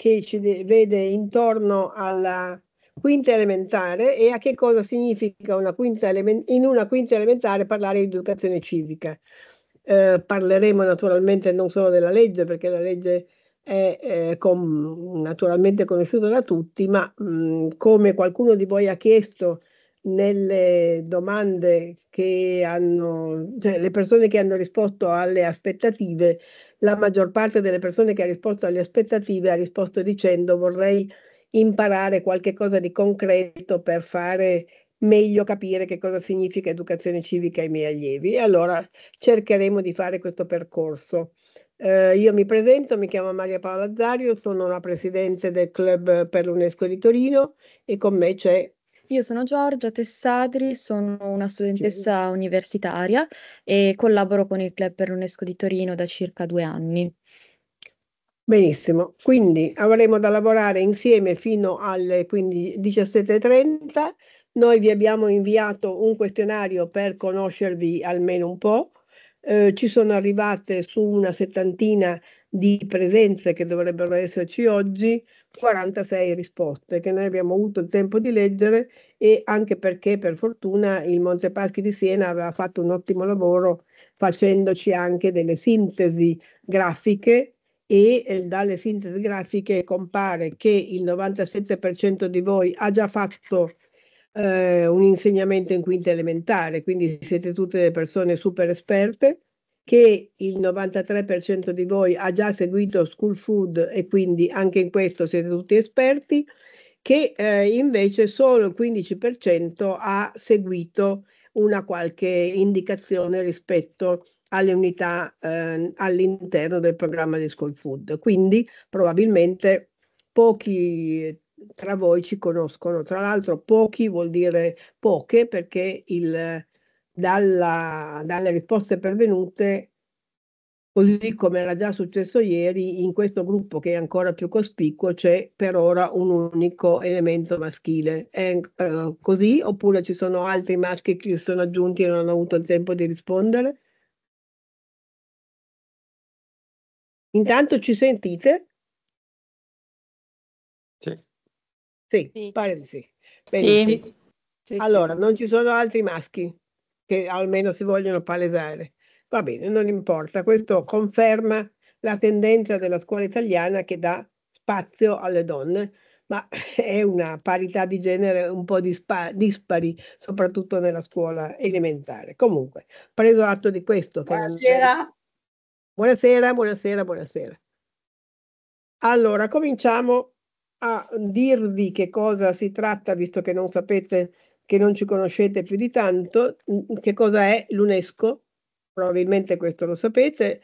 che ci vede intorno alla quinta elementare e a che cosa significa una element- in una quinta elementare parlare di educazione civica. Eh, parleremo naturalmente non solo della legge, perché la legge è eh, com- naturalmente conosciuta da tutti, ma mh, mm, come qualcuno di voi ha chiesto nelle domande che hanno, cioè le persone che hanno risposto alle aspettative, la maggior parte delle persone che ha risposto alle aspettative ha risposto dicendo vorrei imparare qualche cosa di concreto per fare meglio capire che cosa significa educazione civica ai miei allievi e allora cercheremo di fare questo percorso. Eh, io mi presento, mi chiamo Maria Paola Zario, sono la presidente del Club per l'UNESCO di Torino e con me c'è io sono Giorgia Tessadri, sono una studentessa universitaria e collaboro con il Club per l'UNESCO di Torino da circa due anni. Benissimo, quindi avremo da lavorare insieme fino alle 17.30. Noi vi abbiamo inviato un questionario per conoscervi almeno un po'. Eh, ci sono arrivate su una settantina di presenze che dovrebbero esserci oggi, 46 risposte che noi abbiamo avuto il tempo di leggere e anche perché per fortuna il Montepaschi di Siena aveva fatto un ottimo lavoro facendoci anche delle sintesi grafiche e dalle sintesi grafiche compare che il 97% di voi ha già fatto eh, un insegnamento in quinta elementare, quindi siete tutte persone super esperte che il 93% di voi ha già seguito School Food e quindi anche in questo siete tutti esperti, che eh, invece solo il 15% ha seguito una qualche indicazione rispetto alle unità eh, all'interno del programma di School Food. Quindi probabilmente pochi eh, tra voi ci conoscono. Tra l'altro pochi vuol dire poche perché il dalla, dalle risposte pervenute, così come era già successo ieri, in questo gruppo che è ancora più cospicuo c'è per ora un unico elemento maschile. È uh, così oppure ci sono altri maschi che si sono aggiunti e non hanno avuto il tempo di rispondere? Intanto ci sentite? Sì. Sì, sì. pare di sì. Bene, sì. sì. Allora, non ci sono altri maschi che almeno si vogliono palesare. Va bene, non importa, questo conferma la tendenza della scuola italiana che dà spazio alle donne, ma è una parità di genere un po' dispa- dispari, soprattutto nella scuola elementare. Comunque, preso atto di questo. Buonasera. Buonasera, buonasera, buonasera. Allora, cominciamo a dirvi che cosa si tratta, visto che non sapete che non ci conoscete più di tanto, mm, che cosa è l'UNESCO? Probabilmente questo lo sapete.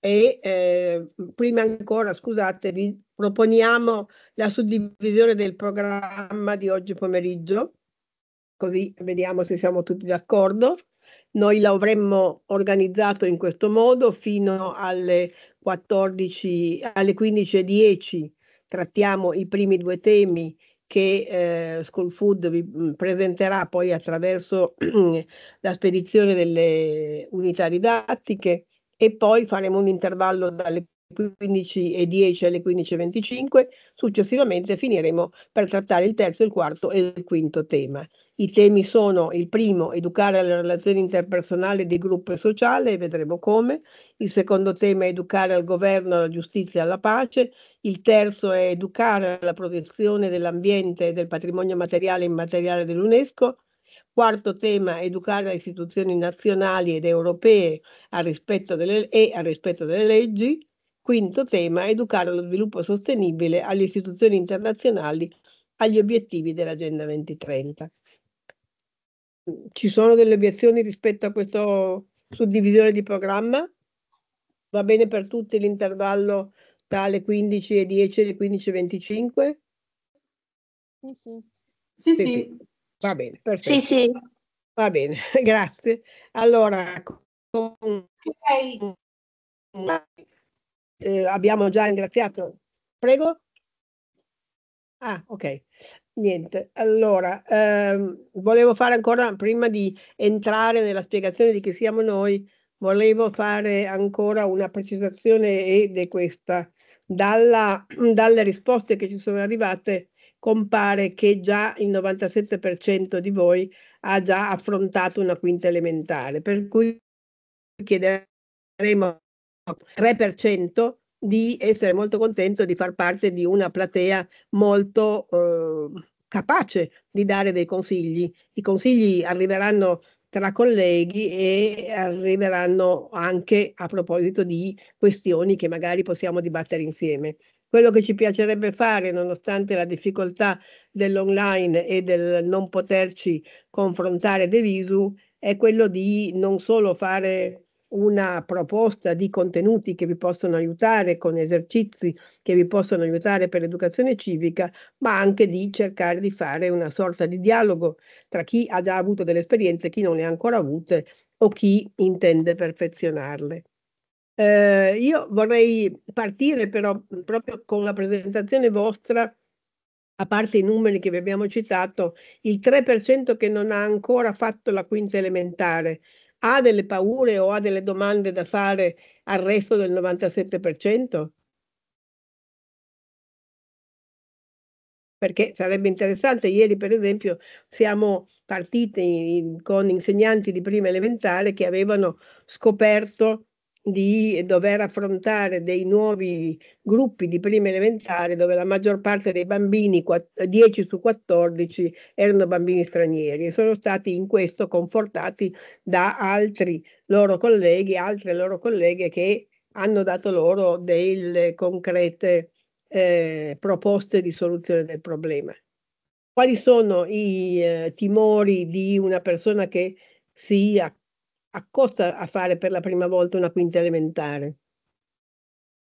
E eh, prima ancora, scusate, vi proponiamo la suddivisione del programma di oggi pomeriggio, così vediamo se siamo tutti d'accordo. Noi l'avremmo organizzato in questo modo fino alle 14, alle 15.10 trattiamo i primi due temi che eh, School Food vi mm, presenterà poi attraverso la spedizione delle unità didattiche e poi faremo un intervallo dalle 15 e 10 alle 15 e 25, successivamente finiremo per trattare il terzo, il quarto e il quinto tema. I temi sono il primo, educare alle relazioni interpersonali di gruppo e sociale, vedremo come, il secondo tema è educare al governo, alla giustizia e alla pace, il terzo è educare alla protezione dell'ambiente e del patrimonio materiale e immateriale dell'UNESCO, Quarto tema, educare le istituzioni nazionali ed europee al rispetto delle, e al rispetto delle leggi. Quinto tema, educare allo sviluppo sostenibile alle istituzioni internazionali agli obiettivi dell'Agenda 2030. Ci sono delle obiezioni rispetto a questa suddivisione di programma? Va bene per tutti l'intervallo tra le 15 e 10 e le 15 e 25? Sì, sì. Sì, sì. sì. Va bene, perfetto. Sì, sì. Va bene, grazie. Allora, con... Okay eh, abbiamo già ringraziato. Prego? Ah, ok. Niente, allora ehm, volevo fare ancora, prima di entrare nella spiegazione di chi siamo noi, volevo fare ancora una precisazione ed è questa. Dalla, dalle risposte che ci sono arrivate compare che già il 97% di voi ha già affrontato una quinta elementare, per cui chiederemo 3% di essere molto contento di far parte di una platea molto eh, capace di dare dei consigli. I consigli arriveranno tra colleghi e arriveranno anche a proposito di questioni che magari possiamo dibattere insieme. Quello che ci piacerebbe fare, nonostante la difficoltà dell'online e del non poterci confrontare de visu, è quello di non solo fare una proposta di contenuti che vi possono aiutare con esercizi che vi possono aiutare per l'educazione civica, ma anche di cercare di fare una sorta di dialogo tra chi ha già avuto delle esperienze, chi non le ha ancora avute o chi intende perfezionarle. Eh, io vorrei partire però proprio con la presentazione vostra a parte i numeri che vi abbiamo citato, il 3% che non ha ancora fatto la quinta elementare, ha delle paure o ha delle domande da fare al resto del 97%? Perché sarebbe interessante, ieri per esempio siamo partiti in, con insegnanti di prima elementare che avevano scoperto di dover affrontare dei nuovi gruppi di prima elementare dove la maggior parte dei bambini, 10 su 14, erano bambini stranieri e sono stati in questo confortati da altri loro colleghi, altre loro colleghe che hanno dato loro delle concrete eh, proposte di soluzione del problema. Quali sono i eh, timori di una persona che si accosta a fare per la prima volta una quinta elementare?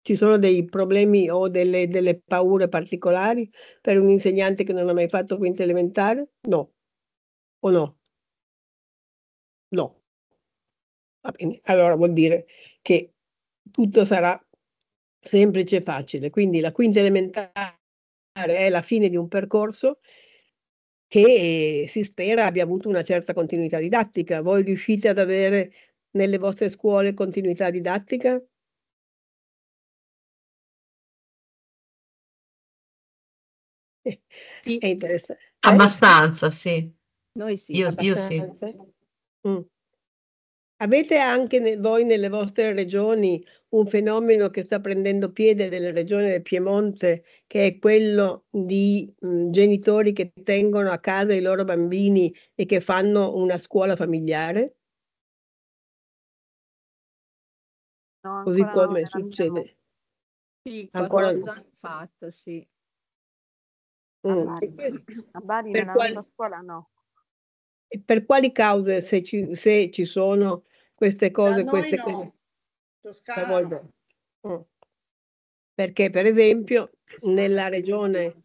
Ci sono dei problemi o delle, delle paure particolari per un insegnante che non ha mai fatto quinta elementare? No. O no? No. Va bene, allora vuol dire che tutto sarà semplice e facile. Quindi la quinta elementare è la fine di un percorso che si spera abbia avuto una certa continuità didattica. Voi riuscite ad avere nelle vostre scuole continuità didattica? Sì. È interessante. Eh? Abbastanza, sì. Noi sì. Io, io sì. Mm. Avete anche ne, voi nelle vostre regioni un fenomeno che sta prendendo piede nella regione del Piemonte, che è quello di mh, genitori che tengono a casa i loro bambini e che fanno una scuola familiare? No, Così come no, succede? Sì, ancora no. fatto, sì. Mm. A Bari, a Bari per, quali, scuola, no. per quali cause, se ci, se ci sono queste cose, queste cose? Toscano. Mm. Perché per esempio nella regione,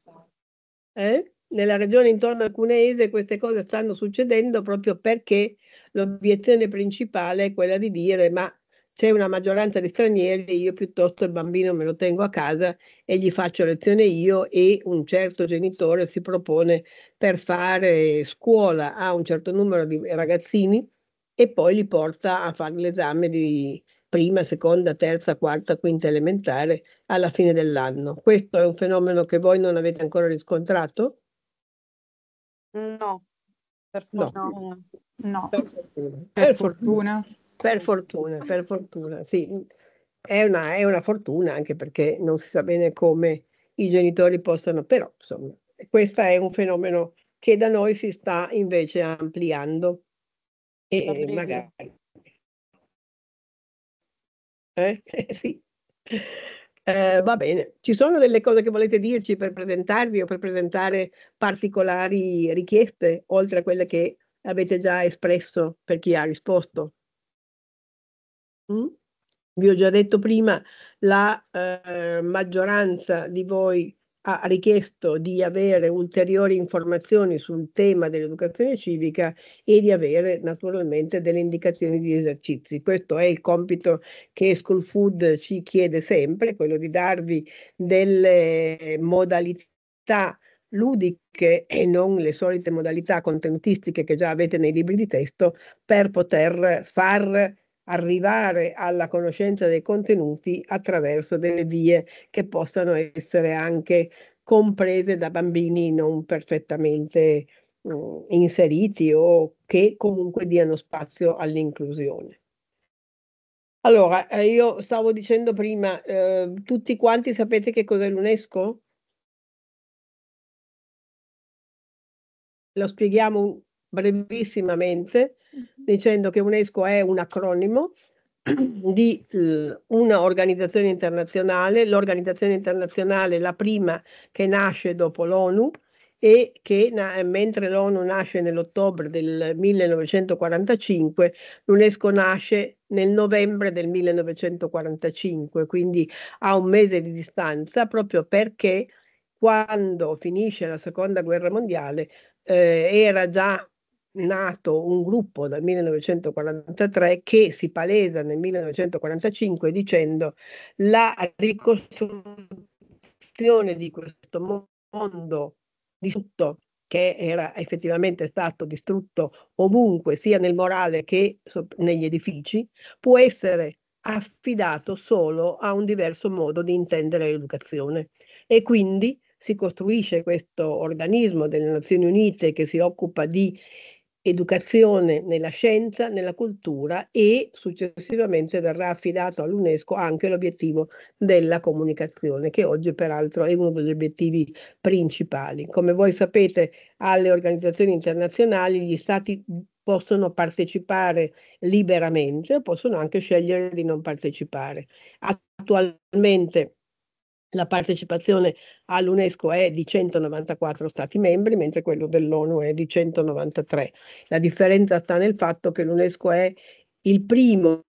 eh, nella regione intorno al Cuneese queste cose stanno succedendo proprio perché l'obiezione principale è quella di dire ma c'è una maggioranza di stranieri, io piuttosto il bambino me lo tengo a casa e gli faccio lezione io e un certo genitore si propone per fare scuola a un certo numero di ragazzini e poi li porta a fare l'esame di prima, seconda, terza, quarta, quinta elementare alla fine dell'anno. Questo è un fenomeno che voi non avete ancora riscontrato? No, per fortuna. No. no. Per, fortuna. Per, fortuna. per fortuna. Per fortuna, sì. È una, è una fortuna anche perché non si sa bene come i genitori possano, però insomma, questo è un fenomeno che da noi si sta invece ampliando e magari eh, sì. Eh, va bene, ci sono delle cose che volete dirci per presentarvi o per presentare particolari richieste, oltre a quelle che avete già espresso per chi ha risposto? Mm? Vi ho già detto prima, la eh, maggioranza di voi ha richiesto di avere ulteriori informazioni sul tema dell'educazione civica e di avere naturalmente delle indicazioni di esercizi. Questo è il compito che School Food ci chiede sempre, quello di darvi delle modalità ludiche e non le solite modalità contenutistiche che già avete nei libri di testo per poter far arrivare alla conoscenza dei contenuti attraverso delle vie che possano essere anche comprese da bambini non perfettamente mh, mm, inseriti o che comunque diano spazio all'inclusione. Allora, eh, io stavo dicendo prima, eh, tutti quanti sapete che cos'è l'UNESCO? Lo spieghiamo brevissimamente mm-hmm. dicendo che UNESCO è un acronimo di eh, un'organizzazione internazionale, l'organizzazione internazionale la prima che nasce dopo l'ONU e che na- mentre l'ONU nasce nell'ottobre del 1945, l'UNESCO nasce nel novembre del 1945, quindi a un mese di distanza, proprio perché quando finisce la seconda guerra mondiale eh, era già nato un gruppo dal 1943 che si palesa nel 1945 dicendo la ricostruzione di questo mondo distrutto che era effettivamente stato distrutto ovunque, sia nel morale che negli edifici, può essere affidato solo a un diverso modo di intendere l'educazione. E quindi si costruisce questo organismo delle Nazioni Unite che si occupa di educazione nella scienza, nella cultura e successivamente verrà affidato all'UNESCO anche l'obiettivo della comunicazione, che oggi peraltro è uno degli obiettivi principali. Come voi sapete, alle organizzazioni internazionali gli stati possono partecipare liberamente, possono anche scegliere di non partecipare. Attualmente la partecipazione all'UNESCO è di 194 Stati membri, mentre quello dell'ONU è di 193. La differenza sta nel fatto che l'UNESCO è il primo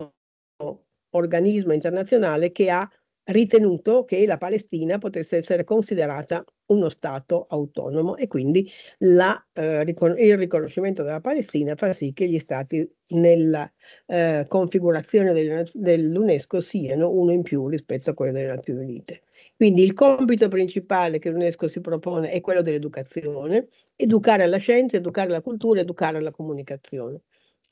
organismo internazionale che ha ritenuto che la Palestina potesse essere considerata uno Stato autonomo e quindi la, eh, il riconoscimento della Palestina fa sì che gli Stati nella eh, configurazione del, dell'UNESCO siano uno in più rispetto a quello delle Nazioni Unite. Quindi il compito principale che l'UNESCO si propone è quello dell'educazione, educare alla scienza, educare alla cultura, educare alla comunicazione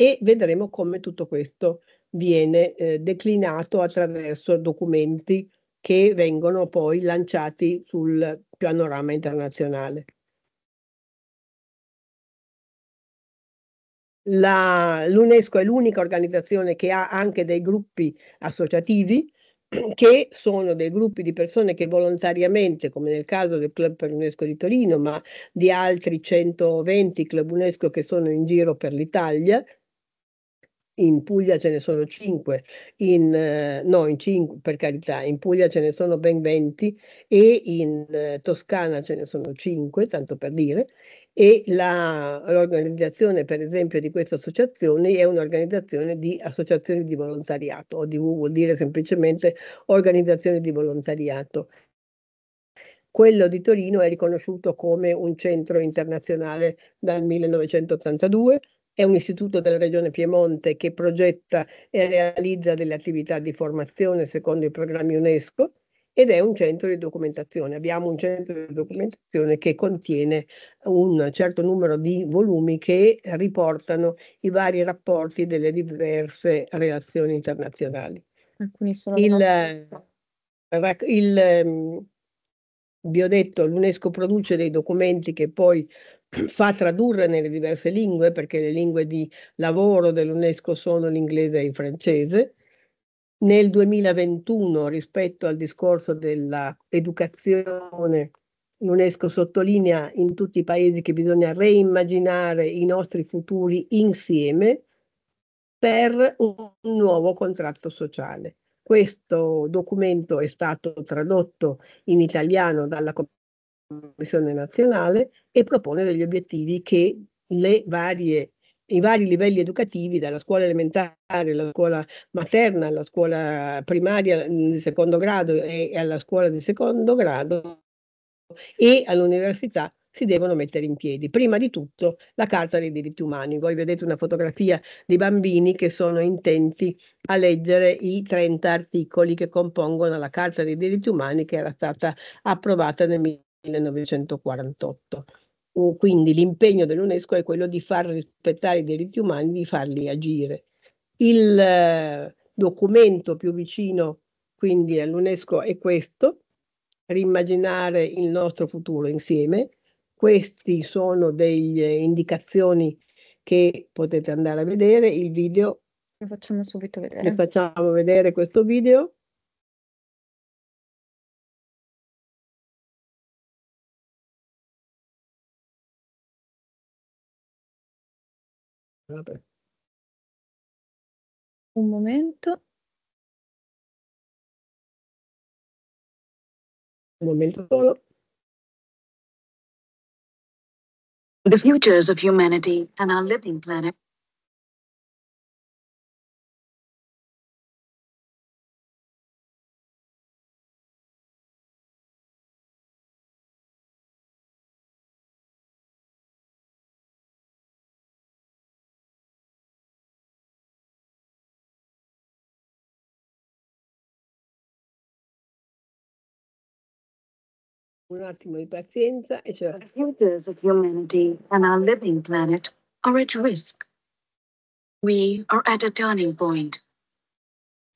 e vedremo come tutto questo viene eh, declinato attraverso documenti che vengono poi lanciati sul panorama internazionale. L'UNESCO è l'unica organizzazione che ha anche dei gruppi associativi, che sono dei gruppi di persone che volontariamente, come nel caso del Club per l'UNESCO di Torino, ma di altri 120 club UNESCO che sono in giro per l'Italia, in Puglia ce ne sono 5, in, eh, no, in 5 per carità, in Puglia ce ne sono ben 20 e in eh, Toscana ce ne sono 5, tanto per dire, e la, l'organizzazione per esempio di queste associazioni è un'organizzazione di associazioni di volontariato, ODV vuol dire semplicemente organizzazione di volontariato. Quello di Torino è riconosciuto come un centro internazionale dal 1982 è un istituto della Regione Piemonte che progetta e realizza delle attività di formazione secondo i programmi UNESCO ed è un centro di documentazione. Abbiamo un centro di documentazione che contiene un certo numero di volumi che riportano i vari rapporti delle diverse relazioni internazionali. Alcuni sono il, il, vi ehm, ho detto, l'UNESCO produce dei documenti che poi fa tradurre nelle diverse lingue, perché le lingue di lavoro dell'UNESCO sono l'inglese e il francese. Nel 2021, rispetto al discorso dell'educazione, l'UNESCO sottolinea in tutti i paesi che bisogna reimmaginare i nostri futuri insieme per un nuovo contratto sociale. Questo documento è stato tradotto in italiano dalla Commissione Commissione nazionale e propone degli obiettivi che varie, i vari livelli educativi, dalla scuola elementare alla scuola materna, alla scuola primaria mm, di secondo grado e alla scuola di secondo grado e all'università si devono mettere in piedi. Prima di tutto la Carta dei diritti umani. Voi vedete una fotografia di bambini che sono intenti a leggere i 30 articoli che compongono la Carta dei diritti umani che era stata approvata nel 1948. Quindi l'impegno dell'UNESCO è quello di far rispettare i diritti umani, di farli agire. Il eh, documento più vicino quindi all'UNESCO è questo, rimmaginare il nostro futuro insieme. Queste sono delle eh, indicazioni che potete andare a vedere, il video. Le facciamo subito vedere. Le facciamo vedere questo video. vabbè. Un momento. Un momento solo. The futures of humanity and our living planet un attimo di pazienza e ce The futures of humanity and our living planet are at risk. We are at a turning point.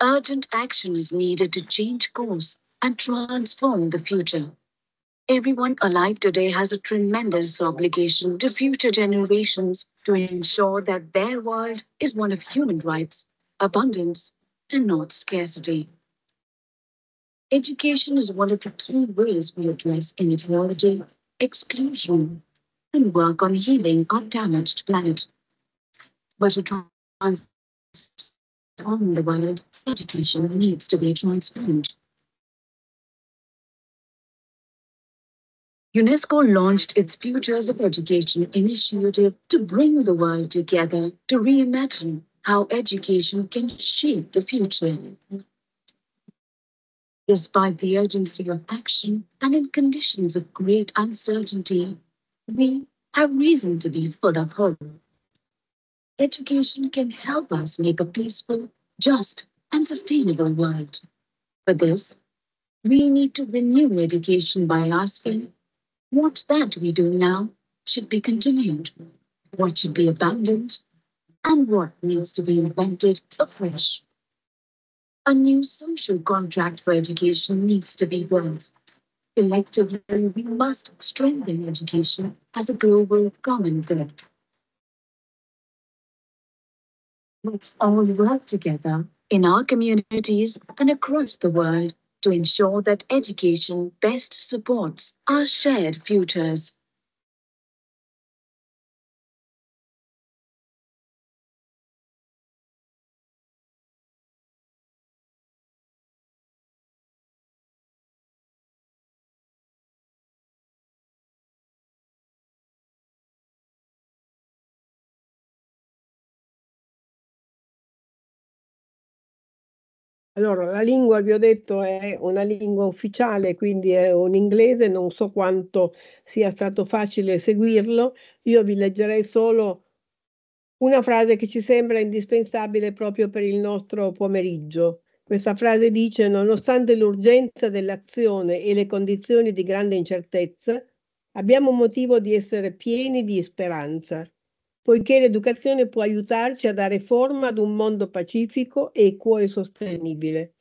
Urgent action is needed to change course and transform the future. Everyone alive today has a tremendous obligation to future generations to ensure that their world is one of human rights, abundance, and not scarcity. Education is one of the key ways we address inequality, exclusion, and work on healing our damaged planet. But to transform the world, education needs to be transformed. UNESCO launched its Futures of Education initiative to bring the world together to reimagine how education can shape the future. Despite the urgency of action and in conditions of great uncertainty, we have reason to be full of hope. Education can help us make a peaceful, just, and sustainable world. For this, we need to renew education by asking what that we do now should be continued, what should be abandoned, and what needs to be invented afresh. A new social contract for education needs to be built. Collectively, we must strengthen education as a global common good. Let's all work together in our communities and across the world to ensure that education best supports our shared futures. Allora, la lingua, vi ho detto, è una lingua ufficiale, quindi è un inglese, non so quanto sia stato facile seguirlo. Io vi leggerei solo una frase che ci sembra indispensabile proprio per il nostro pomeriggio. Questa frase dice, nonostante l'urgenza dell'azione e le condizioni di grande incertezza, abbiamo motivo di essere pieni di speranza poiché l'educazione può aiutarci a dare forma ad un mondo pacifico, equo e sostenibile.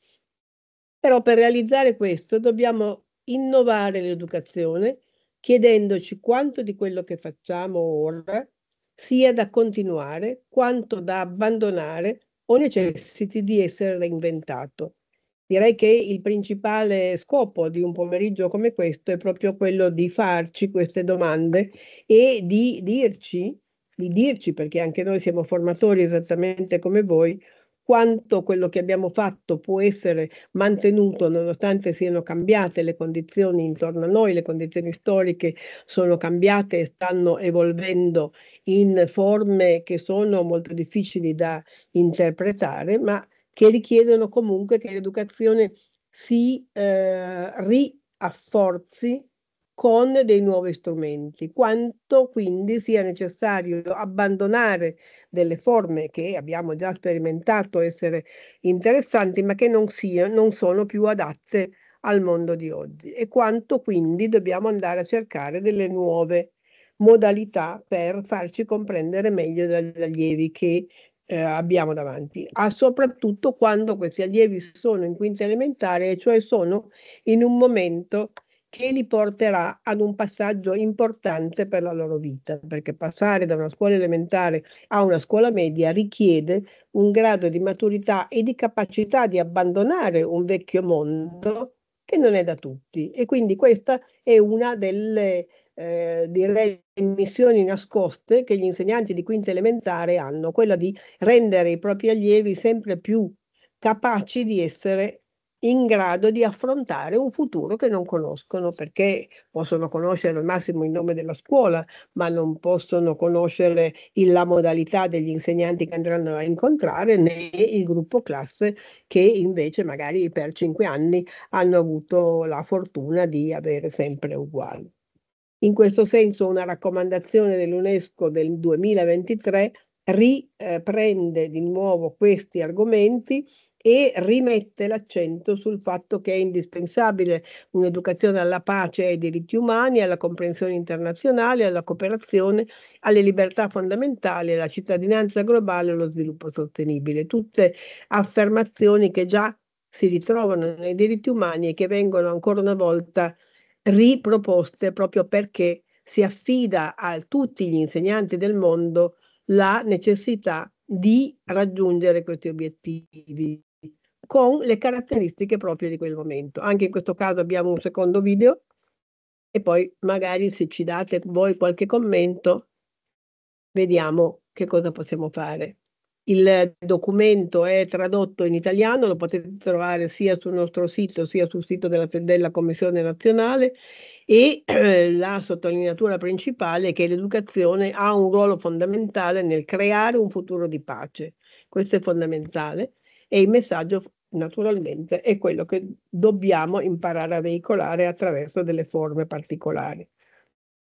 Però per realizzare questo dobbiamo innovare l'educazione chiedendoci quanto di quello che facciamo ora sia da continuare, quanto da abbandonare o necessiti di essere reinventato. Direi che il principale scopo di un pomeriggio come questo è proprio quello di farci queste domande e di dirci di dirci, perché anche noi siamo formatori esattamente come voi, quanto quello che abbiamo fatto può essere mantenuto nonostante siano cambiate le condizioni intorno a noi, le condizioni storiche sono cambiate e stanno evolvendo in forme che sono molto difficili da interpretare, ma che richiedono comunque che l'educazione si eh, riafforzi con dei nuovi strumenti, quanto quindi sia necessario abbandonare delle forme che abbiamo già sperimentato essere interessanti, ma che non, sia, non sono più adatte al mondo di oggi e quanto quindi dobbiamo andare a cercare delle nuove modalità per farci comprendere meglio dagli allievi che eh, abbiamo davanti, ah, soprattutto quando questi allievi sono in quinta elementare, cioè sono in un momento che li porterà ad un passaggio importante per la loro vita, perché passare da una scuola elementare a una scuola media richiede un grado di maturità e di capacità di abbandonare un vecchio mondo che non è da tutti. E quindi questa è una delle, eh, direi, missioni nascoste che gli insegnanti di quinta elementare hanno, quella di rendere i propri allievi sempre più capaci di essere in grado di affrontare un futuro che non conoscono perché possono conoscere al massimo il nome della scuola, ma non possono conoscere la modalità degli insegnanti che andranno a incontrare né il gruppo classe che invece magari per cinque anni hanno avuto la fortuna di avere sempre uguali. In questo senso una raccomandazione dell'UNESCO del 2023 riprende di nuovo questi argomenti e rimette l'accento sul fatto che è indispensabile un'educazione alla pace e ai diritti umani, alla comprensione internazionale, alla cooperazione, alle libertà fondamentali, alla cittadinanza globale e allo sviluppo sostenibile. Tutte affermazioni che già si ritrovano nei diritti umani e che vengono ancora una volta riproposte proprio perché si affida a tutti gli insegnanti del mondo la necessità di raggiungere questi obiettivi con le caratteristiche proprie di quel momento. Anche in questo caso abbiamo un secondo video e poi magari se ci date voi qualche commento vediamo che cosa possiamo fare. Il documento è tradotto in italiano, lo potete trovare sia sul nostro sito sia sul sito della, della Commissione nazionale e eh, la sottolineatura principale è che l'educazione ha un ruolo fondamentale nel creare un futuro di pace. Questo è fondamentale e il messaggio naturalmente, è quello che dobbiamo imparare a veicolare attraverso delle forme particolari.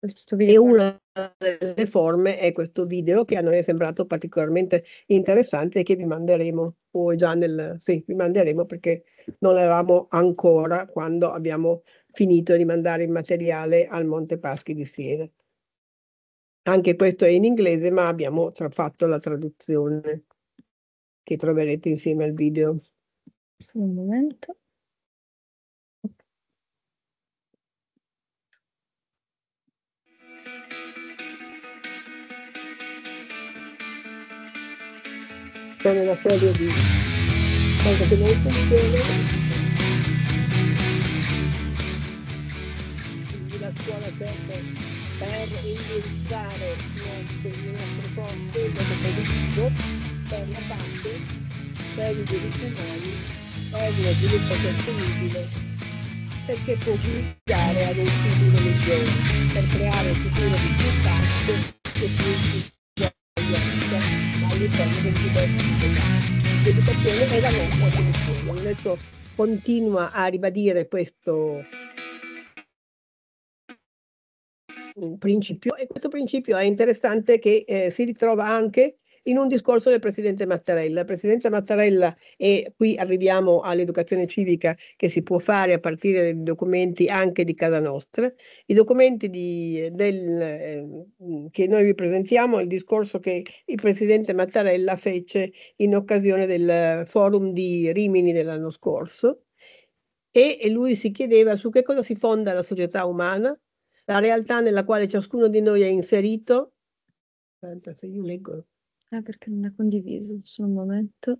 E una delle forme è questo video che a noi è sembrato particolarmente interessante e che vi manderemo poi già nel... sì, vi manderemo perché non l'avevamo ancora quando abbiamo finito di mandare il materiale al Monte Paschi di Siena. Anche questo è in inglese, ma abbiamo fatto la traduzione che troverete insieme al video solo un momento. nella serie di quindi la scuola serve per indirizzare il nostro corpo, il nostro è per la pace, per i diritti umani ha uno sviluppo sostenibile perché può guidare ad un futuro migliore, per creare un futuro di più pace e più di uguaglianza all'interno del diverso L'educazione è la nostra soluzione. Adesso continua a ribadire questo principio e questo principio è interessante che eh, si ritrova anche in un discorso del Presidente Mattarella. Il Presidente Mattarella, e qui arriviamo all'educazione civica che si può fare a partire dai documenti anche di casa nostra, i documenti di, del, eh, che noi vi presentiamo, il discorso che il Presidente Mattarella fece in occasione del forum di Rimini dell'anno scorso e lui si chiedeva su che cosa si fonda la società umana, la realtà nella quale ciascuno di noi è inserito, se io leggo eh, perché non è condiviso sul momento.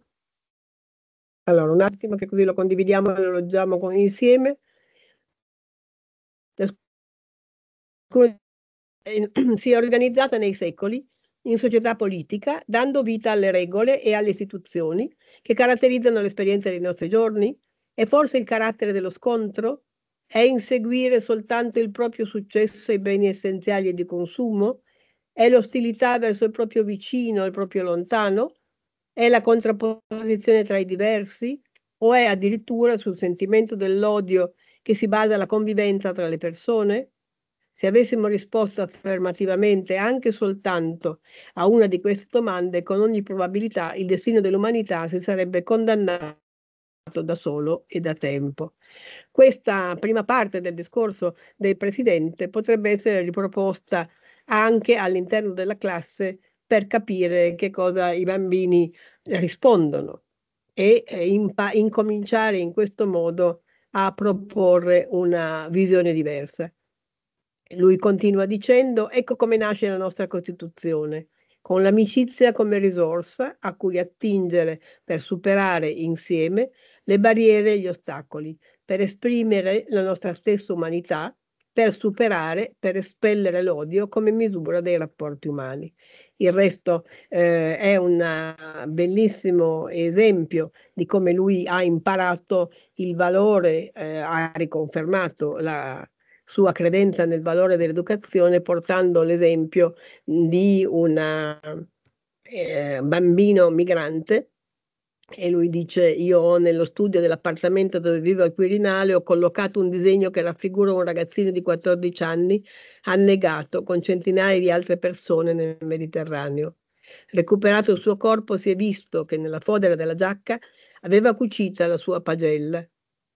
Allora, un attimo che così lo condividiamo e lo leggiamo con, insieme. Si è organizzata nei secoli in società politica, dando vita alle regole e alle istituzioni che caratterizzano l'esperienza dei nostri giorni. È forse il carattere dello scontro? È inseguire soltanto il proprio successo e i beni essenziali di consumo? È l'ostilità verso il proprio vicino, il proprio lontano? È la contrapposizione tra i diversi? O è addirittura sul sentimento dell'odio che si basa la convivenza tra le persone? Se avessimo risposto affermativamente anche soltanto a una di queste domande, con ogni probabilità il destino dell'umanità si sarebbe condannato da solo e da tempo. Questa prima parte del discorso del Presidente potrebbe essere riproposta anche all'interno della classe per capire che cosa i bambini rispondono e eh, impa- incominciare in questo modo a proporre una visione diversa. Lui continua dicendo, ecco come nasce la nostra Costituzione, con l'amicizia come risorsa a cui attingere per superare insieme le barriere e gli ostacoli, per esprimere la nostra stessa umanità per superare, per espellere l'odio come misura dei rapporti umani. Il resto eh, è un ah, bellissimo esempio di come lui ha imparato il valore, eh, ha riconfermato la sua credenza nel valore dell'educazione portando l'esempio di un eh, bambino migrante e lui dice io nello studio dell'appartamento dove vivo al Quirinale ho collocato un disegno che raffigura un ragazzino di 14 anni annegato con centinaia di altre persone nel Mediterraneo. Recuperato il suo corpo si è visto che nella fodera della giacca aveva cucita la sua pagella,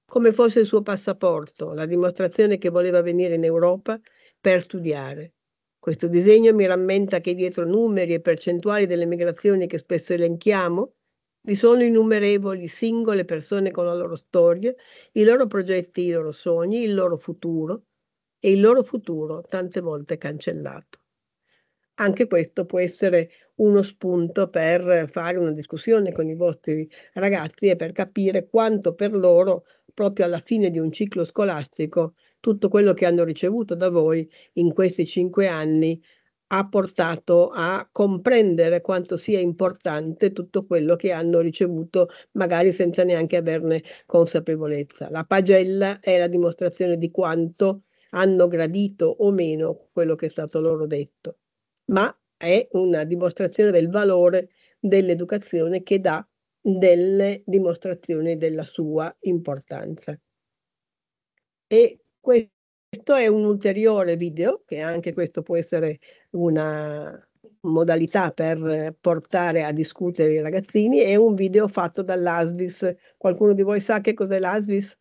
come fosse il suo passaporto, la dimostrazione che voleva venire in Europa per studiare. Questo disegno mi rammenta che dietro numeri e percentuali delle migrazioni che spesso elenchiamo, vi sono innumerevoli singole persone con la loro storia, i loro progetti, i loro sogni, il loro futuro e il loro futuro tante volte cancellato. Anche questo può essere uno spunto per fare una discussione con i vostri ragazzi e per capire quanto per loro, proprio alla fine di un ciclo scolastico, tutto quello che hanno ricevuto da voi in questi cinque anni ha portato a comprendere quanto sia importante tutto quello che hanno ricevuto, magari senza neanche averne consapevolezza. La pagella è la dimostrazione di quanto hanno gradito o meno quello che è stato loro detto, ma è una dimostrazione del valore dell'educazione che dà delle dimostrazioni della sua importanza. E questo questo è un ulteriore video, che anche questo può essere una modalità per portare a discutere i ragazzini, è un video fatto dall'ASVIS. Qualcuno di voi sa che cos'è l'ASVIS?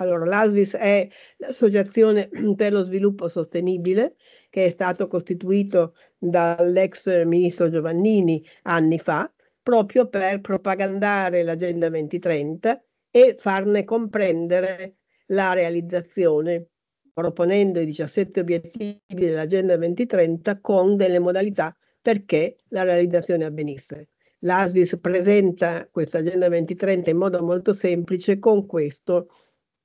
Allora, l'ASVIS è l'Associazione per lo Sviluppo Sostenibile che è stato costituito dall'ex ministro Giovannini anni fa proprio per propagandare l'Agenda 2030 e farne comprendere la realizzazione, proponendo i 17 obiettivi dell'Agenda 2030 con delle modalità perché la realizzazione avvenisse. L'ASVIS presenta questa Agenda 2030 in modo molto semplice con questo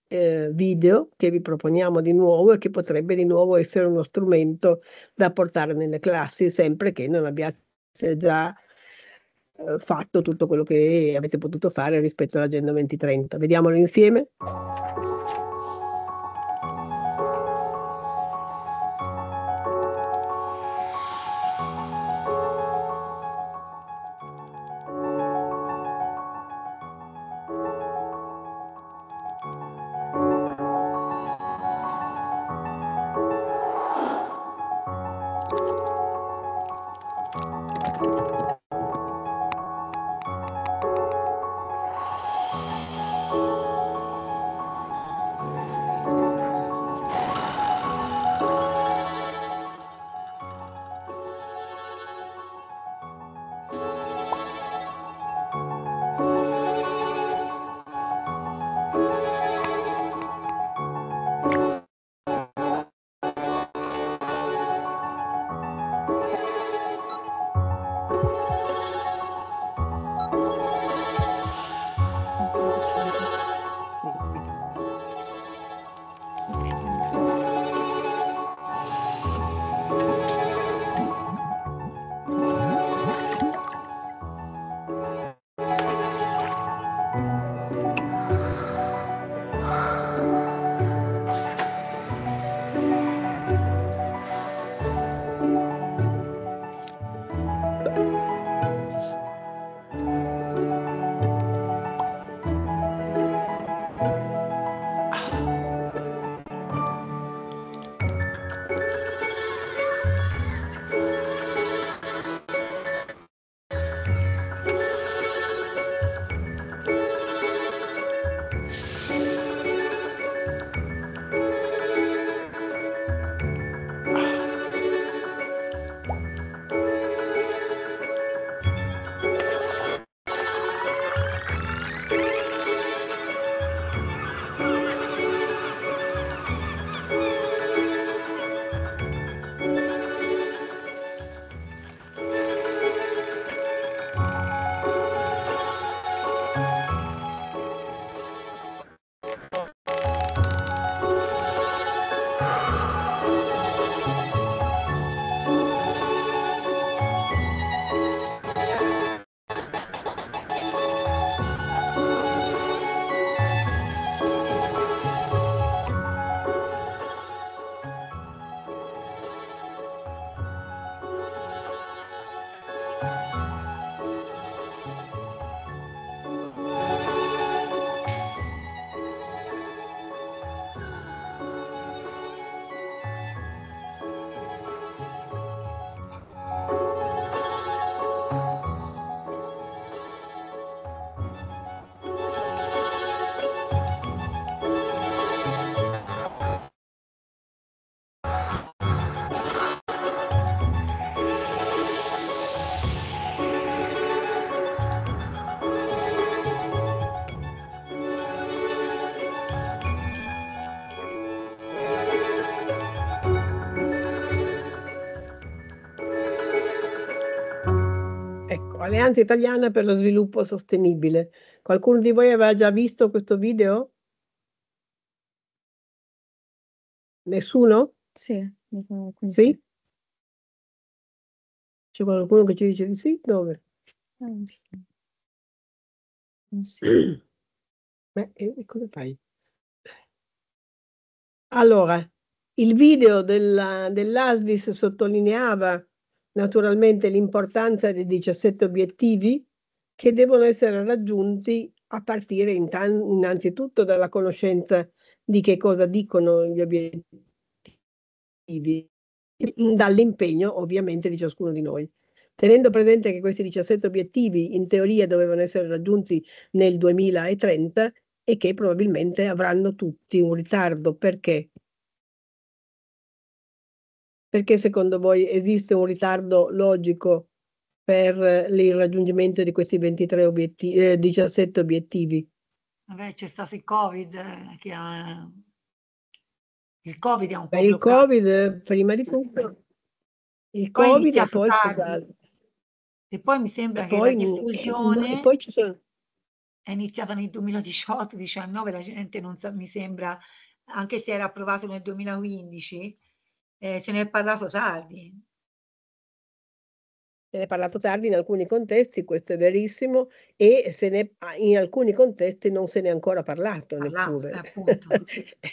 eh, video che vi proponiamo di nuovo e che potrebbe di nuovo essere uno strumento da portare nelle classi, sempre che non abbiate già eh, fatto tutto quello che avete potuto fare rispetto all'Agenda 2030. Vediamolo insieme. testimonianza italiana per lo sviluppo sostenibile. Qualcuno di voi aveva già visto questo video? Nessuno? Sì. Sì? C'è qualcuno che ci dice di sì? Dove? Non so. Non so. Beh, e cosa fai? Allora, il video della, dell'ASVIS sottolineava naturalmente l'importanza dei 17 obiettivi che devono essere raggiunti a partire innanzitutto dalla conoscenza di che cosa dicono gli obiettivi, dall'impegno ovviamente di ciascuno di noi. Tenendo presente che questi 17 obiettivi in teoria dovevano essere raggiunti nel 2030 e che probabilmente avranno tutti un ritardo perché perché secondo voi esiste un ritardo logico per il raggiungimento di questi 23 obiettivi, eh, 17 obiettivi? Vabbè, c'è stato il Covid eh, che ha... Il Covid è un po'... Il Covid, prima di tutto, il poi Covid e poi... E poi mi sembra e che poi, la diffusione... E eh, poi ci sono è iniziata nel 2018-19, la gente non sa, mi sembra, anche se era approvato nel 2015, eh, se ne è parlato tardi. Se ne è parlato tardi in alcuni contesti, questo è verissimo, e se ne, ah, in alcuni contesti non se ne è ancora parlato, parlato neppure.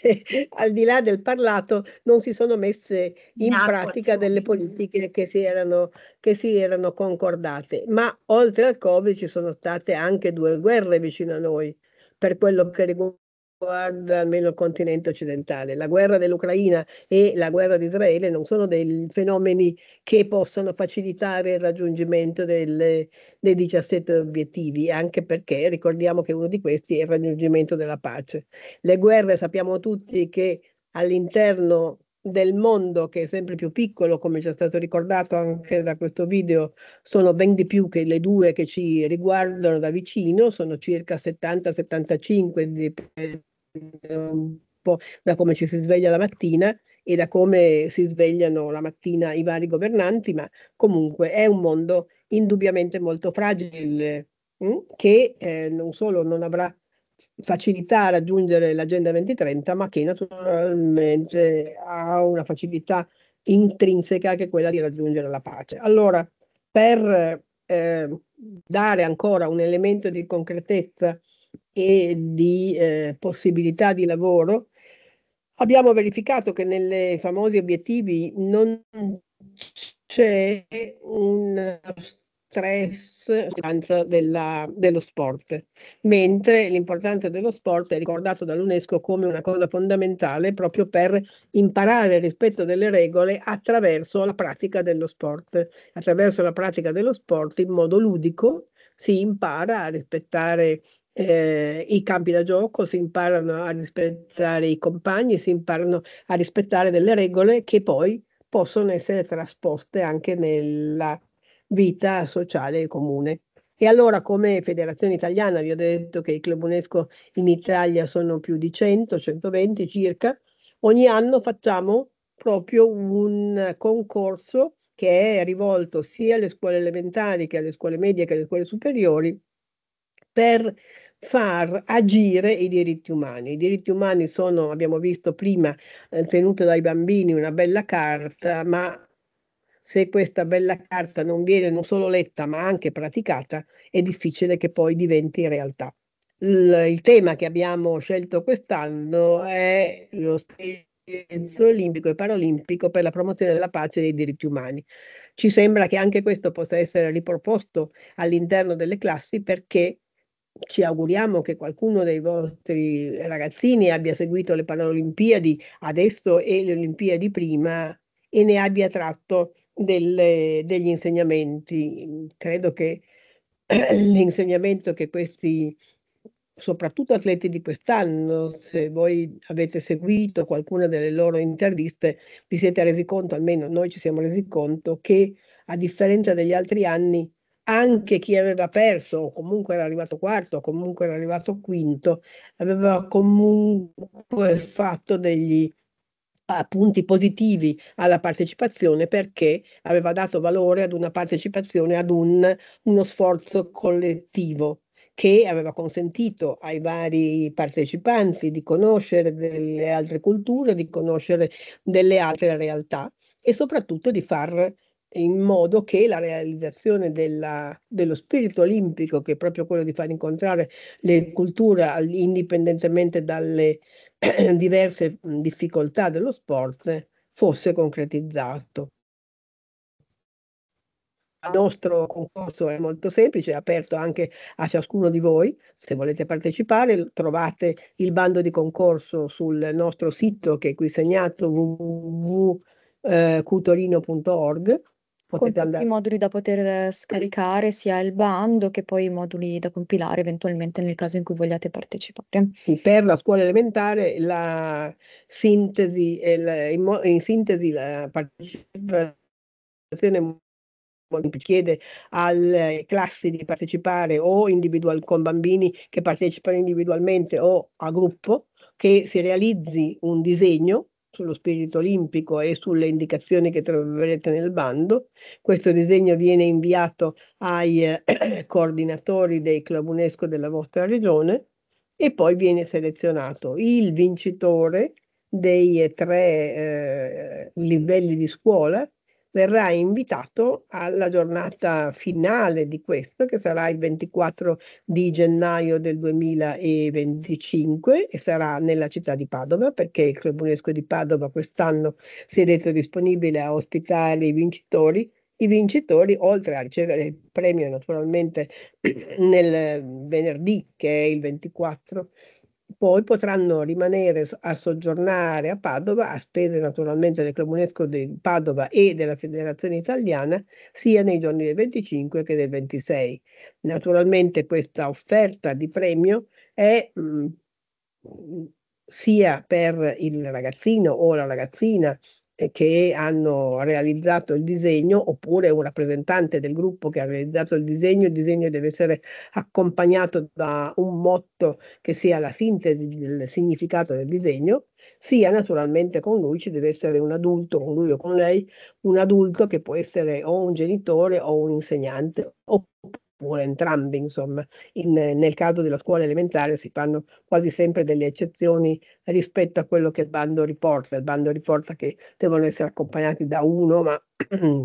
Eh, al di là del parlato non si sono messe in, in pratica delle politiche che si, erano, che si erano concordate. Ma oltre al Covid ci sono state anche due guerre vicino a noi per quello che riguarda riguarda almeno il continente occidentale. La guerra dell'Ucraina e la guerra di Israele non sono dei fenomeni che possono facilitare il raggiungimento del, dei 17 obiettivi, anche perché ricordiamo che uno di questi è il raggiungimento della pace. Le guerre sappiamo tutti che all'interno del mondo che è sempre più piccolo, come ci è stato ricordato anche da questo video, sono ben di più che le due che ci riguardano da vicino, sono circa 70-75, un po' da come ci si sveglia la mattina e da come si svegliano la mattina i vari governanti, ma comunque è un mondo indubbiamente molto fragile mh? Mm, che eh, non solo non avrà facilità a raggiungere l'agenda 2030, ma che naturalmente ha una facilità intrinseca che è quella di raggiungere la pace. Allora, per eh, dare ancora un elemento di concretezza e di eh, possibilità di lavoro, abbiamo verificato che nelle famosi obiettivi non c'è un stress della, dello sport, mentre l'importanza dello sport è ricordato dall'UNESCO come una cosa fondamentale proprio per imparare il rispetto delle regole attraverso la pratica dello sport. Attraverso la pratica dello sport in modo ludico si impara a rispettare eh, i campi da gioco, si imparano a rispettare i compagni, si imparano a rispettare delle regole che poi possono essere trasposte anche nella vita sociale e comune. E allora come federazione italiana, vi ho detto che i club UNESCO in Italia sono più di 100, 120 circa, ogni anno facciamo proprio un concorso che è rivolto sia alle scuole elementari che alle scuole medie che alle scuole superiori per far agire i diritti umani. I diritti umani sono, abbiamo visto prima, eh, tenuti dai bambini una bella carta, ma se questa bella carta non viene non solo letta ma anche praticata, è difficile che poi diventi realtà. Il, il tema che abbiamo scelto quest'anno è lo spirito olimpico e paralimpico per la promozione della pace e dei diritti umani. Ci sembra che anche questo possa essere riproposto all'interno delle classi perché ci auguriamo che qualcuno dei vostri ragazzini abbia seguito le Paralimpiadi adesso e le Olimpiadi prima e ne abbia tratto delle, degli insegnamenti. Credo che l'insegnamento che questi, soprattutto atleti di quest'anno, se voi avete seguito qualcuna delle loro interviste, vi siete resi conto, almeno noi ci siamo resi conto, che a differenza degli altri anni, anche chi aveva perso o comunque era arrivato quarto o comunque era arrivato quinto aveva comunque fatto degli ah, punti positivi alla partecipazione perché aveva dato valore ad una partecipazione, ad un, uno sforzo collettivo che aveva consentito ai vari partecipanti di conoscere delle altre culture, di conoscere delle altre realtà e soprattutto di far in modo che la realizzazione della, dello spirito olimpico, che è proprio quello di far incontrare le culture indipendentemente dalle diverse difficoltà dello sport, fosse concretizzato. Il nostro concorso è molto semplice, è aperto anche a ciascuno di voi. Se volete partecipare, trovate il bando di concorso sul nostro sito che è qui segnato www.cutorino.org eh, potete Con tutti i moduli da poter eh, scaricare, sia il bando che poi i moduli da compilare eventualmente nel caso in cui vogliate partecipare. Per la scuola elementare la sintesi, la, in, in, sintesi la partecipazione chiede alle classi di partecipare o individual, con bambini che partecipano individualmente o a gruppo, che si realizzi un disegno sullo spirito olimpico e sulle indicazioni che troverete nel bando. Questo disegno viene inviato ai eh, coordinatori dei club UNESCO della vostra regione e poi viene selezionato il vincitore dei tre eh, livelli di scuola verrà invitato alla giornata finale di questo, che sarà il 24 di gennaio del 2025 e sarà nella città di Padova, perché il Club UNESCO di Padova quest'anno si è detto disponibile a ospitare i vincitori i vincitori, oltre a ricevere il premio naturalmente nel venerdì, che è il 24 poi potranno rimanere a soggiornare a Padova, a spese naturalmente del Comunesco di Padova e della Federazione Italiana, sia nei giorni del 25 che del 26. Naturalmente questa offerta di premio è mh, mm, sia per il ragazzino o la ragazzina che hanno realizzato il disegno oppure un rappresentante del gruppo che ha realizzato il disegno, il disegno deve essere accompagnato da un motto che sia la sintesi del significato del disegno, sia naturalmente con lui ci deve essere un adulto, con lui o con lei, un adulto che può essere o un genitore o un insegnante o oppure entrambi, insomma. In, nel caso della scuola elementare si fanno quasi sempre delle eccezioni rispetto a quello che il bando riporta. Il bando riporta che devono essere accompagnati da uno, ma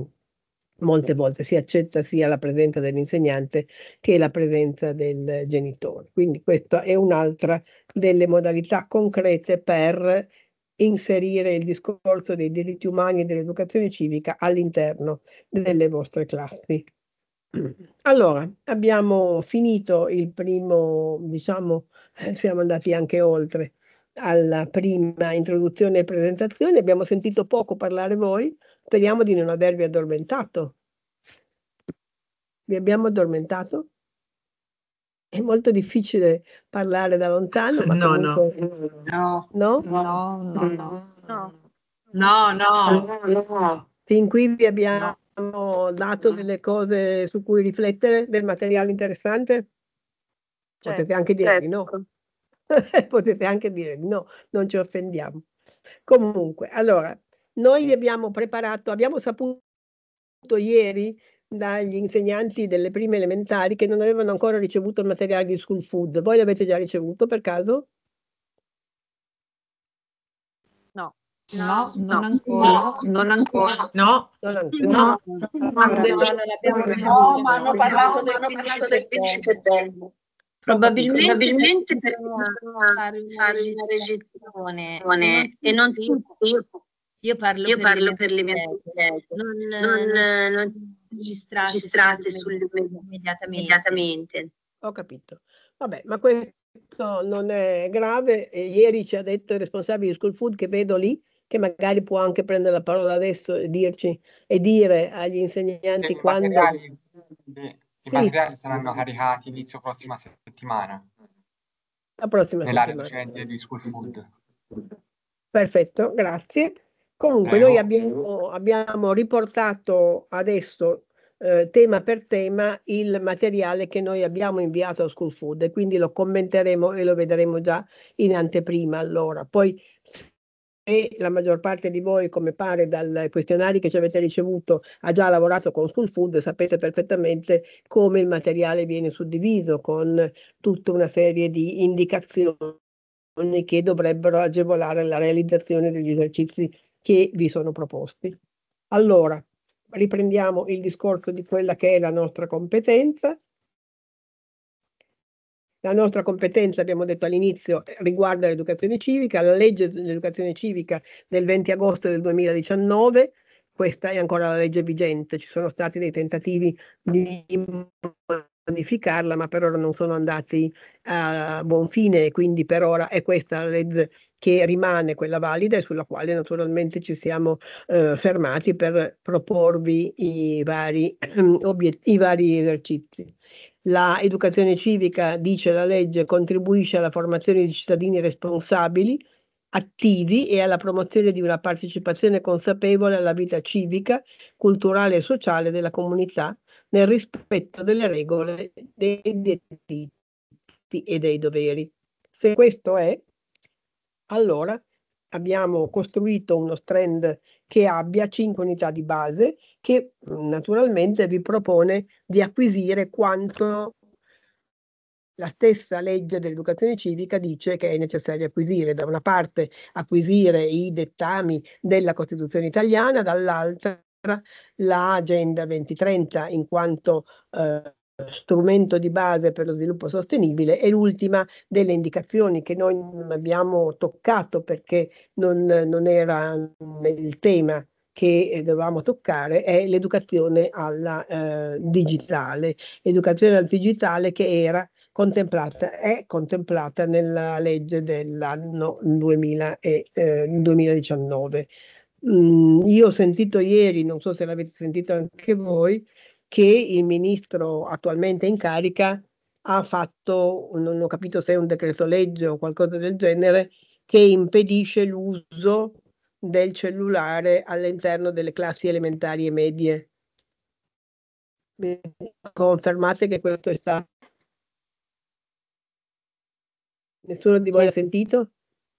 molte volte si accetta sia la presenza dell'insegnante che la presenza del genitore. Quindi questa è un'altra delle modalità concrete per inserire il discorso dei diritti umani e dell'educazione civica all'interno delle vostre classi. Allora, abbiamo finito il primo, diciamo, siamo andati anche oltre alla prima introduzione e presentazione, abbiamo sentito poco parlare voi, speriamo di non avervi addormentato. Vi abbiamo addormentato? È molto difficile parlare da lontano, ma no, comunque... no. No? No, no, no. No, no. no. no. Fin qui vi abbiamo hanno dato delle cose su cui riflettere, del materiale interessante? Certo, Potete anche dire certo. di no. Certo. Potete anche dire di no, non ci offendiamo. Comunque, allora, noi vi abbiamo preparato, abbiamo saputo ieri dagli insegnanti delle prime elementari che non avevano ancora ricevuto il materiale di School Food. Voi l'avete già ricevuto per caso? No, no, non ancora. Non ancora. No, non ancora. No, no, no, no ma hanno parlato del 15 del Probabilmente, probabilmente per fare una registrazione e non tutti. Io parlo, io parlo per le mie amiche. Non, non, registrate, registrate immediatamente. Ho capito. Vabbè, ma questo non è grave. Ieri ci ha detto il responsabile di School Food che vedo lì che magari può anche prendere la parola adesso e dirci e dire agli insegnanti I quando... Materiali, I materiali saranno caricati inizio prossima settimana. La prossima nella settimana. Nella recente di School Food. Perfetto, grazie. Comunque eh, noi abbiamo, abbiamo, riportato adesso eh, tema per tema il materiale che noi abbiamo inviato a School Food e quindi lo commenteremo e lo vedremo già in anteprima allora. Poi e la maggior parte di voi, come pare dai questionari che ci avete ricevuto, ha già lavorato con School Food, sapete perfettamente come il materiale viene suddiviso con tutta una serie di indicazioni che dovrebbero agevolare la realizzazione degli esercizi che vi sono proposti. Allora, riprendiamo il discorso di quella che è la nostra competenza la nostra competenza, abbiamo detto all'inizio, riguarda l'educazione civica, la legge dell'educazione civica del 20 agosto del 2019, questa è ancora la legge vigente, ci sono stati dei tentativi di modificarla, ma per ora non sono andati a buon fine e quindi per ora è questa la legge che rimane quella valida e sulla quale naturalmente ci siamo eh, fermati per proporvi i vari, i vari esercizi. La educazione civica, dice la legge, contribuisce alla formazione di cittadini responsabili, attivi e alla promozione di una partecipazione consapevole alla vita civica, culturale e sociale della comunità nel rispetto delle regole, dei diritti e dei doveri. Se questo è, allora abbiamo costruito uno strand che abbia cinque unità di base che mm, naturalmente vi propone di acquisire quanto la stessa legge dell'educazione civica dice che è necessario acquisire, da una parte acquisire i dettami della Costituzione italiana, dall'altra l'Agenda 2030 in quanto eh, strumento di base per lo sviluppo sostenibile e l'ultima delle indicazioni che noi non abbiamo toccato perché non, non era nel tema che eh, dovevamo toccare è l'educazione alla eh, digitale, educazione al digitale che era contemplata, è contemplata nella legge dell'anno 2000 e, eh, 2019. Mm, io ho sentito ieri, non so se l'avete sentito anche voi, che il ministro attualmente in carica ha fatto, non ho capito se è un decreto legge o qualcosa del genere, che impedisce l'uso del cellulare all'interno delle classi elementari e medie. confermate che questo è stato... Nessuno di voi ha sentito?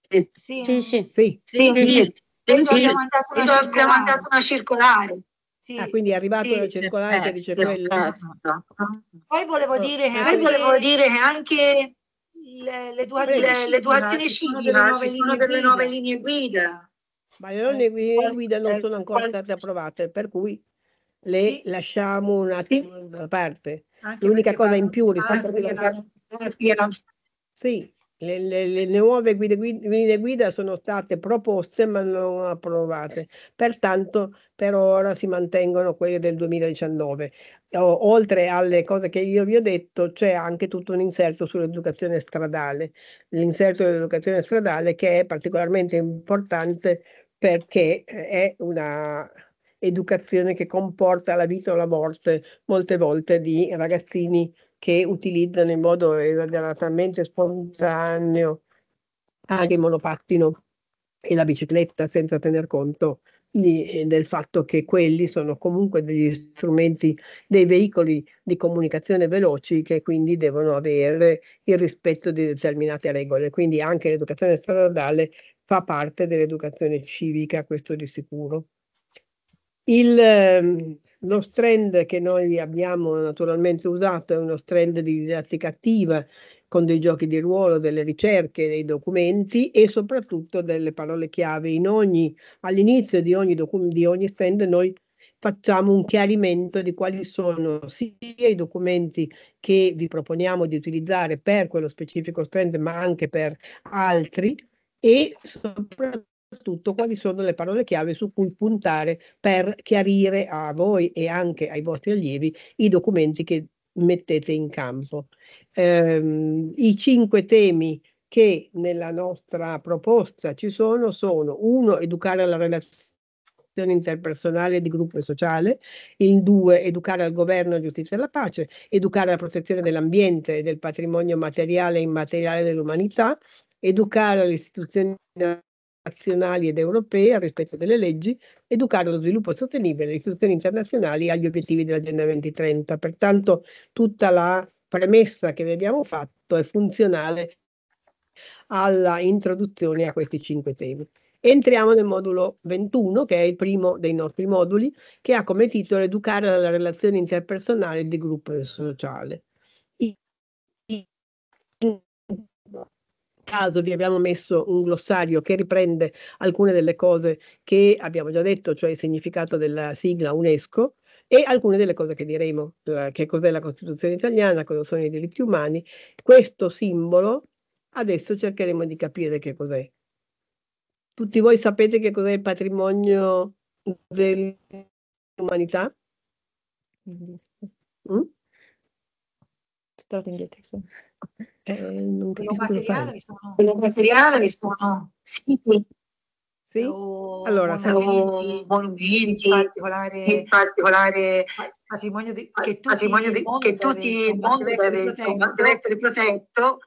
Sì, sì, sì. sì. sì, sì. Abbiamo mandato una circolare. Una Ah, quindi è arrivato sì, la circolare che dice quello. Poi volevo dire che, anche, volevo dire che anche le, le, due, le, le ci sono delle nuove linee guida ma eh, le norme eh, guida non sono ancora state approvate, per cui le sì. lasciamo un attimo sì. da parte. L'unica cosa in più rispetto a quello che... Sì, le, le, le, nuove guide, guide, guida sono state proposte ma non approvate, pertanto per ora si mantengono quelle del 2019. oltre alle cose che io vi ho detto c'è anche tutto un inserto sull'educazione stradale, l'inserto dell'educazione stradale che è particolarmente importante perché eh, è una educazione che comporta la vita o la morte molte volte di ragazzini che utilizzano in modo esageratamente spontaneo anche il monopattino e la bicicletta senza tener conto di, eh, del fatto che quelli sono comunque degli strumenti, dei veicoli di comunicazione veloci che quindi devono avere il rispetto di determinate regole. Quindi anche l'educazione stradale fa parte dell'educazione civica, questo di sicuro. Il, ehm, lo strand che noi abbiamo naturalmente usato è uno strand di didattica attiva con dei giochi di ruolo, delle ricerche, dei documenti e soprattutto delle parole chiave. Ogni, all'inizio di ogni, docu- di ogni strand noi facciamo un chiarimento di quali sono sia i documenti che vi proponiamo di utilizzare per quello specifico strand ma anche per altri e soprattutto quali sono le parole chiave su cui puntare per chiarire a voi e anche ai vostri allievi i documenti che mettete in campo. Ehm, I cinque temi che nella nostra proposta ci sono sono uno, educare alla relazione interpersonale di gruppo e sociale, il due, educare al governo e giustizia e alla pace, educare alla protezione dell'ambiente e del patrimonio materiale e immateriale dell'umanità, educare le istituzioni nazionali ed europee al rispetto delle leggi, educare allo sviluppo sostenibile le istituzioni internazionali agli obiettivi dell'Agenda 2030. Pertanto tutta la premessa che vi abbiamo fatto è funzionale alla introduzione a questi cinque temi. Entriamo nel modulo 21, che è il primo dei nostri moduli, che ha come titolo Educare alla relazione interpersonale di gruppo sociale. caso vi abbiamo messo un glossario che riprende alcune delle cose che abbiamo già detto, cioè il significato della sigla UNESCO e alcune delle cose che diremo, eh, che cos'è la Costituzione italiana, cosa sono i diritti umani. Questo simbolo adesso cercheremo di capire che cos'è. Tutti voi sapete che cos'è il patrimonio dell'umanità? Mm? Sono tornato indietro. Eh, non quello materiale sono, quello materiale sono siti. Sì? O allora, monumenti, monumenti in particolare, in particolare patrimonio di, che tutti patrimonio di, che tutti il mondo deve, protetto, deve essere protetto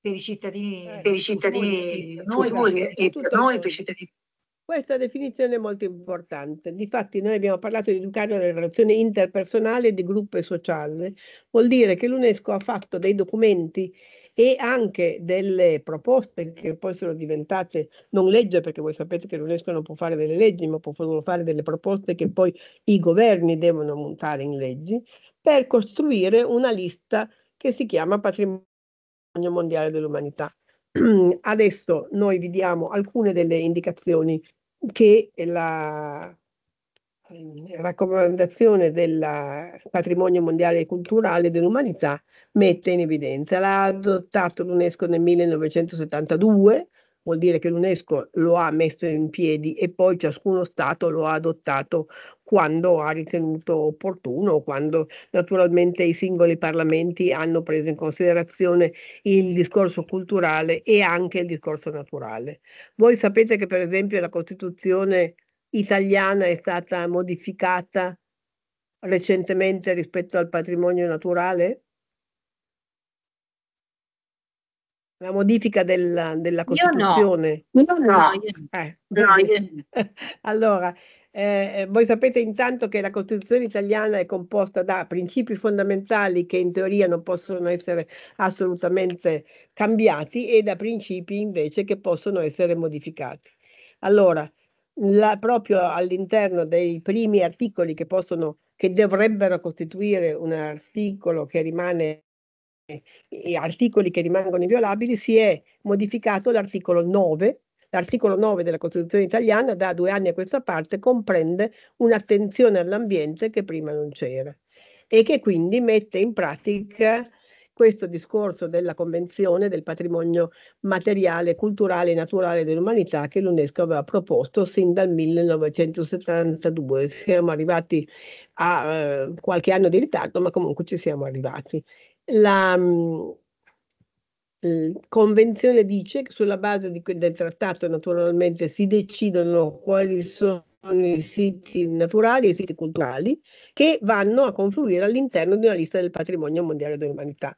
per i cittadini, eh, per i cittadini futuri, futuri, e, e per noi, per i cittadini questa definizione è molto importante. Difatti noi abbiamo parlato di educare alla relazione interpersonale di gruppo e sociale. Vuol dire che l'UNESCO ha fatto dei documenti e anche delle proposte che poi sono diventate non legge, perché voi sapete che l'UNESCO non può fare delle leggi, ma può fare delle proposte che poi i governi devono montare in leggi, per costruire una lista che si chiama Patrimonio Mondiale dell'Umanità adesso noi vi diamo alcune delle indicazioni che la ehm, raccomandazione del patrimonio mondiale culturale dell'umanità mette in evidenza. L'ha adottato l'UNESCO nel 1972 vuol dire che l'UNESCO lo ha messo in piedi e poi ciascuno Stato lo ha adottato quando ha ritenuto opportuno, quando naturalmente i singoli parlamenti hanno preso in considerazione il discorso culturale e anche il discorso naturale. Voi sapete che per esempio la Costituzione italiana è stata modificata recentemente rispetto al patrimonio naturale? La modifica della, della Costituzione? Io no, ah, io no. Eh, no io... allora, eh, voi sapete intanto che la Costituzione italiana è composta da principi fondamentali che in teoria non possono essere assolutamente cambiati e da principi invece che possono essere modificati. Allora, la, proprio all'interno dei primi articoli che possono che dovrebbero costituire un articolo che rimane articoli che rimangono inviolabili, si è modificato l'articolo 9. L'articolo 9 della Costituzione italiana da due anni a questa parte comprende un'attenzione all'ambiente che prima non c'era e che quindi mette in pratica questo discorso della Convenzione del patrimonio materiale, culturale e naturale dell'umanità che l'UNESCO aveva proposto sin dal 1972. Siamo arrivati a eh, qualche anno di ritardo, ma comunque ci siamo arrivati. La mm, eh, Convenzione dice che sulla base di, del trattato naturalmente si decidono quali sono i siti naturali e i siti culturali che vanno a confluire all'interno di una lista del patrimonio mondiale dell'umanità.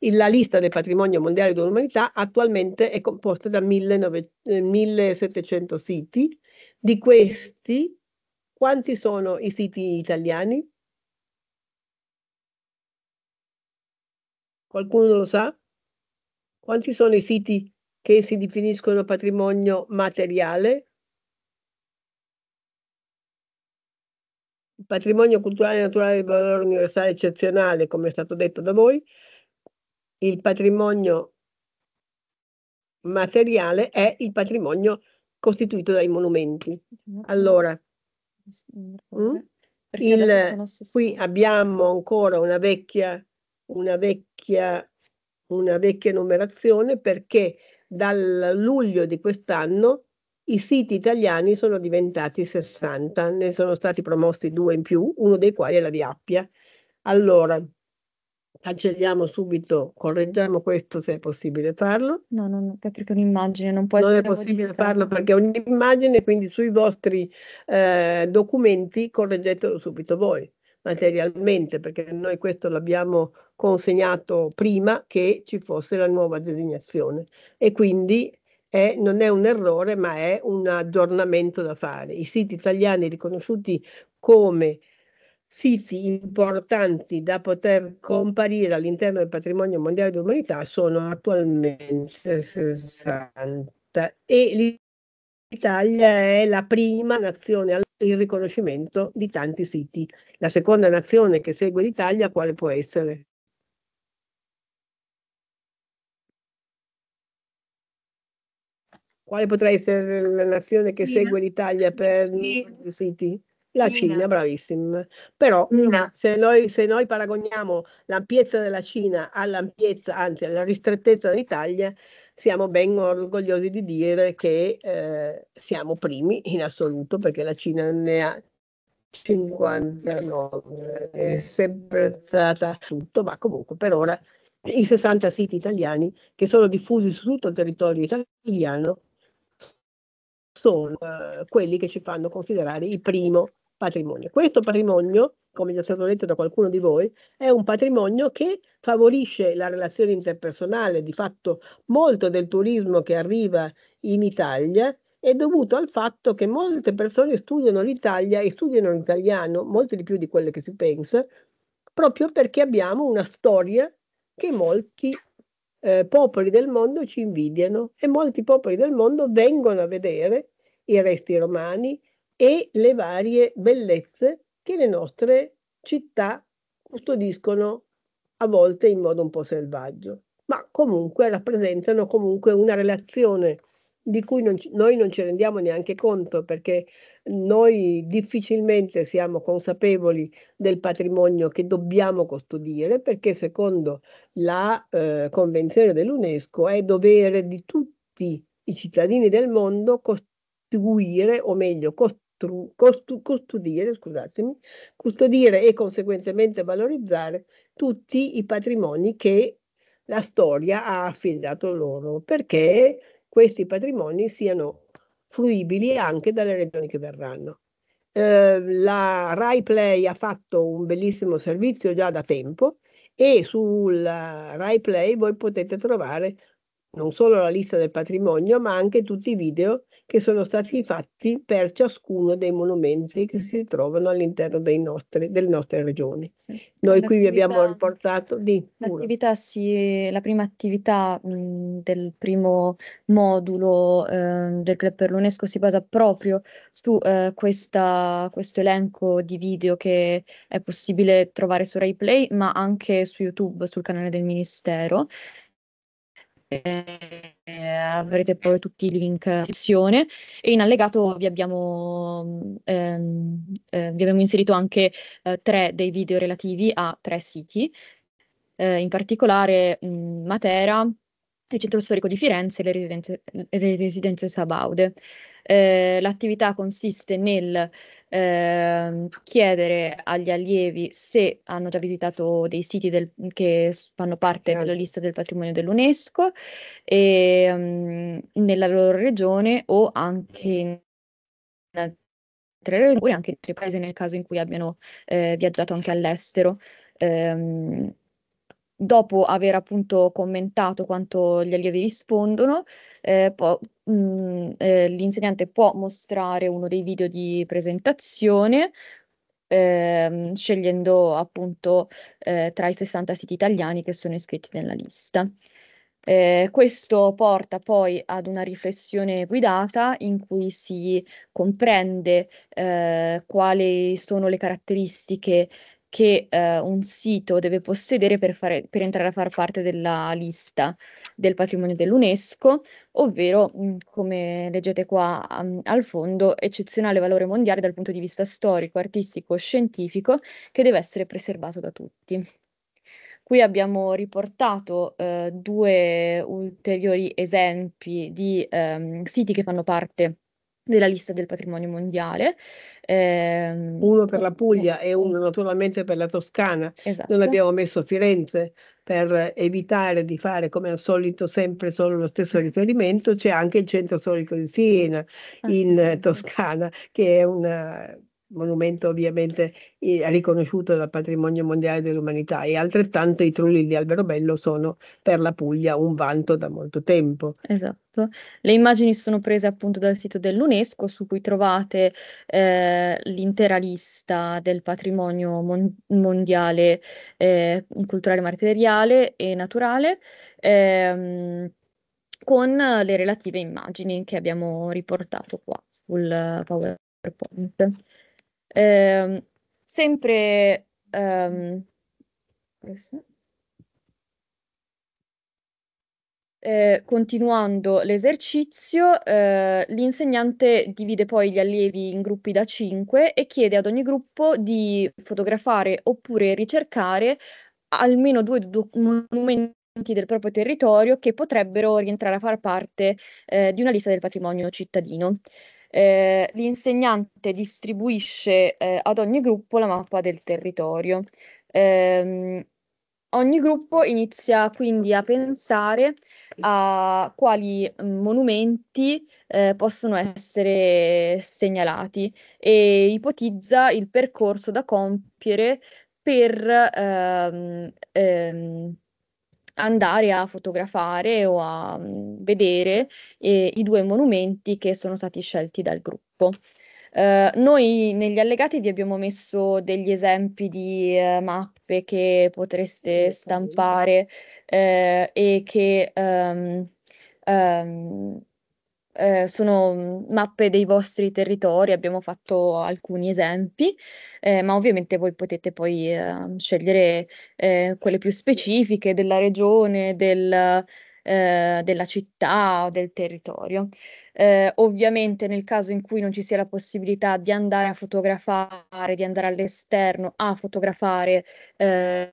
La lista del patrimonio mondiale dell'umanità attualmente è composta da 1700 eh, siti. Di questi, quanti sono i siti italiani? Qualcuno lo sa? Quanti sono i siti che si definiscono patrimonio materiale? Il patrimonio culturale e naturale di valore universale eccezionale, come è stato detto da voi, il patrimonio materiale è il patrimonio costituito dai monumenti. Allora, mm? il, qui abbiamo ancora una vecchia una vecchia, una vecchia numerazione perché dal luglio di quest'anno i siti italiani sono diventati 60, ne sono stati promossi due in più, uno dei quali è la Viappia. Allora, cancelliamo subito, correggiamo questo se è possibile farlo. No, no, no perché un'immagine non può non essere. Non è possibile modificata. farlo perché è un'immagine, quindi sui vostri eh, documenti correggetelo subito voi materialmente, perché noi questo l'abbiamo consegnato prima che ci fosse la nuova designazione e quindi è, non è un errore ma è un aggiornamento da fare. I siti italiani riconosciuti come siti importanti da poter comparire all'interno del patrimonio mondiale dell'umanità sono attualmente 60 e l'Italia è la prima nazione al il riconoscimento di tanti siti. La seconda nazione che segue l'Italia quale può essere? Quale potrà essere la nazione che Cina. segue l'Italia per i siti? La Cina, Cina bravissima. Però se noi, se noi, paragoniamo l'ampiezza della Cina all'ampiezza, anzi alla ristrettezza dell'Italia, siamo ben orgogliosi di dire che eh, siamo primi in assoluto perché la Cina ne ha 59, è sempre stata tutto, ma comunque per ora i 60 siti italiani che sono diffusi su tutto il territorio italiano sono eh, quelli che ci fanno considerare il primo patrimonio. Questo patrimonio come già stato detto da qualcuno di voi, è un patrimonio che favorisce la relazione interpersonale, di fatto molto del turismo che arriva in Italia è dovuto al fatto che molte persone studiano l'Italia e studiano l'italiano, molto di più di quello che si pensa, proprio perché abbiamo una storia che molti eh, popoli del mondo ci invidiano e molti popoli del mondo vengono a vedere i resti romani e le varie bellezze che le nostre città custodiscono a volte in modo un po' selvaggio, ma comunque rappresentano comunque una relazione di cui non, noi non ci rendiamo neanche conto perché noi difficilmente siamo consapevoli del patrimonio che dobbiamo custodire perché secondo la eh, Convenzione dell'UNESCO è dovere di tutti i cittadini del mondo costruire o meglio costruire costru, costu, custodire, scusatemi, custodire e conseguentemente valorizzare tutti i patrimoni che la storia ha affidato loro, perché questi patrimoni siano fruibili anche dalle regioni che verranno. Eh, la Rai Play ha fatto un bellissimo servizio già da tempo e sulla Rai Play voi potete trovare non solo la lista del patrimonio, ma anche tutti i video che sono stati fatti per ciascuno dei monumenti che si trovano all'interno nostri, delle nostre regioni. Sì. Noi qui vi abbiamo riportato di... L'attività sì, la prima attività mh, del primo modulo eh, del Club per l'UNESCO si basa proprio su eh, questa, questo elenco di video che è possibile trovare su RaiPlay, ma anche su YouTube, sul canale del Ministero. Eh, avrete poi tutti i link in descrizione e in allegato vi abbiamo, ehm, eh, vi abbiamo inserito anche eh, tre dei video relativi a tre siti, eh, in particolare mh, mm, Matera, il centro storico di Firenze e le residenze, le residenze Sabaude. Eh, l'attività consiste nel eh, chiedere agli allievi se hanno già visitato dei siti del, che fanno parte della certo. lista del patrimonio dell'UNESCO e, ehm, mh, nella loro regione o anche in altre regioni, anche in altri paesi nel caso in cui abbiano eh, viaggiato anche all'estero. Ehm, dopo aver appunto commentato quanto gli allievi rispondono, eh, po- mh, eh, l'insegnante può mostrare uno dei video di presentazione ehm, scegliendo appunto eh, tra i 60 siti italiani che sono iscritti nella lista. Eh, questo porta poi ad una riflessione guidata in cui si comprende eh, quali sono le caratteristiche che eh, un sito deve possedere per, fare, per, entrare a far parte della lista del patrimonio dell'UNESCO, ovvero, mh, mm, come leggete qua mh, mm, al fondo, eccezionale valore mondiale dal punto di vista storico, artistico, scientifico, che deve essere preservato da tutti. Qui abbiamo riportato eh, due ulteriori esempi di ehm, siti che fanno parte della lista del patrimonio mondiale. Eh, uno per la Puglia e uno naturalmente per la Toscana. Esatto. Non abbiamo messo Firenze per evitare di fare come al solito sempre solo lo stesso riferimento. C'è anche il centro storico di Siena ah, in Toscana che è una monumento ovviamente riconosciuto dal patrimonio mondiale dell'umanità e altrettanto i trulli di Alberobello sono per la Puglia un vanto da molto tempo. Esatto, le immagini sono prese appunto dal sito dell'UNESCO su cui trovate eh, l'intera lista del patrimonio mon- mondiale eh, culturale, materiale e naturale. Ehm, con le relative immagini che abbiamo riportato qua sul eh, PowerPoint. Ehm, sempre... Um, eh, continuando l'esercizio, eh, l'insegnante divide poi gli allievi in gruppi da 5 e chiede ad ogni gruppo di fotografare oppure ricercare almeno due monumenti del proprio territorio che potrebbero rientrare a far parte eh, di una lista del patrimonio cittadino eh, l'insegnante distribuisce eh, ad ogni gruppo la mappa del territorio. Eh, ogni gruppo inizia quindi a pensare a quali mm, monumenti eh, possono essere segnalati e ipotizza il percorso da compiere per ehm, ehm, andare a fotografare o a mh, mm, vedere eh, i due monumenti che sono stati scelti dal gruppo. Eh, noi negli allegati vi abbiamo messo degli esempi di eh, mappe che potreste stampare eh, e che ehm, ehm, eh, sono mm, mappe dei vostri territori, abbiamo fatto alcuni esempi, eh, ma ovviamente voi potete poi ehm, eh, scegliere quelle più specifiche della regione, del, eh, della città o del territorio. Eh, ovviamente nel caso in cui non ci sia la possibilità di andare a fotografare, di andare all'esterno a fotografare eh,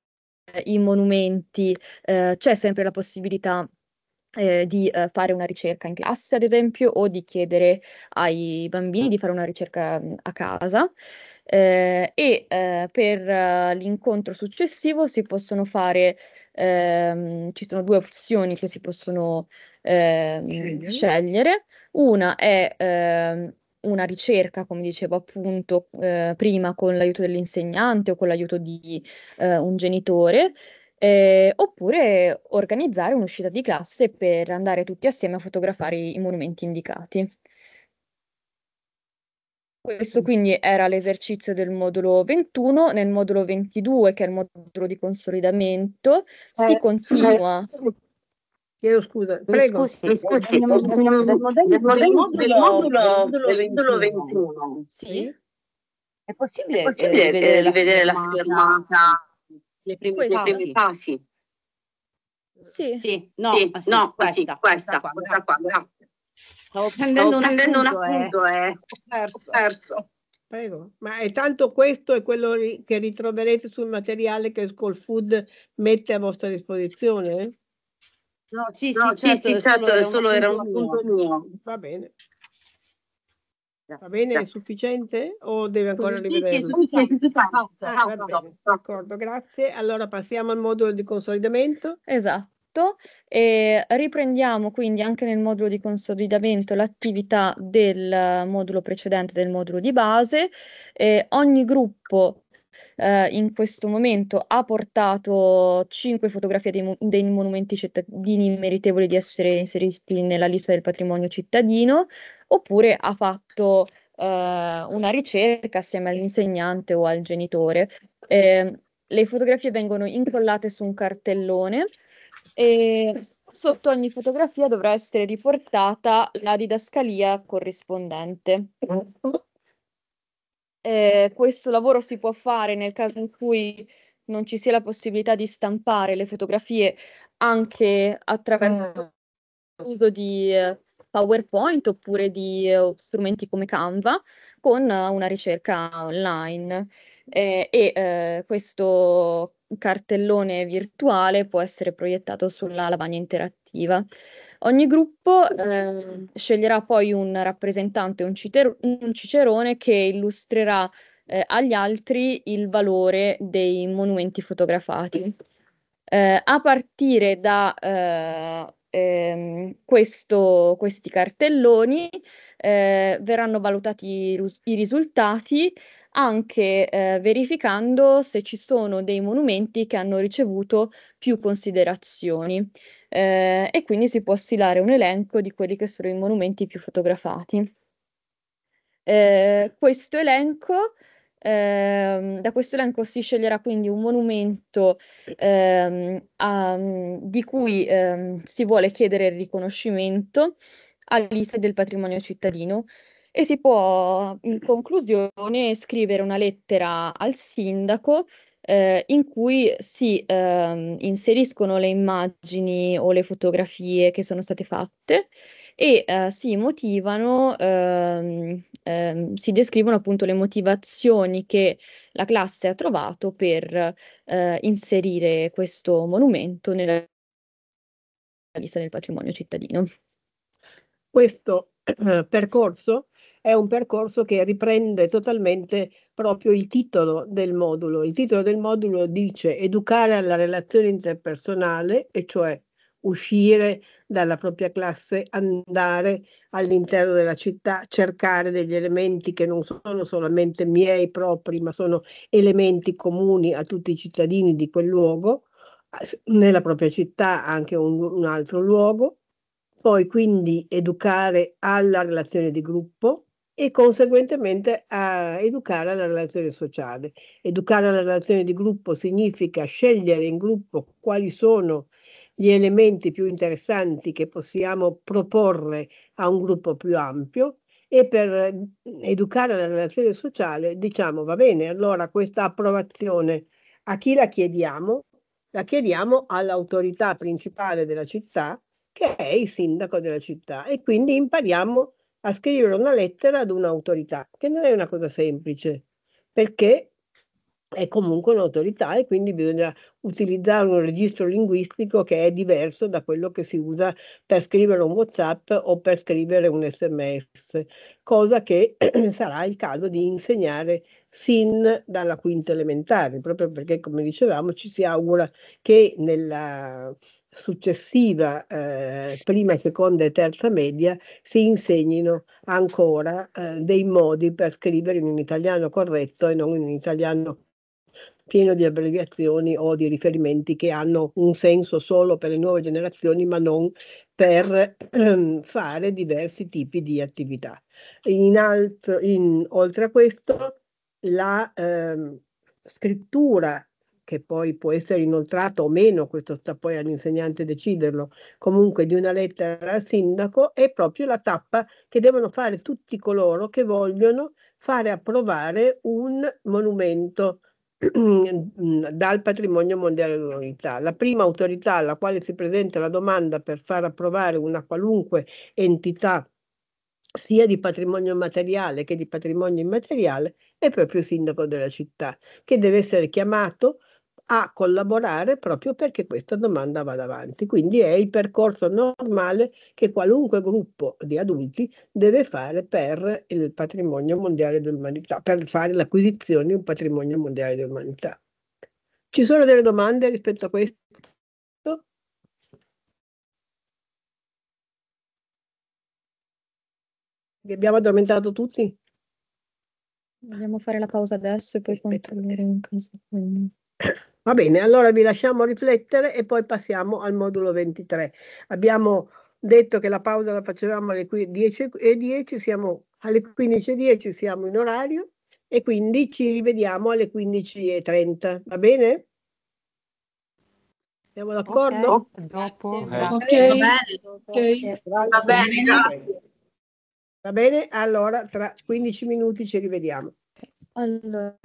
i monumenti, c'è sempre la possibilità eh, di eh, fare una ricerca in classe, ad esempio, o di chiedere ai bambini di fare una ricerca a casa. Eh, e eh, per eh, l'incontro successivo si possono fare, ehm, ci sono due opzioni che si possono ehm, scegliere. Una è ehm, una ricerca, come dicevo appunto eh, prima, con l'aiuto dell'insegnante o con l'aiuto di un genitore eh, oppure organizzare un'uscita di classe per andare tutti assieme a fotografare i monumenti indicati. Questo quindi era l'esercizio del modulo 21, nel modulo 22 che è il modulo di consolidamento si eh, continua... Eh, chiedo scusa, prego. Scusi, scusi, Nel modulo, del modulo, del modulo 21, 21. Sì. È possibile, è possibile eh, rivedere, rivedere la schermata? le prime, le prime fasi. Sì. sì. No, sì. Ah, sì. no questa, questa, questa, qua, questa qua, qua. Stavo prendendo, Stavo un, prendendo appunto, un appunto, eh. eh. Ho perso. Ho perso. Prego. Ma è tanto questo è quello che ritroverete sul materiale che School Food mette a vostra disposizione? No, sì, no, sì, certo, sì, certo, solo, era un, solo punto, era un punto mio. Va bene. Va bene, è sufficiente o deve ancora rivedere? rivederlo? Ah, ah d'accordo, grazie. Allora passiamo al modulo di consolidamento. Esatto e riprendiamo quindi anche nel modulo di consolidamento l'attività del modulo precedente del modulo di base. Eh, ogni gruppo eh, in questo momento ha portato 5 fotografie dei, mo- dei monumenti cittadini meritevoli di essere inseriti nella lista del patrimonio cittadino, oppure ha fatto eh, una ricerca assieme all'insegnante o al genitore. Eh, le fotografie vengono incollate su un cartellone e sotto ogni fotografia dovrà essere riportata la didascalia corrispondente. Eh, questo lavoro si può fare nel caso in cui non ci sia la possibilità di stampare le fotografie anche attraverso mm. l'uso di eh, PowerPoint oppure di eh, strumenti come Canva con eh, una ricerca online. Eh, e eh, questo cartellone virtuale può essere proiettato sulla lavagna interattiva. Ogni gruppo eh, sceglierà poi un rappresentante, un, citer- un cicerone che illustrerà eh, agli altri il valore dei monumenti fotografati. Eh, a partire da eh, ehm, questo, questi cartelloni, eh, verranno valutati i, risultati anche eh, verificando se ci sono dei monumenti che hanno ricevuto più considerazioni eh, e quindi si può stilare un elenco di quelli che sono i monumenti più fotografati. Eh, questo elenco Ehm, da questo elenco si sceglierà quindi un monumento ehm, a, mhmm, di cui ehm, si vuole chiedere il riconoscimento all'ISE del patrimonio cittadino e si può in conclusione scrivere una lettera al sindaco eh, in cui si ehm, inseriscono le immagini o le fotografie che sono state fatte e eh, si motivano, ehm, ehm, si descrivono appunto le motivazioni che la classe ha trovato per eh, inserire questo monumento nella lista del patrimonio cittadino. Questo eh, percorso è un percorso che riprende totalmente proprio il titolo del modulo. Il titolo del modulo dice educare alla relazione interpersonale, e cioè uscire dalla propria classe, andare all'interno della città, cercare degli elementi che non sono solamente miei propri, ma sono elementi comuni a tutti i cittadini di quel luogo, nella propria città anche un, un altro luogo, poi quindi educare alla relazione di gruppo e conseguentemente a educare alla relazione sociale. Educare alla relazione di gruppo significa scegliere in gruppo quali sono gli elementi più interessanti che possiamo proporre a un gruppo più ampio e per eh, educare la relazione sociale diciamo va bene, allora questa approvazione a chi la chiediamo? La chiediamo all'autorità principale della città che è il sindaco della città e quindi impariamo a scrivere una lettera ad un'autorità, che non è una cosa semplice, perché è comunque un'autorità e quindi bisogna utilizzare un registro linguistico che è diverso da quello che si usa per scrivere un WhatsApp o per scrivere un SMS, cosa che sarà il caso di insegnare sin dalla quinta elementare, proprio perché come dicevamo ci si augura che nella successiva eh, prima, seconda e terza media si insegnino ancora eh, dei modi per scrivere in un italiano corretto e non in un italiano pieno di abbreviazioni o di riferimenti che hanno un senso solo per le nuove generazioni, ma non per ehm, fare diversi tipi di attività. In altro, in, oltre a questo, la ehm, scrittura che poi può essere inoltrato o meno, questo sta poi all'insegnante deciderlo, comunque di una lettera al sindaco, è proprio la tappa che devono fare tutti coloro che vogliono fare approvare un monumento Mm, dal patrimonio mondiale dell'umanità. La prima autorità alla quale si presenta la domanda per far approvare una qualunque entità sia di patrimonio materiale che di patrimonio immateriale è proprio il sindaco della città, che deve essere chiamato a collaborare proprio perché questa domanda vada avanti. Quindi è il percorso normale che qualunque gruppo di adulti deve fare per il patrimonio mondiale dell'umanità, per fare l'acquisizione di un patrimonio mondiale dell'umanità. Ci sono delle domande rispetto a questo? Vi abbiamo addormentato tutti? Vogliamo fare la pausa adesso e poi Aspetta. in caso. Va bene, allora vi lasciamo riflettere e poi passiamo al modulo 23. Abbiamo detto che la pausa la facevamo alle 10.10, siamo alle 15.10 siamo in orario e quindi ci rivediamo alle 15.30, va bene? Siamo d'accordo? Okay. Dopo. Okay. Okay. Va bene, Va bene, allora tra 15 minuti ci rivediamo. Allora.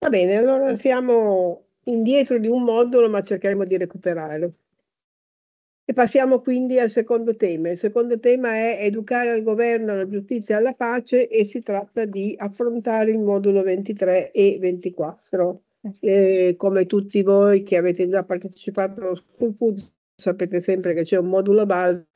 Va bene, allora siamo indietro di un modulo, ma cercheremo di recuperarlo. E passiamo quindi al secondo tema. Il secondo tema è educare al governo alla giustizia e alla pace e si tratta di affrontare il modulo 23 e 24. Eh, eh, come tutti voi che avete già partecipato allo School Food sapete sempre che c'è un modulo base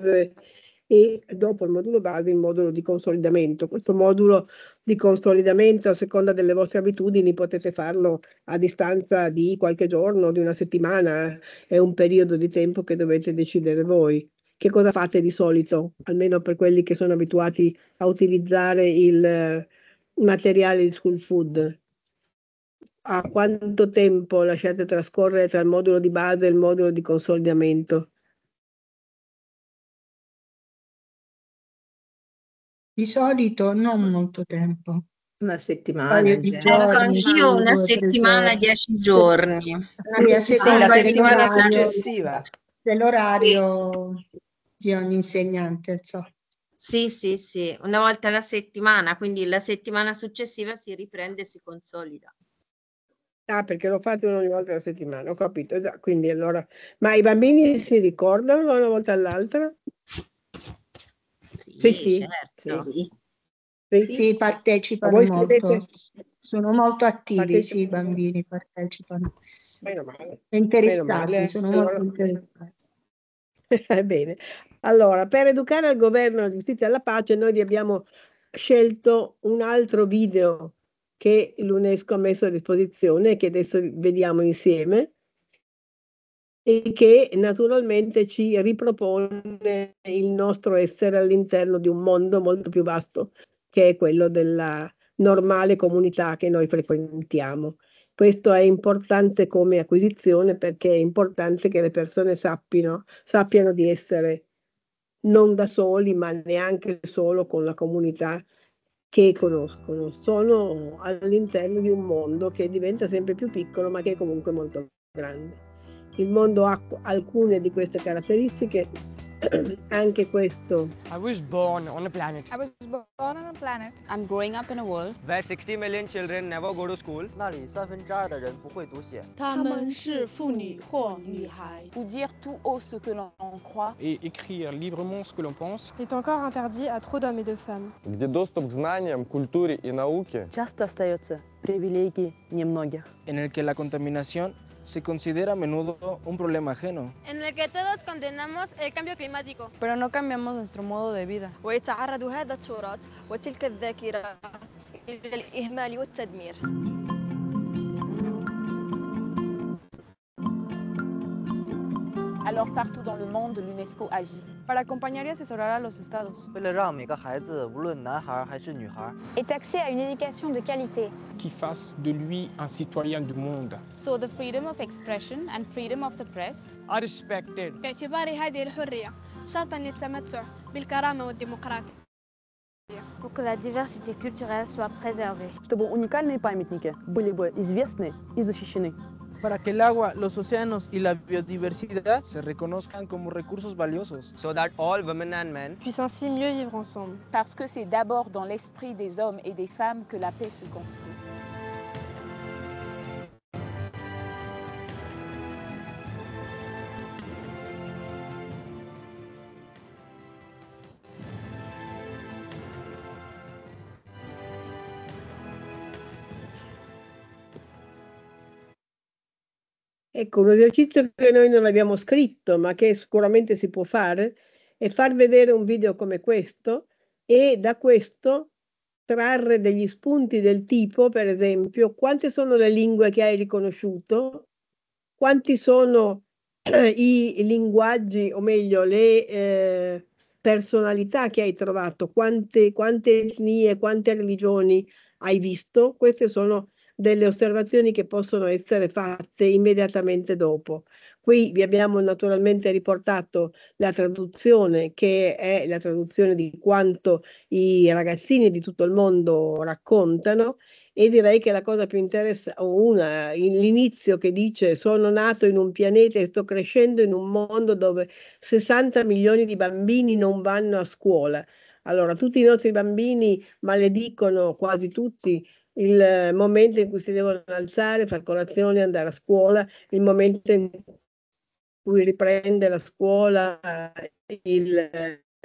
e dopo il modulo base il modulo di consolidamento. Questo modulo di consolidamento a seconda delle vostre abitudini potete farlo a distanza di qualche giorno, di una settimana, è un periodo di tempo che dovete decidere voi. Che cosa fate di solito, almeno per quelli che sono abituati a utilizzare il eh, materiale di school food? A quanto tempo lasciate trascorrere tra il modulo di base e il modulo di consolidamento? Di solito non molto tempo. Una settimana. Ecco, anch'io una settimana, dieci giorni. La, sì, la settimana successiva. Dell'orario sì. di ogni insegnante, insomma. Sì, sì, sì, una volta alla settimana, quindi la settimana successiva si riprende e si consolida. Ah, perché lo fate ogni volta alla settimana, ho capito, esatto. quindi allora... Ma i bambini si ricordano una volta all'altra? sì, sì, certo. sì. Perché partecipano Voi molto, sono molto attivi, sì, i bambini partecipano. Meno male. Interessati, Meno male. sono Meno molto interessati. Bene, allora per educare al governo alla giustizia e alla pace noi vi abbiamo scelto un altro video che l'UNESCO ha messo a disposizione che adesso vediamo insieme e che naturalmente ci ripropone il nostro essere all'interno di un mondo molto più vasto che è quello della normale comunità che noi frequentiamo. Questo è importante come acquisizione perché è importante che le persone sappino, sappiano di essere non da soli, ma neanche solo con la comunità che conoscono. Sono all'interno di un mondo che diventa sempre più piccolo, ma che è comunque molto grande. Il mondo ha alcune di queste caratteristiche, anche questo. I was born on a planet. I was born on a planet. I'm growing up in a world where 60 million children never go to school. 那里三分之二的人不会读写。他们是妇女或女孩。Ou dire tout haut ce que l'on croit. Et écrire librement ce que l'on pense. Est encore interdit à trop d'hommes et de femmes. Где доступ к знаниям, культуре и науке. Часто остается привилегии немногих. En el que la contaminación se considera a menudo un problema ajeno. En el que todos condenamos el cambio climático. Pero no cambiamos nuestro modo de vida. Alors partout dans le monde, l'UNESCO agit. Para acompañar y asesorar a los estados. Et accès à une éducation de qualité. Qui fasse de lui un citoyen du monde. So the freedom of expression and freedom of the press are respected. باعتبار هذه الحرية شرطا للتمتع بالكرامة والديمقراطية. Pour que la diversité culturelle soit préservée. Чтобы уникальные памятники были бы известны и защищены. Pour que l'eau, les océans et la biodiversité se reconozcan como recursos valiosos. So that all women and men puissent ainsi mieux vivre ensemble. Parce que c'est d'abord dans l'esprit des hommes et des femmes que la paix se construit. Ecco, un esercizio che noi non abbiamo scritto, ma che sicuramente si può fare, è far vedere un video come questo e da questo trarre degli spunti del tipo, per esempio, quante sono le lingue che hai riconosciuto, quanti sono i linguaggi, o meglio, le eh, personalità che hai trovato, quante, quante etnie, quante religioni hai visto. Queste sono delle osservazioni che possono essere fatte immediatamente dopo. Qui vi abbiamo naturalmente riportato la traduzione, che è la traduzione di quanto i ragazzini di tutto il mondo raccontano. E direi che la cosa più interessante, una, l'inizio che dice sono nato in un pianeta e sto crescendo in un mondo dove 60 milioni di bambini non vanno a scuola. Allora, tutti i nostri bambini maledicono quasi tutti il eh, momento in cui si devono alzare, fare colazione, andare a scuola, il momento in cui riprende la scuola eh, il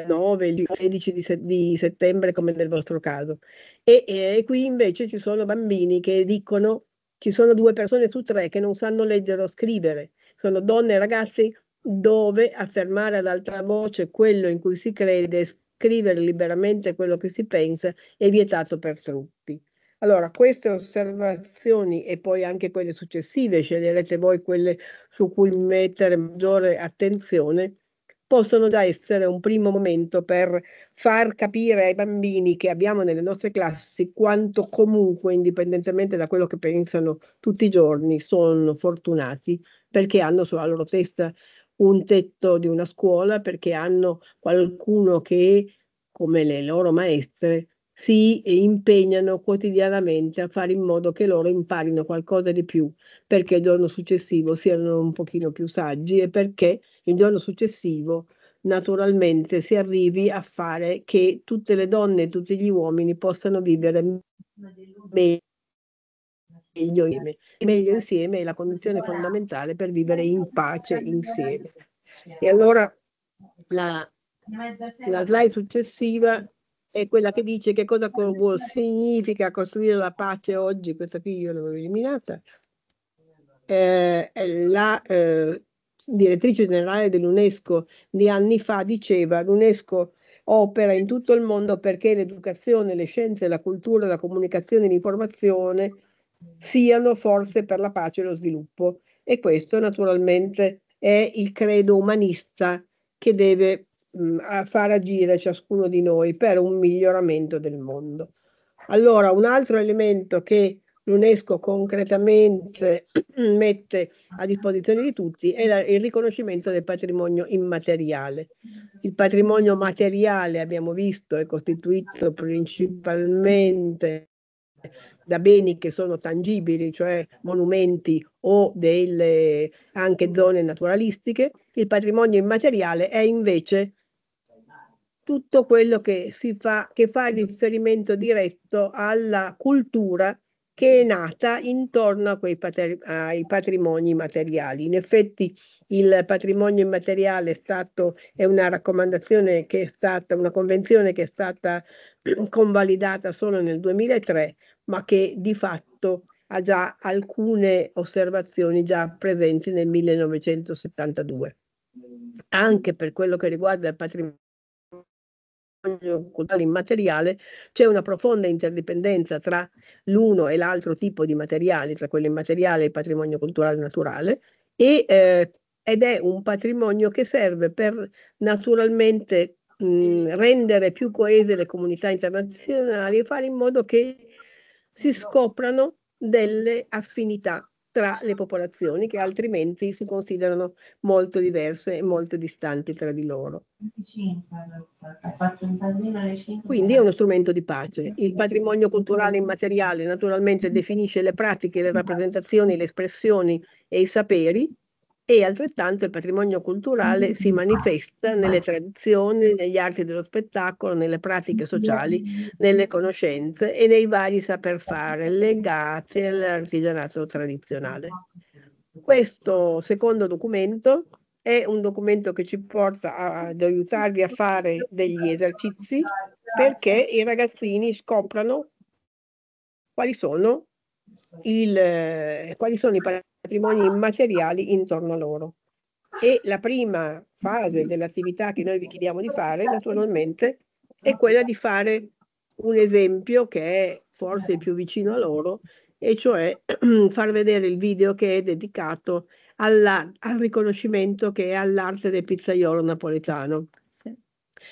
9, eh, il 16 di, se- di settembre come nel vostro caso. E, e, e qui invece ci sono bambini che dicono ci sono due persone su tre che non sanno leggere o scrivere, sono donne e ragazzi dove affermare ad alta voce quello in cui si crede, scrivere liberamente quello che si pensa è vietato per tutti. Allora, queste osservazioni e poi anche quelle successive, sceglierete voi quelle su cui mettere maggiore attenzione, possono già essere un primo momento per far capire ai bambini che abbiamo nelle nostre classi quanto comunque, indipendentemente da quello che pensano tutti i giorni, sono fortunati perché hanno sulla loro testa un tetto di una scuola, perché hanno qualcuno che, come le loro maestre, si impegnano quotidianamente a fare in modo che loro imparino qualcosa di più perché il giorno successivo siano un pochino più saggi e perché il giorno successivo naturalmente si arrivi a fare che tutte le donne e tutti gli uomini possano vivere meglio insieme. Meglio insieme è la condizione fondamentale per vivere in pace insieme. E allora la, la slide successiva è quella che dice che cosa vuol, significa costruire la pace oggi, questa qui io l'avevo eliminata, eh, la eh, direttrice generale dell'UNESCO di anni fa diceva l'UNESCO opera in tutto il mondo perché l'educazione, le scienze, la cultura, la comunicazione e l'informazione siano forze per la pace e lo sviluppo. E questo naturalmente è il credo umanista che deve Mm, a far agire ciascuno di noi per un miglioramento del mondo. Allora, un altro elemento che l'UNESCO concretamente mette a disposizione di tutti è la, il riconoscimento del patrimonio immateriale. Il patrimonio materiale, abbiamo visto, è costituito principalmente da beni che sono tangibili, cioè monumenti o delle anche zone naturalistiche, il patrimonio immateriale è invece tutto quello che, si fa, che fa riferimento diretto alla cultura che è nata intorno a quei patri- ai patrimoni materiali. In effetti il patrimonio immateriale è, stato, è una raccomandazione che è stata, una convenzione che è stata convalidata solo nel 2003, ma che di fatto ha già alcune osservazioni già presenti nel 1972. Anche per quello che riguarda il patrimonio culturale immateriale, c'è una profonda interdipendenza tra l'uno e l'altro tipo di materiali, tra quello immateriale e il patrimonio culturale naturale, e, eh, ed è un patrimonio che serve per naturalmente mh, rendere più coese le comunità internazionali e fare in modo che si scoprano delle affinità tra le popolazioni che altrimenti si considerano molto diverse e molto distanti tra di loro. Quindi è uno strumento di pace. Il patrimonio culturale immateriale naturalmente mm. definisce le pratiche, le rappresentazioni, le espressioni e i saperi e altrettanto il patrimonio culturale si manifesta nelle tradizioni, negli arti dello spettacolo, nelle pratiche sociali, nelle conoscenze e nei vari saper fare legati all'artigianato tradizionale. Questo secondo documento è un documento che ci porta ad aiutarvi a fare degli esercizi perché i ragazzini scoprano quali sono, il, quali sono i patrimonio patrimoni immateriali intorno a loro. E la prima fase dell'attività che noi vi chiediamo di fare, naturalmente, è quella di fare un esempio che è forse il più vicino a loro, e cioè far vedere il video che è dedicato alla, al riconoscimento che è all'arte del pizzaiolo napoletano, sì.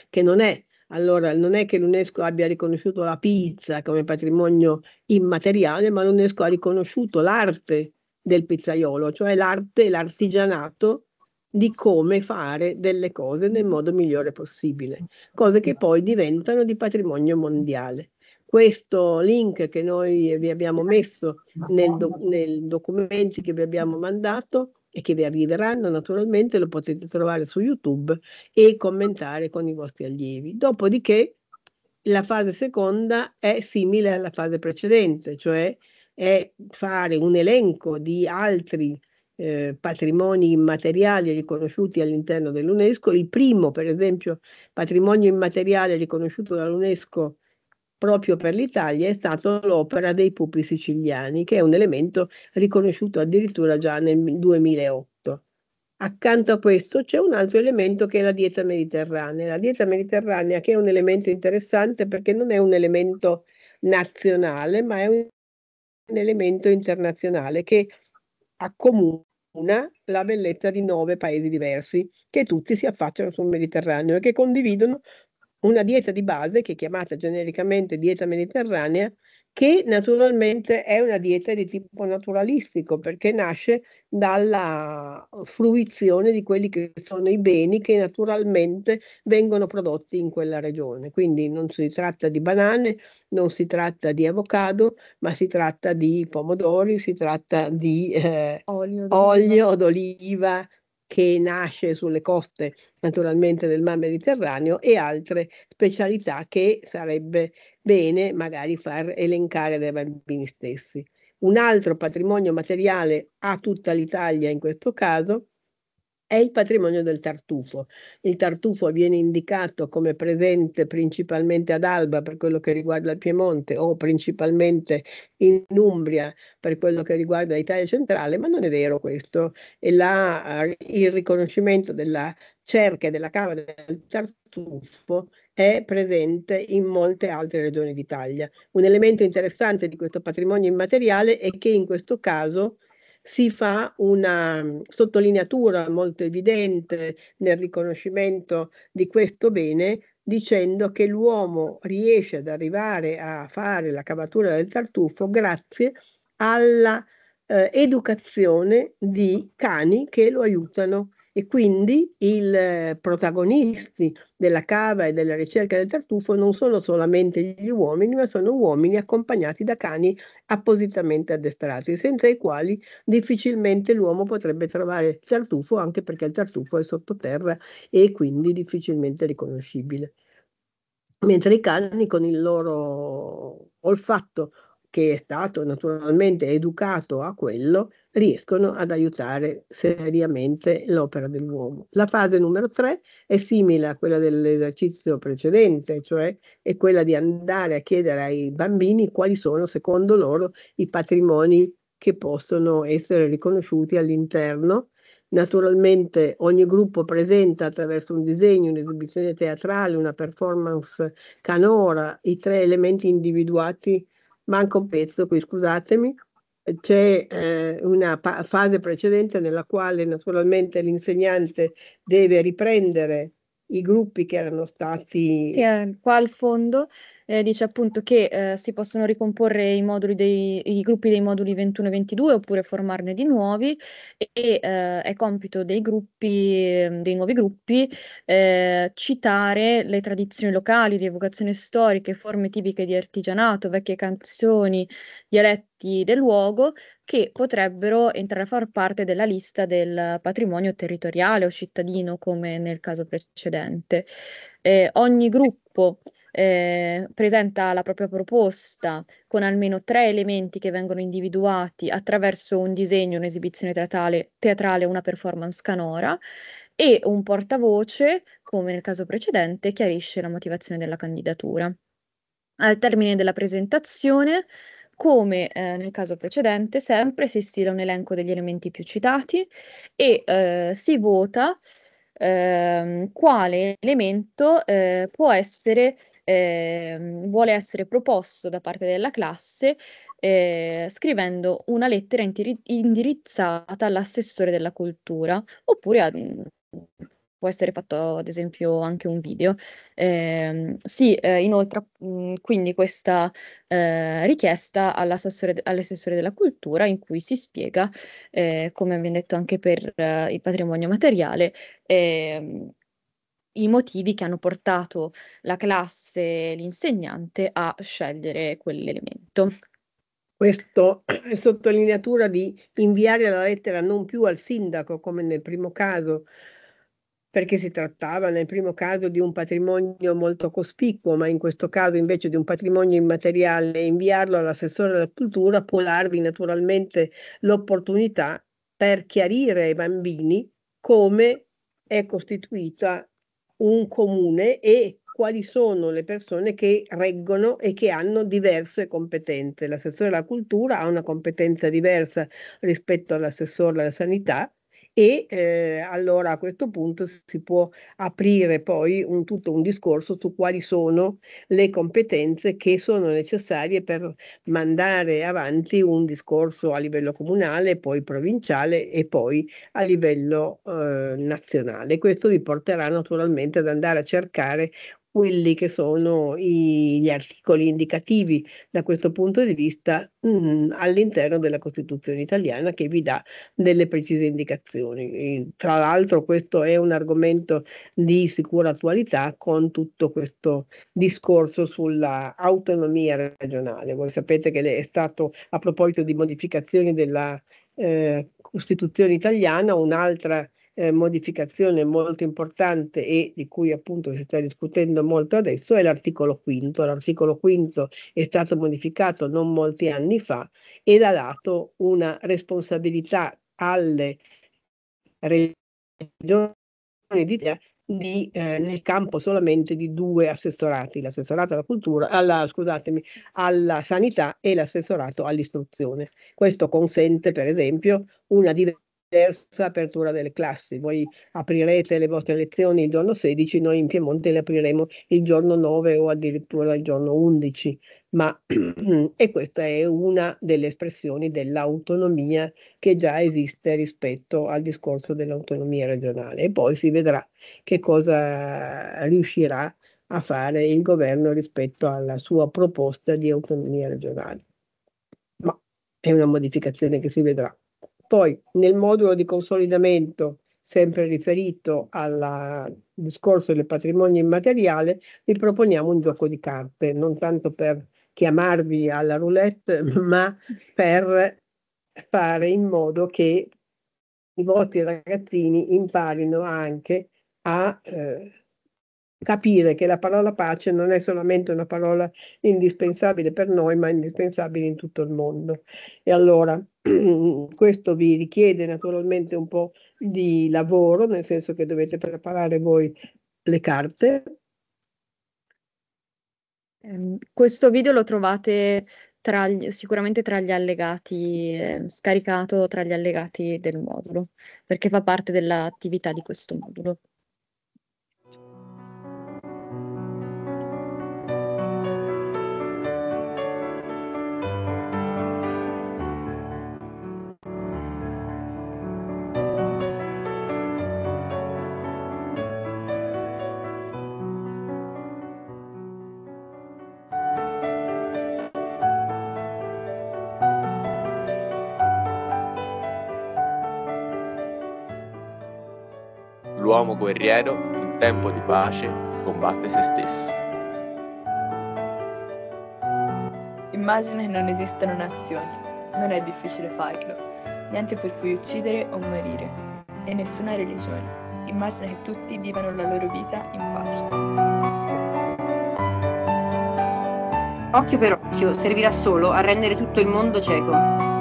che non è, allora, non è che l'UNESCO abbia riconosciuto la pizza come patrimonio immateriale, ma l'UNESCO ha riconosciuto l'arte del pizzaiolo, cioè l'arte e l'artigianato di come fare delle cose nel modo migliore possibile, cose che poi diventano di patrimonio mondiale. Questo link che noi vi abbiamo messo nel, do, nel documenti che vi abbiamo mandato e che vi arriveranno naturalmente lo potete trovare su YouTube e commentare con i vostri allievi. Dopodiché la fase seconda è simile alla fase precedente, cioè è fare un elenco di altri eh, patrimoni immateriali riconosciuti all'interno dell'UNESCO. Il primo, per esempio, patrimonio immateriale riconosciuto dall'UNESCO proprio per l'Italia è stato l'opera dei pupi siciliani, che è un elemento riconosciuto addirittura già nel 2008. Accanto a questo c'è un altro elemento che è la dieta mediterranea. La dieta mediterranea che è un elemento interessante perché non è un elemento nazionale, ma è un un elemento internazionale che accomuna la bellezza di nove paesi diversi che tutti si affacciano sul Mediterraneo e che condividono una dieta di base che è chiamata genericamente dieta mediterranea, che naturalmente è una dieta di tipo naturalistico perché nasce dalla fruizione di quelli che sono i beni che naturalmente vengono prodotti in quella regione. Quindi non si tratta di banane, non si tratta di avocado, ma si tratta di pomodori, si tratta di eh, olio, d'oliva. olio d'oliva che nasce sulle coste naturalmente del Mar Mediterraneo e altre specialità che sarebbe bene magari far elencare dai bambini stessi. Un altro patrimonio materiale a tutta l'Italia in questo caso è il patrimonio del tartufo. Il tartufo viene indicato come presente principalmente ad Alba per quello che riguarda il Piemonte o principalmente in Umbria per quello che riguarda l'Italia centrale, ma non è vero questo. E la, eh, il riconoscimento della cerca e della cava del tartufo è presente in molte altre regioni d'Italia. Un elemento interessante di questo patrimonio immateriale è che in questo caso si fa una mm, sottolineatura molto evidente nel riconoscimento di questo bene dicendo che l'uomo riesce ad arrivare a fare la cavatura del tartufo grazie alla eh, educazione di cani che lo aiutano e quindi i eh, protagonisti della cava e della ricerca del tartufo non sono solamente gli uomini, ma sono uomini accompagnati da cani appositamente addestrati, senza i quali difficilmente l'uomo potrebbe trovare il tartufo, anche perché il tartufo è sottoterra e quindi difficilmente riconoscibile. Mentre i cani con il loro olfatto, che è stato naturalmente educato a quello, riescono ad aiutare seriamente l'opera dell'uomo. La fase numero tre è simile a quella dell'esercizio precedente, cioè è quella di andare a chiedere ai bambini quali sono secondo loro i patrimoni che possono essere riconosciuti all'interno. Naturalmente ogni gruppo presenta attraverso un disegno, un'esibizione teatrale, una performance canora, i tre elementi individuati, manca un pezzo qui scusatemi, c'è eh, una pa- fase precedente nella quale naturalmente l'insegnante deve riprendere i gruppi che erano stati... Sì, eh, qua al fondo eh, dice appunto che eh, si possono ricomporre i, moduli dei, i gruppi dei moduli 21 e 22 oppure formarne di nuovi e eh, è compito dei gruppi, ehm, dei nuovi gruppi, eh, citare le tradizioni locali, rievocazioni storiche, forme tipiche di artigianato, vecchie canzoni, dialetti del luogo che potrebbero entrare a far parte della lista del patrimonio territoriale o cittadino come nel caso precedente. Eh, ogni gruppo eh, presenta la propria proposta con almeno tre elementi che vengono individuati attraverso un disegno, un'esibizione teatrale, teatrale una performance canora e un portavoce, come nel caso precedente, chiarisce la motivazione della candidatura. Al termine della presentazione, come eh, nel caso precedente, sempre si stila un elenco degli elementi più citati e eh, si vota eh, quale elemento eh, può essere eh, vuole essere proposto da parte della classe eh, scrivendo una lettera indirizzata all'assessore della cultura oppure a, può essere fatto ad esempio anche un video. Eh, sì, eh, inoltre mm, quindi questa eh, richiesta all'assessore, all'assessore, della cultura in cui si spiega, eh, come abbiamo detto anche per eh, il patrimonio materiale, eh, i motivi che hanno portato la classe, l'insegnante a scegliere quell'elemento. Questo sottolineatura di inviare la lettera non più al sindaco come nel primo caso, perché si trattava nel primo caso di un patrimonio molto cospicuo, ma in questo caso invece di un patrimonio immateriale, inviarlo all'assessore della cultura può darvi naturalmente l'opportunità per chiarire ai bambini come è costituita un comune e quali sono le persone che reggono e che hanno diverse competenze. L'assessore alla cultura ha una competenza diversa rispetto all'assessore alla sanità e eh, allora a questo punto si può aprire poi un, tutto un discorso su quali sono le competenze che sono necessarie per mandare avanti un discorso a livello comunale, poi provinciale e poi a livello eh, nazionale. Questo vi porterà naturalmente ad andare a cercare quelli che sono i, gli articoli indicativi da questo punto di vista mh, mm, all'interno della Costituzione italiana che vi dà delle precise indicazioni. E, tra l'altro questo è un argomento di sicura attualità con tutto questo discorso sull'autonomia regionale. Voi sapete che è stato a proposito di modificazioni della eh, Costituzione italiana un'altra eh, modificazione molto importante e di cui appunto si sta discutendo molto adesso è l'articolo quinto. L'articolo quinto è stato modificato non molti anni fa ed ha dato una responsabilità alle regioni d'Italia di, eh, nel campo solamente di due assessorati, l'assessorato alla cultura, alla, scusatemi, alla sanità e l'assessorato all'istruzione. Questo consente per esempio una diversa terza apertura delle classi. Voi aprirete le vostre lezioni il giorno 16, noi in Piemonte le apriremo il giorno 9 o addirittura il giorno 11, ma e questa è una delle espressioni dell'autonomia che già esiste rispetto al discorso dell'autonomia regionale e poi si vedrà che cosa riuscirà a fare il governo rispetto alla sua proposta di autonomia regionale. Ma è una modificazione che si vedrà. Poi nel modulo di consolidamento, sempre riferito al discorso del patrimonio immateriale, vi proponiamo un gioco di carte, non tanto per chiamarvi alla roulette, ma per fare in modo che i vostri ragazzini imparino anche a eh, capire che la parola pace non è solamente una parola indispensabile per noi, ma indispensabile in tutto il mondo. E allora questo vi richiede naturalmente un po' di lavoro, nel senso che dovete preparare voi le carte. Ehm, questo video lo trovate tra gli, sicuramente tra gli allegati, eh, scaricato tra gli allegati del modulo, perché fa parte dell'attività di questo modulo. l'uomo guerriero in tempo di pace combatte se stesso. Immagina che non esistano nazioni, non è difficile farlo, niente per cui uccidere o morire, e nessuna religione. Immagina che tutti vivano la loro vita in pace. Occhio per occhio servirà solo a rendere tutto il mondo cieco.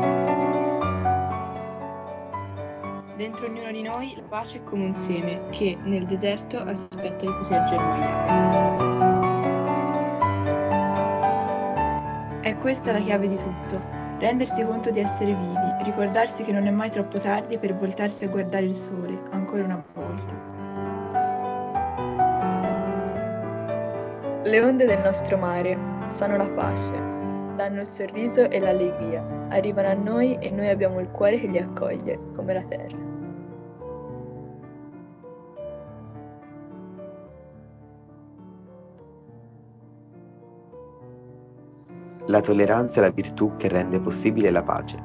dentro ognuno di noi la pace è come un seme che nel deserto aspetta di poter germogliare. È questa la chiave di tutto, rendersi conto di essere vivi, ricordarsi che non è mai troppo tardi per voltarsi a guardare il sole, ancora una volta. Le onde del nostro mare sono la pace, danno il sorriso e l'allegria, arrivano a noi e noi abbiamo il cuore che li accoglie, come la terra. La tolleranza è la virtù che rende possibile la pace.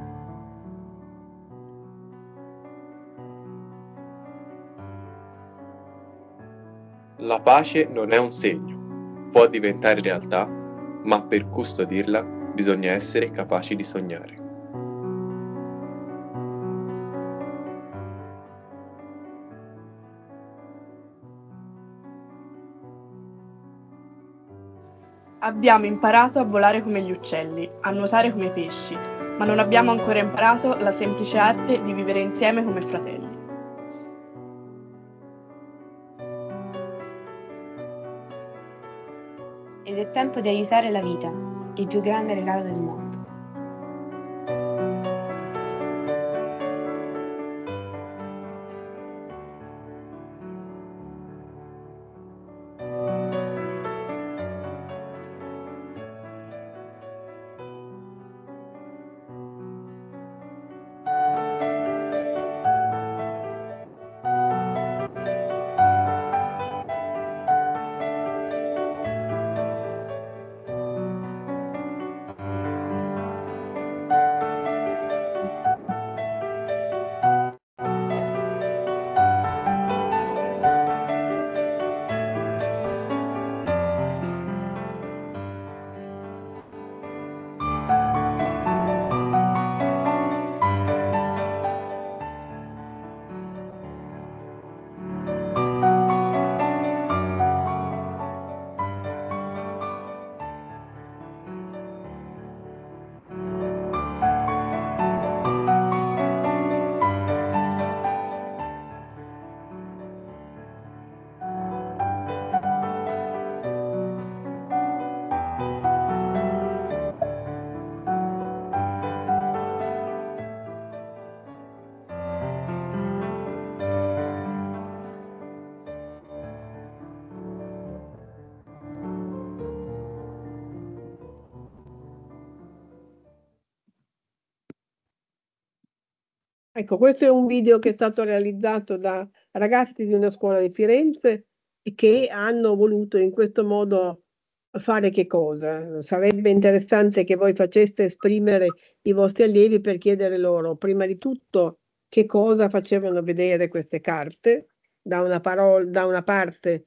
La pace non è un segno, può diventare realtà, ma per custodirla bisogna essere capaci di sognare. Abbiamo imparato a volare come gli uccelli, a nuotare come i pesci, ma non abbiamo ancora imparato la semplice arte di vivere insieme come fratelli. Ed è tempo di aiutare la vita, il più grande regalo del mondo. Ecco, questo è un video che è stato realizzato da ragazzi di una scuola di Firenze che hanno voluto in questo modo fare che cosa? Sarebbe interessante che voi faceste esprimere i vostri allievi per chiedere loro, prima di tutto, che cosa facevano vedere queste carte, da una, parola, da una parte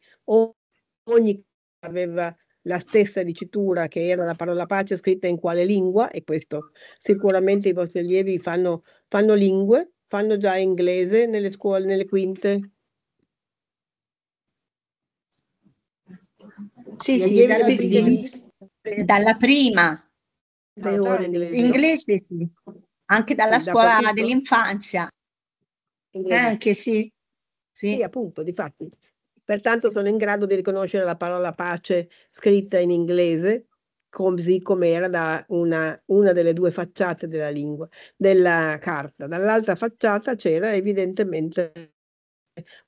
ogni aveva la stessa dicitura che era la parola pace scritta in quale lingua, e questo sicuramente i vostri allievi fanno, fanno lingue, fanno già inglese nelle scuole, nelle quinte. Sì, sì, dalla, sì, sì. dalla prima. Ore inglese. inglese sì. Anche dalla sì, scuola dall'infanzia. Anche sì. Sì, sì appunto, di fatti. Pertanto sono in grado di riconoscere la parola pace scritta in inglese, così come era da una, una, delle due facciate della lingua, della carta. Dall'altra facciata c'era evidentemente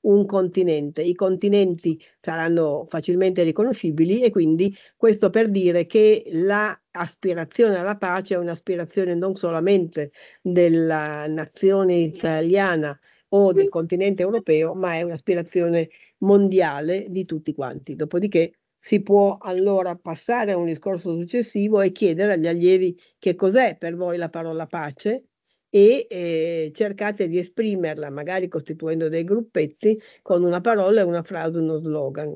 un continente. I continenti saranno facilmente riconoscibili e quindi questo per dire che l'aspirazione alla pace è un'aspirazione non solamente della nazione italiana o del continente europeo, ma è un'aspirazione mondiale di tutti quanti. Dopodiché si può allora passare a un discorso successivo e chiedere agli allievi che cos'è per voi la parola pace e eh, cercate di esprimerla, magari costituendo dei gruppetti con una parola, una frase, uno slogan.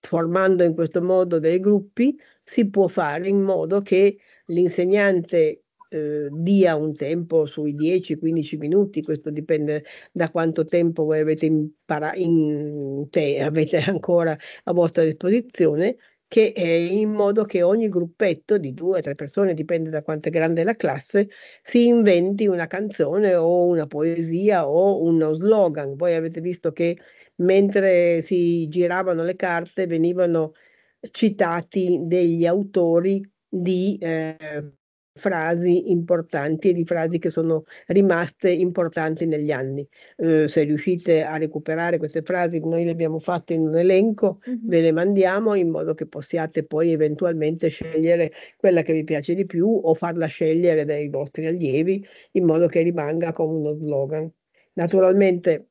Formando in questo modo dei gruppi si può fare in modo che l'insegnante eh, dia un tempo sui 10-15 minuti, questo dipende da quanto tempo voi avete, impara- in te, avete ancora a vostra disposizione, che è in modo che ogni gruppetto di due o tre persone, dipende da quanto è grande la classe, si inventi una canzone o una poesia o uno slogan. Voi avete visto che mentre si giravano le carte venivano citati degli autori di eh, frasi importanti, di frasi che sono rimaste importanti negli anni. Eh, se riuscite a recuperare queste frasi, noi le abbiamo fatte in un elenco, mm-hmm. ve le mandiamo in modo che possiate poi eventualmente scegliere quella che vi piace di più o farla scegliere dai vostri allievi in modo che rimanga come uno slogan. Naturalmente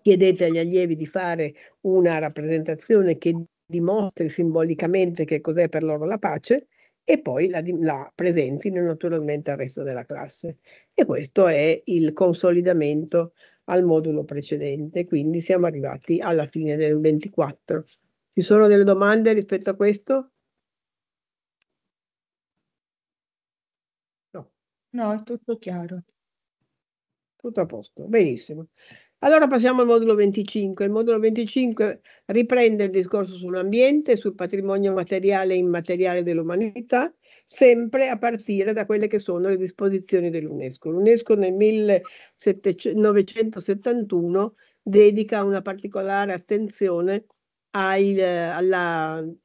chiedete agli allievi di fare una rappresentazione che dimostri simbolicamente che cos'è per loro la pace e poi la, la presentino naturalmente al resto della classe. E questo è il consolidamento al modulo precedente, quindi siamo arrivati alla fine del 24. Ci sono delle domande rispetto a questo? No, è tutto chiaro. Tutto a posto, benissimo. Allora passiamo al modulo 25. Il modulo 25 riprende il discorso sull'ambiente, sul patrimonio materiale e immateriale dell'umanità, sempre a partire da quelle che sono le disposizioni dell'UNESCO. L'UNESCO nel 1971 dedica una particolare attenzione eh, al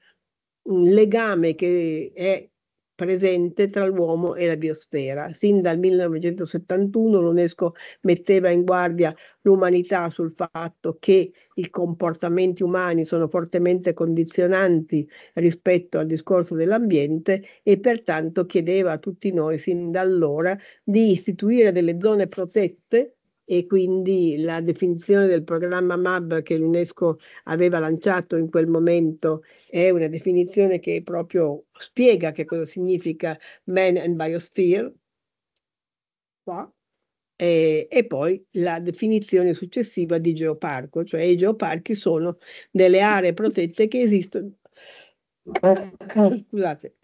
mm, legame che è presente tra l'uomo e la biosfera. Sin dal 1971 l'UNESCO metteva in guardia l'umanità sul fatto che i comportamenti umani sono fortemente condizionanti rispetto al discorso dell'ambiente e pertanto chiedeva a tutti noi sin da allora di istituire delle zone protette e quindi la definizione del programma MAB che l'UNESCO aveva lanciato in quel momento è una definizione che proprio spiega che cosa significa Man and Biosphere, qua, e, e poi la definizione successiva di geoparco, cioè i geoparchi sono delle aree protette che esistono, ecco. scusate,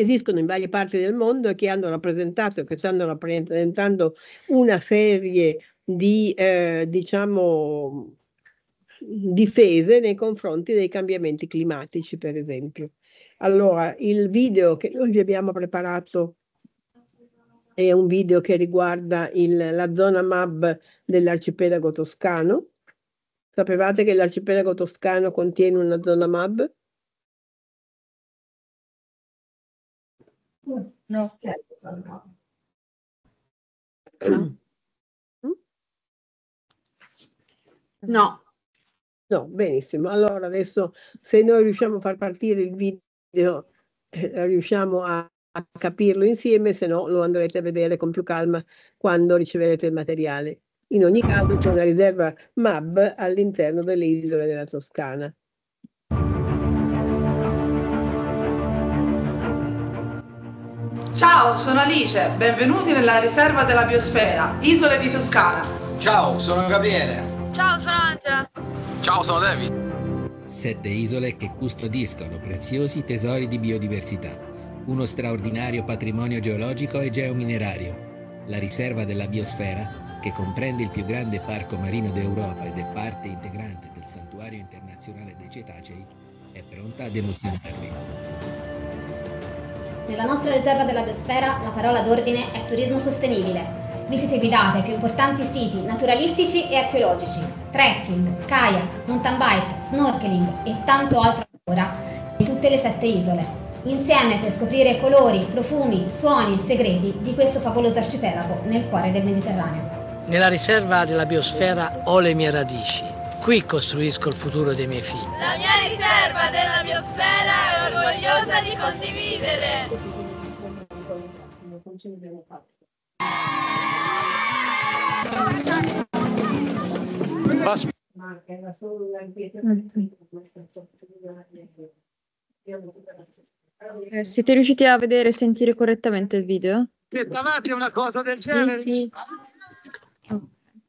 esistono in varie parti del mondo e che hanno rappresentato e che stanno rappresentando una serie di eh, diciamo difese nei confronti dei cambiamenti climatici, per esempio. Allora, il video che noi vi abbiamo preparato è un video che riguarda il, la zona MAB dell'arcipelago toscano. Sapevate che l'arcipelago toscano contiene una zona MAB? No. No. No, benissimo. Allora adesso se noi riusciamo a far partire il video, eh, riusciamo a, a capirlo insieme, se no lo andrete a vedere con più calma quando riceverete il materiale. In ogni caso c'è una riserva MAB all'interno delle isole della Toscana. Ciao, sono Alice, benvenuti nella riserva della biosfera, Isole di Toscana. Ciao, sono Gabriele. Ciao, sono Angela. Ciao, sono David. Sette isole che custodiscono preziosi tesori di biodiversità, uno straordinario patrimonio geologico e geominerario, la riserva della biosfera che comprende il più grande parco marino d'Europa ed è parte integrante del santuario internazionale dei cetacei, è pronta ad emozionarvi. Nella nostra riserva della biosfera la parola d'ordine è turismo sostenibile. Visite guidate ai più importanti siti naturalistici e archeologici, trekking, kayak, mountain bike, snorkeling e tanto altro ancora di tutte le sette isole. Insieme per scoprire colori, profumi, suoni e segreti di questo favoloso arcipelago nel cuore del Mediterraneo. Nella riserva della biosfera ho le mie radici Qui costruisco il futuro dei miei figli. La mia riserva della biosfera è orgogliosa di condividere. Eh, siete riusciti a vedere e sentire correttamente il video? Aspettavate una cosa del genere? Sì. Sì.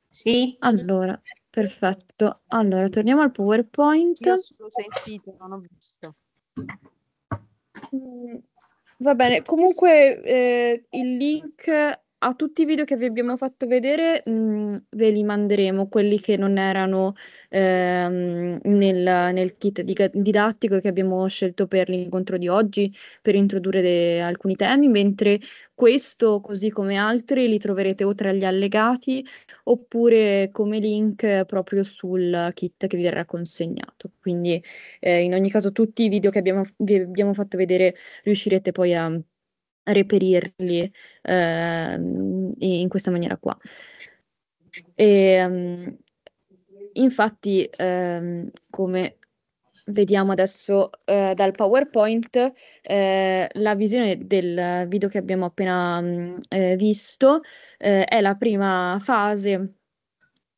sì. Allora. Perfetto. Allora, torniamo al PowerPoint. Io solo sentito, non ho visto. Mm, va bene, comunque eh, il link a tutti i video che vi abbiamo fatto vedere mh, mm, ve li manderemo, quelli che non erano ehm, nel, nel, kit di, didattico che abbiamo scelto per l'incontro di oggi per introdurre de- alcuni temi, mentre questo, così come altri, li troverete o tra gli allegati oppure come link proprio sul kit che vi verrà consegnato. Quindi eh, in ogni caso tutti i video che abbiamo, vi abbiamo fatto vedere riuscirete poi a reperirli eh, in questa maniera qua. E, ehm, infatti, eh, come vediamo adesso eh, dal PowerPoint, eh, la visione del video che abbiamo appena mm, eh, visto eh, è la prima fase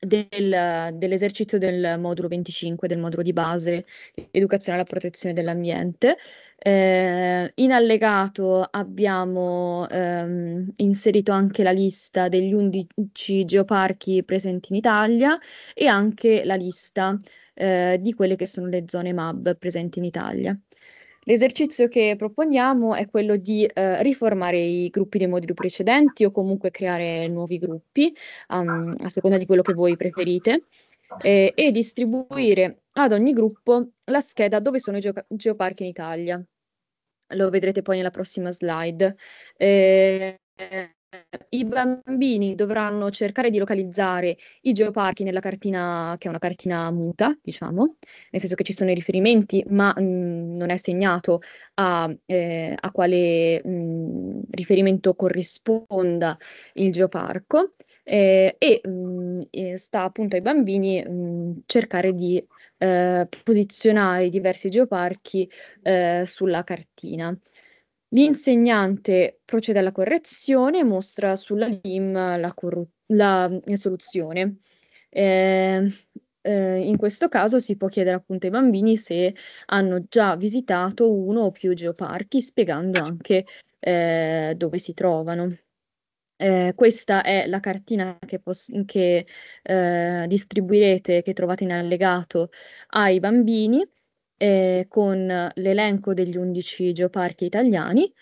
del, dell'esercizio del modulo 25, del modulo di base Educazione alla protezione dell'ambiente. Eh, in allegato abbiamo ehm, inserito anche la lista degli 11 geoparchi presenti in Italia e anche la lista eh, di quelle che sono le zone MAB presenti in Italia. L'esercizio che proponiamo è quello di eh, riformare i gruppi dei moduli precedenti o comunque creare nuovi gruppi, um, a seconda di quello che voi preferite, eh, e distribuire ad ogni gruppo la scheda dove sono i geo- geoparchi in Italia. Lo vedrete poi nella prossima slide. Eh, i bambini dovranno cercare di localizzare i geoparchi nella cartina, che è una cartina muta, diciamo, nel senso che ci sono i riferimenti, ma mh, mm, non è segnato a, eh, a quale mh, mm, riferimento corrisponda il geoparco. Eh, e mh, mm, sta appunto ai bambini mh, cercare di eh, posizionare i diversi geoparchi eh, sulla cartina. L'insegnante procede alla correzione e mostra sulla LIM la, corru- la eh, soluzione. Eh, eh, in questo caso si può chiedere appunto ai bambini se hanno già visitato uno o più geoparchi, spiegando anche eh, dove si trovano. Eh, questa è la cartina che, pos- che eh, distribuirete, che trovate in allegato ai bambini eh, con l'elenco degli 11 geoparchi italiani,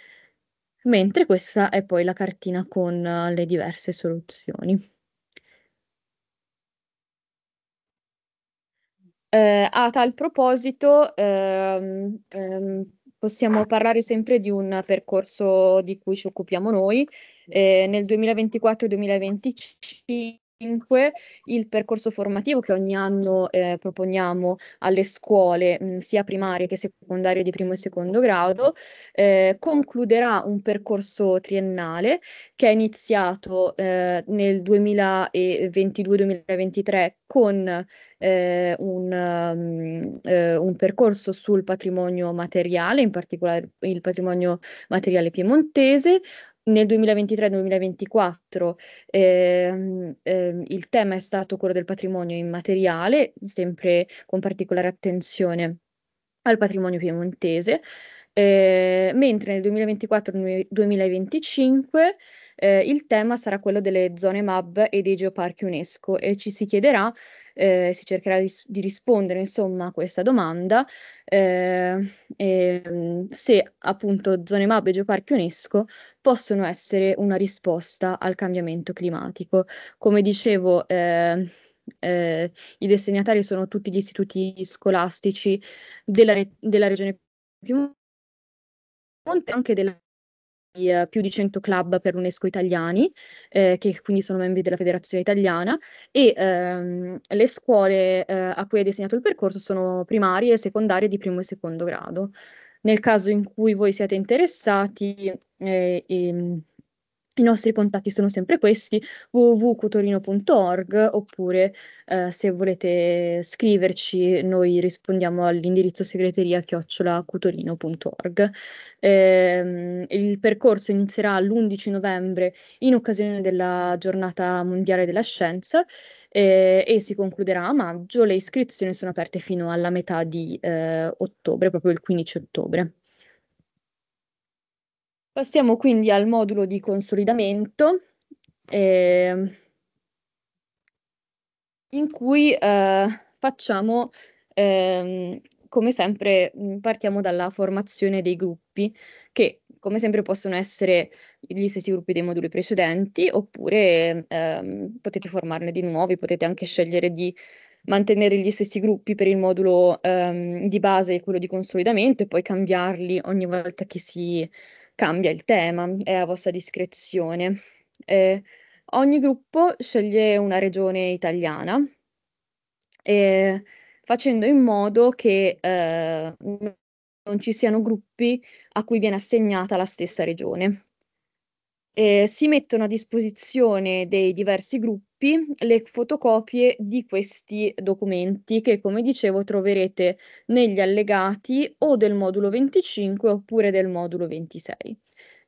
mentre questa è poi la cartina con eh, le diverse soluzioni. Eh, a tal proposito, ehm, ehm, possiamo parlare sempre di un percorso di cui ci occupiamo noi. Eh, nel 2024-2025 il percorso formativo che ogni anno eh, proponiamo alle scuole, mh, mm, sia primarie che secondarie di primo e secondo grado, eh, concluderà un percorso triennale che è iniziato eh, nel 2022-2023 con eh, un, um, un, percorso sul patrimonio materiale, in particolare il patrimonio materiale piemontese, nel 2023-2024 ehm, ehm, il tema è stato quello del patrimonio immateriale, sempre con particolare attenzione al patrimonio piemontese, eh, mentre nel 2024-2025 eh, il tema sarà quello delle zone MAB e dei geoparchi UNESCO e ci si chiederà, eh, si cercherà di, di, rispondere insomma a questa domanda, eh, e, ehm, se appunto zone MAB e geoparchi UNESCO possono essere una risposta al cambiamento climatico. Come dicevo, ehm, eh, i destinatari sono tutti gli istituti scolastici della, re- della regione Piemonte, anche della eh, più di 100 club per l'UNESCO italiani, eh, che quindi sono membri della federazione italiana, e ehm, le scuole eh, a cui è destinato il percorso sono primarie e secondarie di primo e secondo grado. Nel caso in cui voi siate interessati, eh, ehm, i nostri contatti sono sempre questi, www.cutorino.org, oppure eh, se volete scriverci noi rispondiamo all'indirizzo segreteria chiocciolacutorino.org. Eh, il percorso inizierà l'11 novembre in occasione della giornata mondiale della scienza eh, e si concluderà a maggio. Le iscrizioni sono aperte fino alla metà di eh, ottobre, proprio il 15 ottobre. Passiamo quindi al modulo di consolidamento, eh, in cui eh, facciamo, eh, come sempre, mm, partiamo dalla formazione dei gruppi, che come sempre possono essere gli stessi gruppi dei moduli precedenti, oppure ehm, potete formarne di nuovi, potete anche scegliere di mantenere gli stessi gruppi per il modulo ehm, di base e quello di consolidamento e poi cambiarli ogni volta che si cambia il tema, è a vostra discrezione. Eh, ogni gruppo sceglie una regione italiana eh, facendo in modo che eh, non ci siano gruppi a cui viene assegnata la stessa regione. si mettono a disposizione dei diversi gruppi gruppi le fotocopie di questi documenti che, come dicevo, troverete negli allegati o del modulo 25 oppure del modulo 26.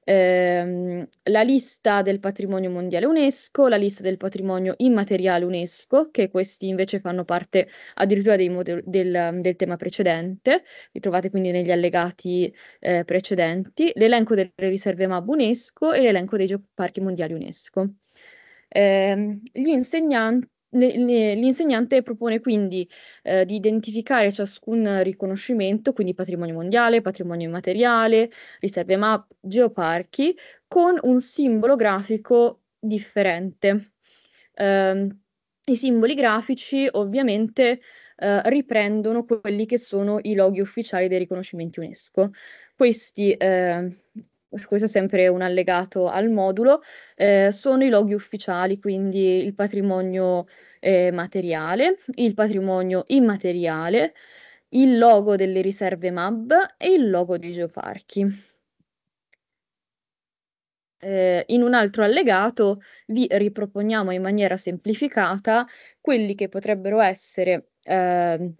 Ehm, la lista del patrimonio mondiale UNESCO, la lista del patrimonio immateriale UNESCO, che questi invece fanno parte addirittura model- del, del, tema precedente, li trovate quindi negli allegati eh, precedenti, l'elenco delle riserve MAB UNESCO e l'elenco dei geoparchi mondiali UNESCO. Eh, l'insegnante, l'insegnante propone quindi eh, di identificare ciascun riconoscimento, quindi patrimonio mondiale, patrimonio immateriale, riserve map, geoparchi, con un simbolo grafico differente. Eh, i simboli grafici ovviamente eh, riprendono quelli che sono i loghi ufficiali dei riconoscimenti UNESCO. Questi eh, questo è sempre un allegato al modulo, eh, sono i loghi ufficiali, quindi il patrimonio eh, materiale, il patrimonio immateriale, il logo delle riserve MAB e il logo dei geoparchi. Eh, in un altro allegato vi riproponiamo in maniera semplificata quelli che potrebbero essere eh,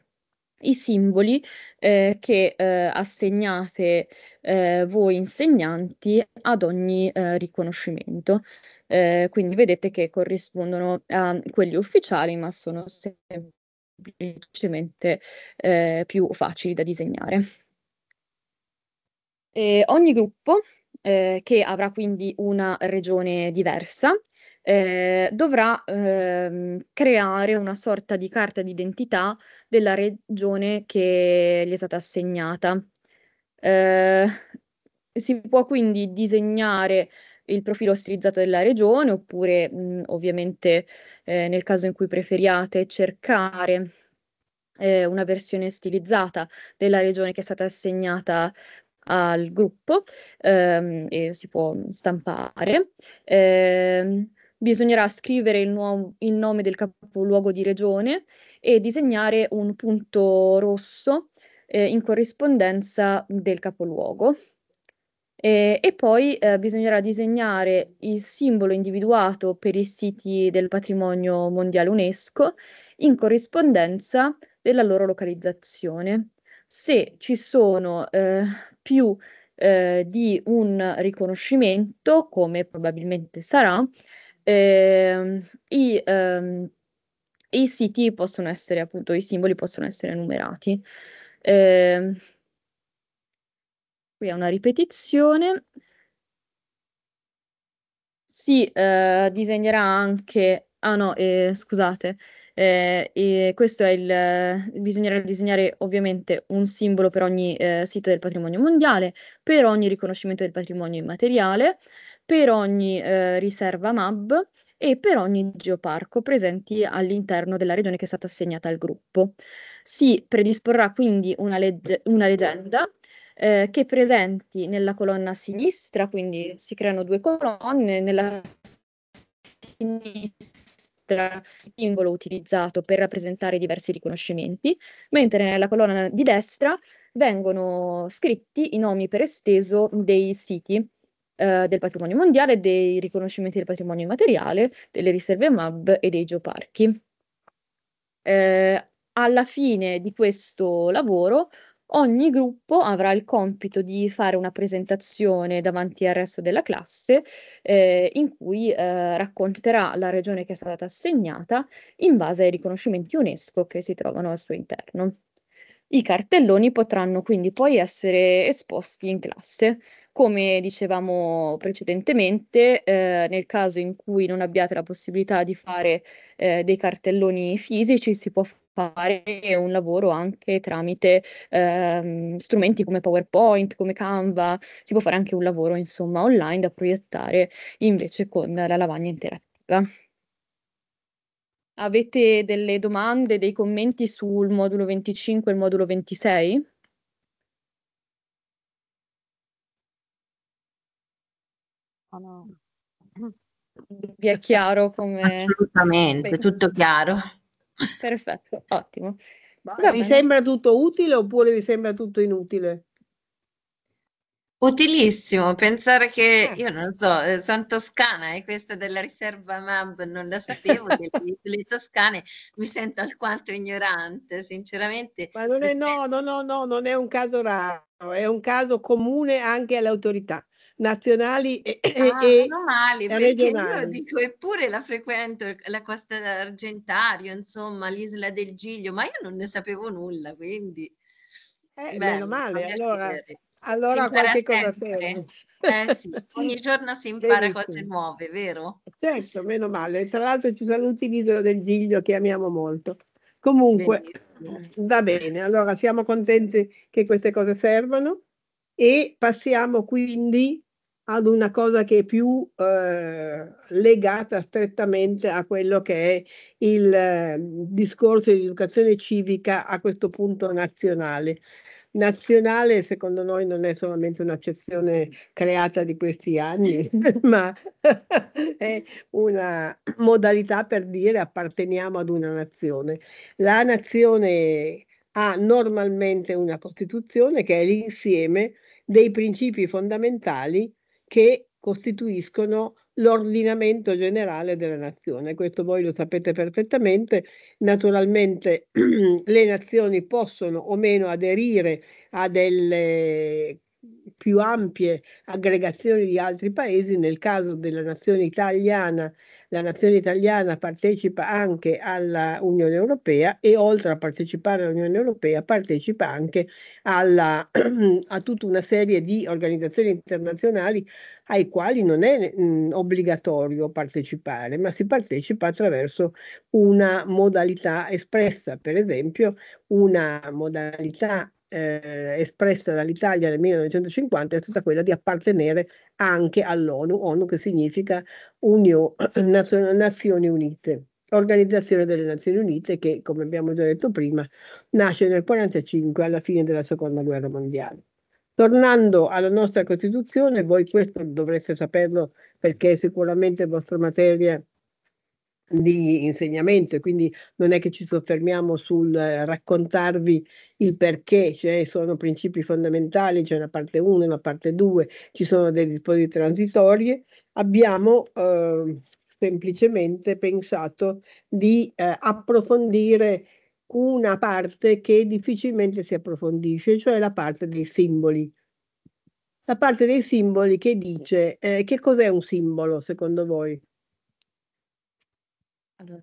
i simboli eh, che eh, assegnate eh, voi insegnanti ad ogni eh, riconoscimento. Eh, quindi vedete che corrispondono a quelli ufficiali, ma sono semplicemente eh, più facili da disegnare. E ogni gruppo che avrà quindi una regione diversa eh, dovrà ehm, creare una sorta di carta d'identità della regione che gli è stata assegnata. Eh, si può quindi disegnare il profilo stilizzato della regione oppure mh, mm, ovviamente eh, nel caso in cui preferiate cercare eh, una versione stilizzata della regione che è stata assegnata al gruppo ehm, e si può stampare. Ehm, bisognerà scrivere il, nuovo, il nome del capoluogo di regione e disegnare un punto rosso eh, in corrispondenza del capoluogo. E, e poi eh, bisognerà disegnare il simbolo individuato per i siti del patrimonio mondiale UNESCO in corrispondenza della loro localizzazione. Se ci sono eh, più eh, di un riconoscimento, come probabilmente sarà, ehm, i, ehm, i, siti possono essere, appunto, i simboli possono essere numerati. Eh, qui è una ripetizione. Si eh, disegnerà anche, ah no, eh, scusate, eh, eh, questo è il, eh, bisognerà disegnare ovviamente un simbolo per ogni eh, sito del patrimonio mondiale, per ogni riconoscimento del patrimonio immateriale, per ogni eh, riserva MAB e per ogni geoparco presenti all'interno della regione che è stata assegnata al gruppo. Si predisporrà quindi una, legge, una leggenda eh, che presenti nella colonna sinistra, quindi si creano due colonne, nella sinistra il simbolo utilizzato per rappresentare i diversi riconoscimenti, mentre nella colonna di destra vengono scritti i nomi per esteso dei siti eh, del patrimonio mondiale, dei riconoscimenti del patrimonio immateriale, delle riserve MAB e dei geoparchi. Eh, alla fine di questo lavoro ogni gruppo avrà il compito di fare una presentazione davanti al resto della classe eh, in cui eh, racconterà la regione che è stata assegnata in base ai riconoscimenti UNESCO che si trovano al suo interno. I cartelloni potranno quindi poi essere esposti in classe come dicevamo precedentemente, eh, nel caso in cui non abbiate la possibilità di fare eh, dei cartelloni fisici, si può fare un lavoro anche tramite eh, strumenti come PowerPoint, come Canva, si può fare anche un lavoro insomma online da proiettare invece con la lavagna interattiva. Avete delle domande, dei commenti sul modulo 25 e il modulo 26? no. Vi è chiaro come... Assolutamente, Beh. tutto chiaro. Perfetto, ottimo. Ma vi sembra tutto utile oppure vi sembra tutto inutile? Utilissimo, pensare che, eh. io non so, eh, sono toscana e questa della riserva MAB non la sapevo, delle isole toscane, mi sento alquanto ignorante, sinceramente. Ma non è, no, no, no, no, non è un caso raro, è un caso comune anche alle autorità nazionali e, ah, e, male, e regionali. Io dico, eppure la frequento, la Costa d'Argentario, insomma, l'Isola del Giglio, ma io non ne sapevo nulla, quindi... Eh, Beh, meno male, allora, allora qualche cosa serve. Eh sì, ogni giorno si impara Benissimo. cose nuove, vero? Certo, meno male. Tra l'altro ci saluti l'isola del Giglio che amiamo molto. Comunque, Benissimo. va bene, allora siamo contenti che queste cose servano e passiamo quindi ad una cosa che è più eh, legata strettamente a quello che è il eh, discorso di educazione civica a questo punto nazionale. Nazionale secondo noi non è solamente un'accezione creata di questi anni, ma è una modalità per dire apparteniamo ad una nazione. La nazione ha normalmente una Costituzione che è l'insieme dei principi fondamentali che costituiscono l'ordinamento generale della nazione. Questo voi lo sapete perfettamente. Naturalmente le nazioni possono o meno aderire a delle più ampie aggregazioni di altri paesi. Nel caso della nazione italiana la nazione italiana partecipa anche all'Unione Europea e oltre a partecipare all'Unione Europea partecipa anche alla, a tutta una serie di organizzazioni internazionali ai quali non è mh, obbligatorio partecipare, ma si partecipa attraverso una modalità espressa, per esempio una modalità eh, espressa dall'Italia nel 1950 è stata quella di appartenere anche all'ONU, ONU che significa Unione, Nazioni Unite, Organizzazione delle Nazioni Unite che, come abbiamo già detto prima, nasce nel 1945 alla fine della Seconda Guerra Mondiale. Tornando alla nostra Costituzione, voi questo dovreste saperlo perché è sicuramente vostra materia di insegnamento e quindi non è che ci soffermiamo sul eh, raccontarvi il perché, cioè sono principi fondamentali, c'è cioè una parte 1, una parte 2, ci sono delle disposizioni transitorie, abbiamo eh, semplicemente pensato di eh, approfondire una parte che difficilmente si approfondisce, cioè la parte dei simboli la parte dei simboli che dice eh, che cos'è un simbolo secondo voi? Allora,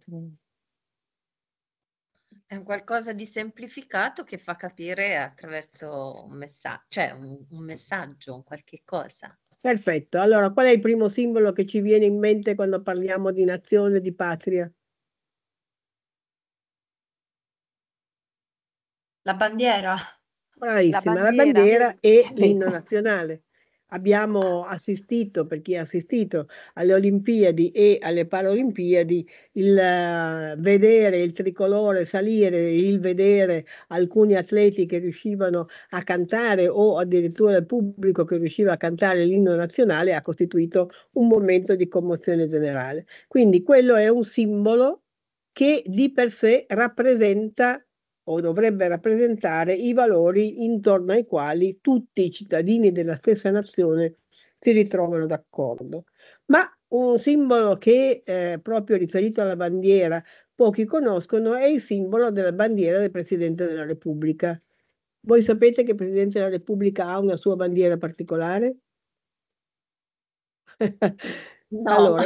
è un qualcosa di semplificato che fa capire attraverso un messaggio, cioè un, un messaggio, un qualche cosa. Perfetto, allora qual è il primo simbolo che ci viene in mente quando parliamo di nazione, di patria? La bandiera. Bravissima, la bandiera, la bandiera e l'inno nazionale abbiamo assistito, per chi ha assistito alle Olimpiadi e alle Paralimpiadi, il eh, vedere il tricolore salire, il vedere alcuni atleti che riuscivano a cantare o addirittura il pubblico che riusciva a cantare l'inno nazionale ha costituito un momento di commozione generale. Quindi quello è un simbolo che di per sé rappresenta o dovrebbe rappresentare i valori intorno ai quali tutti i cittadini della stessa nazione si ritrovano d'accordo. Ma un simbolo che eh, proprio riferito alla bandiera pochi conoscono è il simbolo della bandiera del Presidente della Repubblica. Voi sapete che il Presidente della Repubblica ha una sua bandiera particolare? No. allora,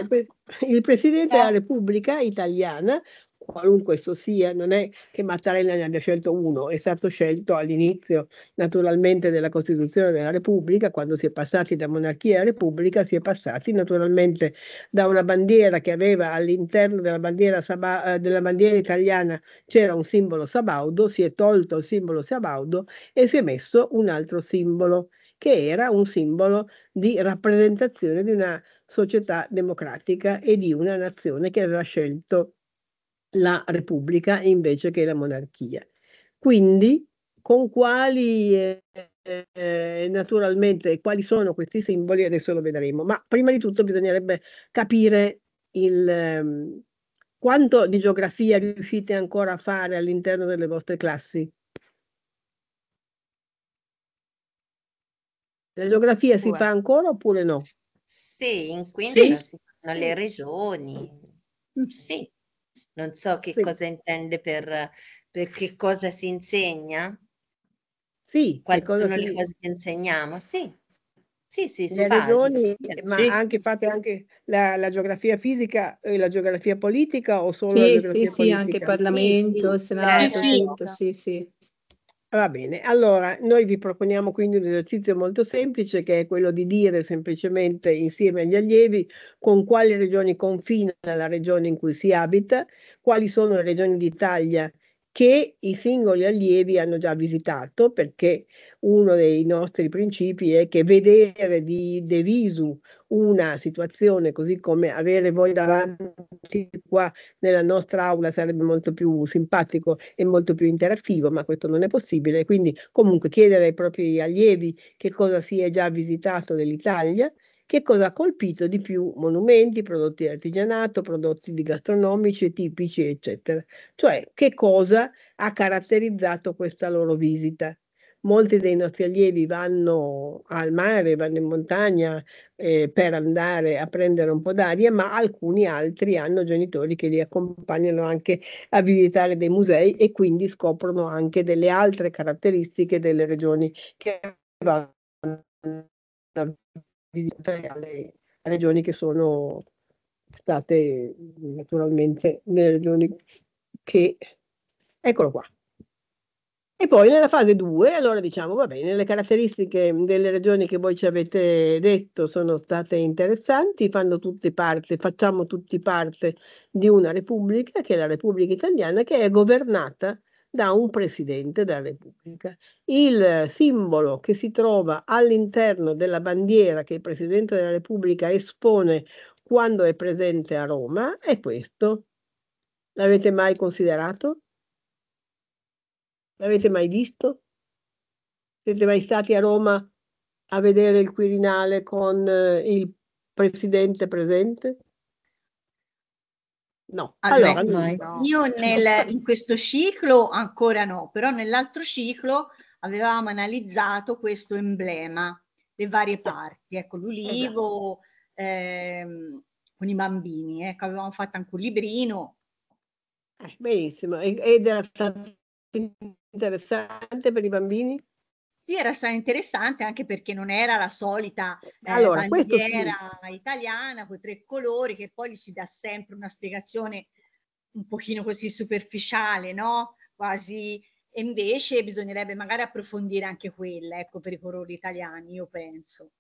il Presidente della eh. Repubblica italiana qualunque esso sia, non è che Mattarella ne abbia scelto uno, è stato scelto all'inizio naturalmente della Costituzione della Repubblica, quando si è passati da monarchia a Repubblica, si è passati naturalmente da una bandiera che aveva all'interno della bandiera, Saba, eh, della bandiera italiana c'era un simbolo sabaudo, si è tolto il simbolo sabaudo e si è messo un altro simbolo che era un simbolo di rappresentazione di una società democratica e di una nazione che aveva scelto la Repubblica invece che la monarchia. Quindi con quali eh, eh, naturalmente quali sono questi simboli adesso lo vedremo, ma prima di tutto bisognerebbe capire il, eh, quanto di geografia riuscite ancora a fare all'interno delle vostre classi. La geografia si fa ancora oppure no? Sì, in quinta sì? si fanno le regioni. Sì. Non so che sì. cosa intende per, per, che cosa si insegna. Sì, quali sono le cose che insegniamo, sì. Sì, sì, le regioni, ma sì. anche fate anche la, la, geografia fisica e la geografia politica o solo sì, la geografia sì, politica? Sì, anche Parlamento, Senato, sì, sì. Eh, va bene, allora noi vi proponiamo quindi un esercizio molto semplice che è quello di dire semplicemente insieme agli allievi con quali regioni confina la regione in cui si abita, quali sono le regioni d'Italia che i singoli allievi hanno già visitato, perché uno dei nostri principi è che vedere di de visu una situazione così come avere voi davanti qua nella nostra aula sarebbe molto più simpatico e molto più interattivo, ma questo non è possibile. Quindi comunque chiedere ai propri allievi che cosa si è già visitato dell'Italia, che cosa ha colpito di più monumenti, prodotti di artigianato, prodotti di gastronomici tipici, eccetera. Cioè che cosa ha caratterizzato questa loro visita molti dei nostri allievi vanno al mare, vanno in montagna eh, per andare a prendere un po' d'aria, ma alcuni altri hanno genitori che li accompagnano anche a visitare dei musei e quindi scoprono anche delle altre caratteristiche delle regioni che vanno a visitare alle regioni che sono state naturalmente nelle regioni che... Eccolo qua. E poi nella fase 2, allora diciamo, va bene, le caratteristiche delle regioni che voi ci avete detto sono state interessanti, fanno tutte parte, facciamo tutti parte di una repubblica, che è la Repubblica Italiana, che è governata da un presidente della Repubblica. Il simbolo che si trova all'interno della bandiera che il presidente della Repubblica espone quando è presente a Roma è questo. L'avete mai considerato? L'avete mai visto? Siete mai stati a Roma a vedere il Quirinale con eh, il presidente presente? No, allora, allora io nel, in questo ciclo ancora no, però nell'altro ciclo avevamo analizzato questo emblema, le varie parti, ecco esatto. l'ulivo esatto. con i bambini, ecco, avevamo fatto anche un librino. Eh, benissimo, ed era stato interessante per i bambini? Sì, era stata interessante anche perché non era la solita eh, allora, bandiera sì. italiana con tre colori che poi gli si dà sempre una spiegazione un pochino così superficiale, no? Quasi e invece bisognerebbe magari approfondire anche quella, ecco, per i colori italiani, io penso.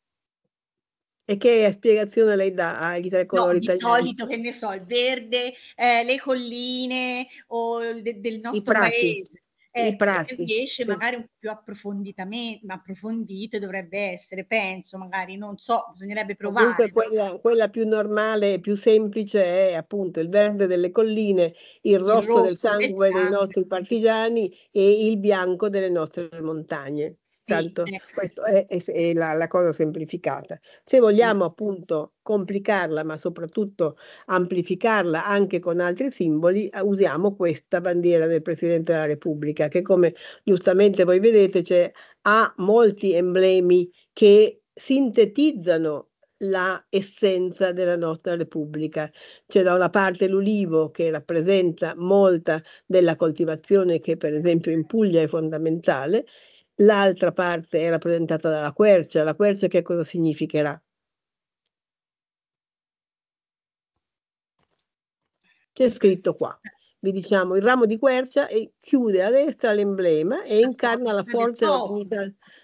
E che spiegazione lei dà agli tre colori no, di solito, che ne so, il verde, eh, le colline o de- del nostro paese eh, riesce magari un po' più approfonditamente, ma approfondito dovrebbe essere, penso, magari non so, bisognerebbe provare. Comunque quella, quella più normale, più semplice è appunto il verde delle colline, il rosso, il rosso del sangue, del sangue dei esatto. nostri partigiani e il bianco delle nostre montagne. Tanto sì, eh. questa è, è, è la, la, cosa semplificata. Se vogliamo sì. appunto complicarla, ma soprattutto amplificarla anche con altri simboli, eh, usiamo questa bandiera del Presidente della Repubblica, che come giustamente voi vedete cioè, ha molti emblemi che sintetizzano l'essenza della nostra Repubblica. C'è da una parte l'ulivo che rappresenta molta della coltivazione che per esempio in Puglia è fondamentale l'altra parte è rappresentata dalla quercia. La quercia che cosa significherà? C'è scritto qua. Vi diciamo il ramo di quercia e chiude a destra l'emblema e incarna la forza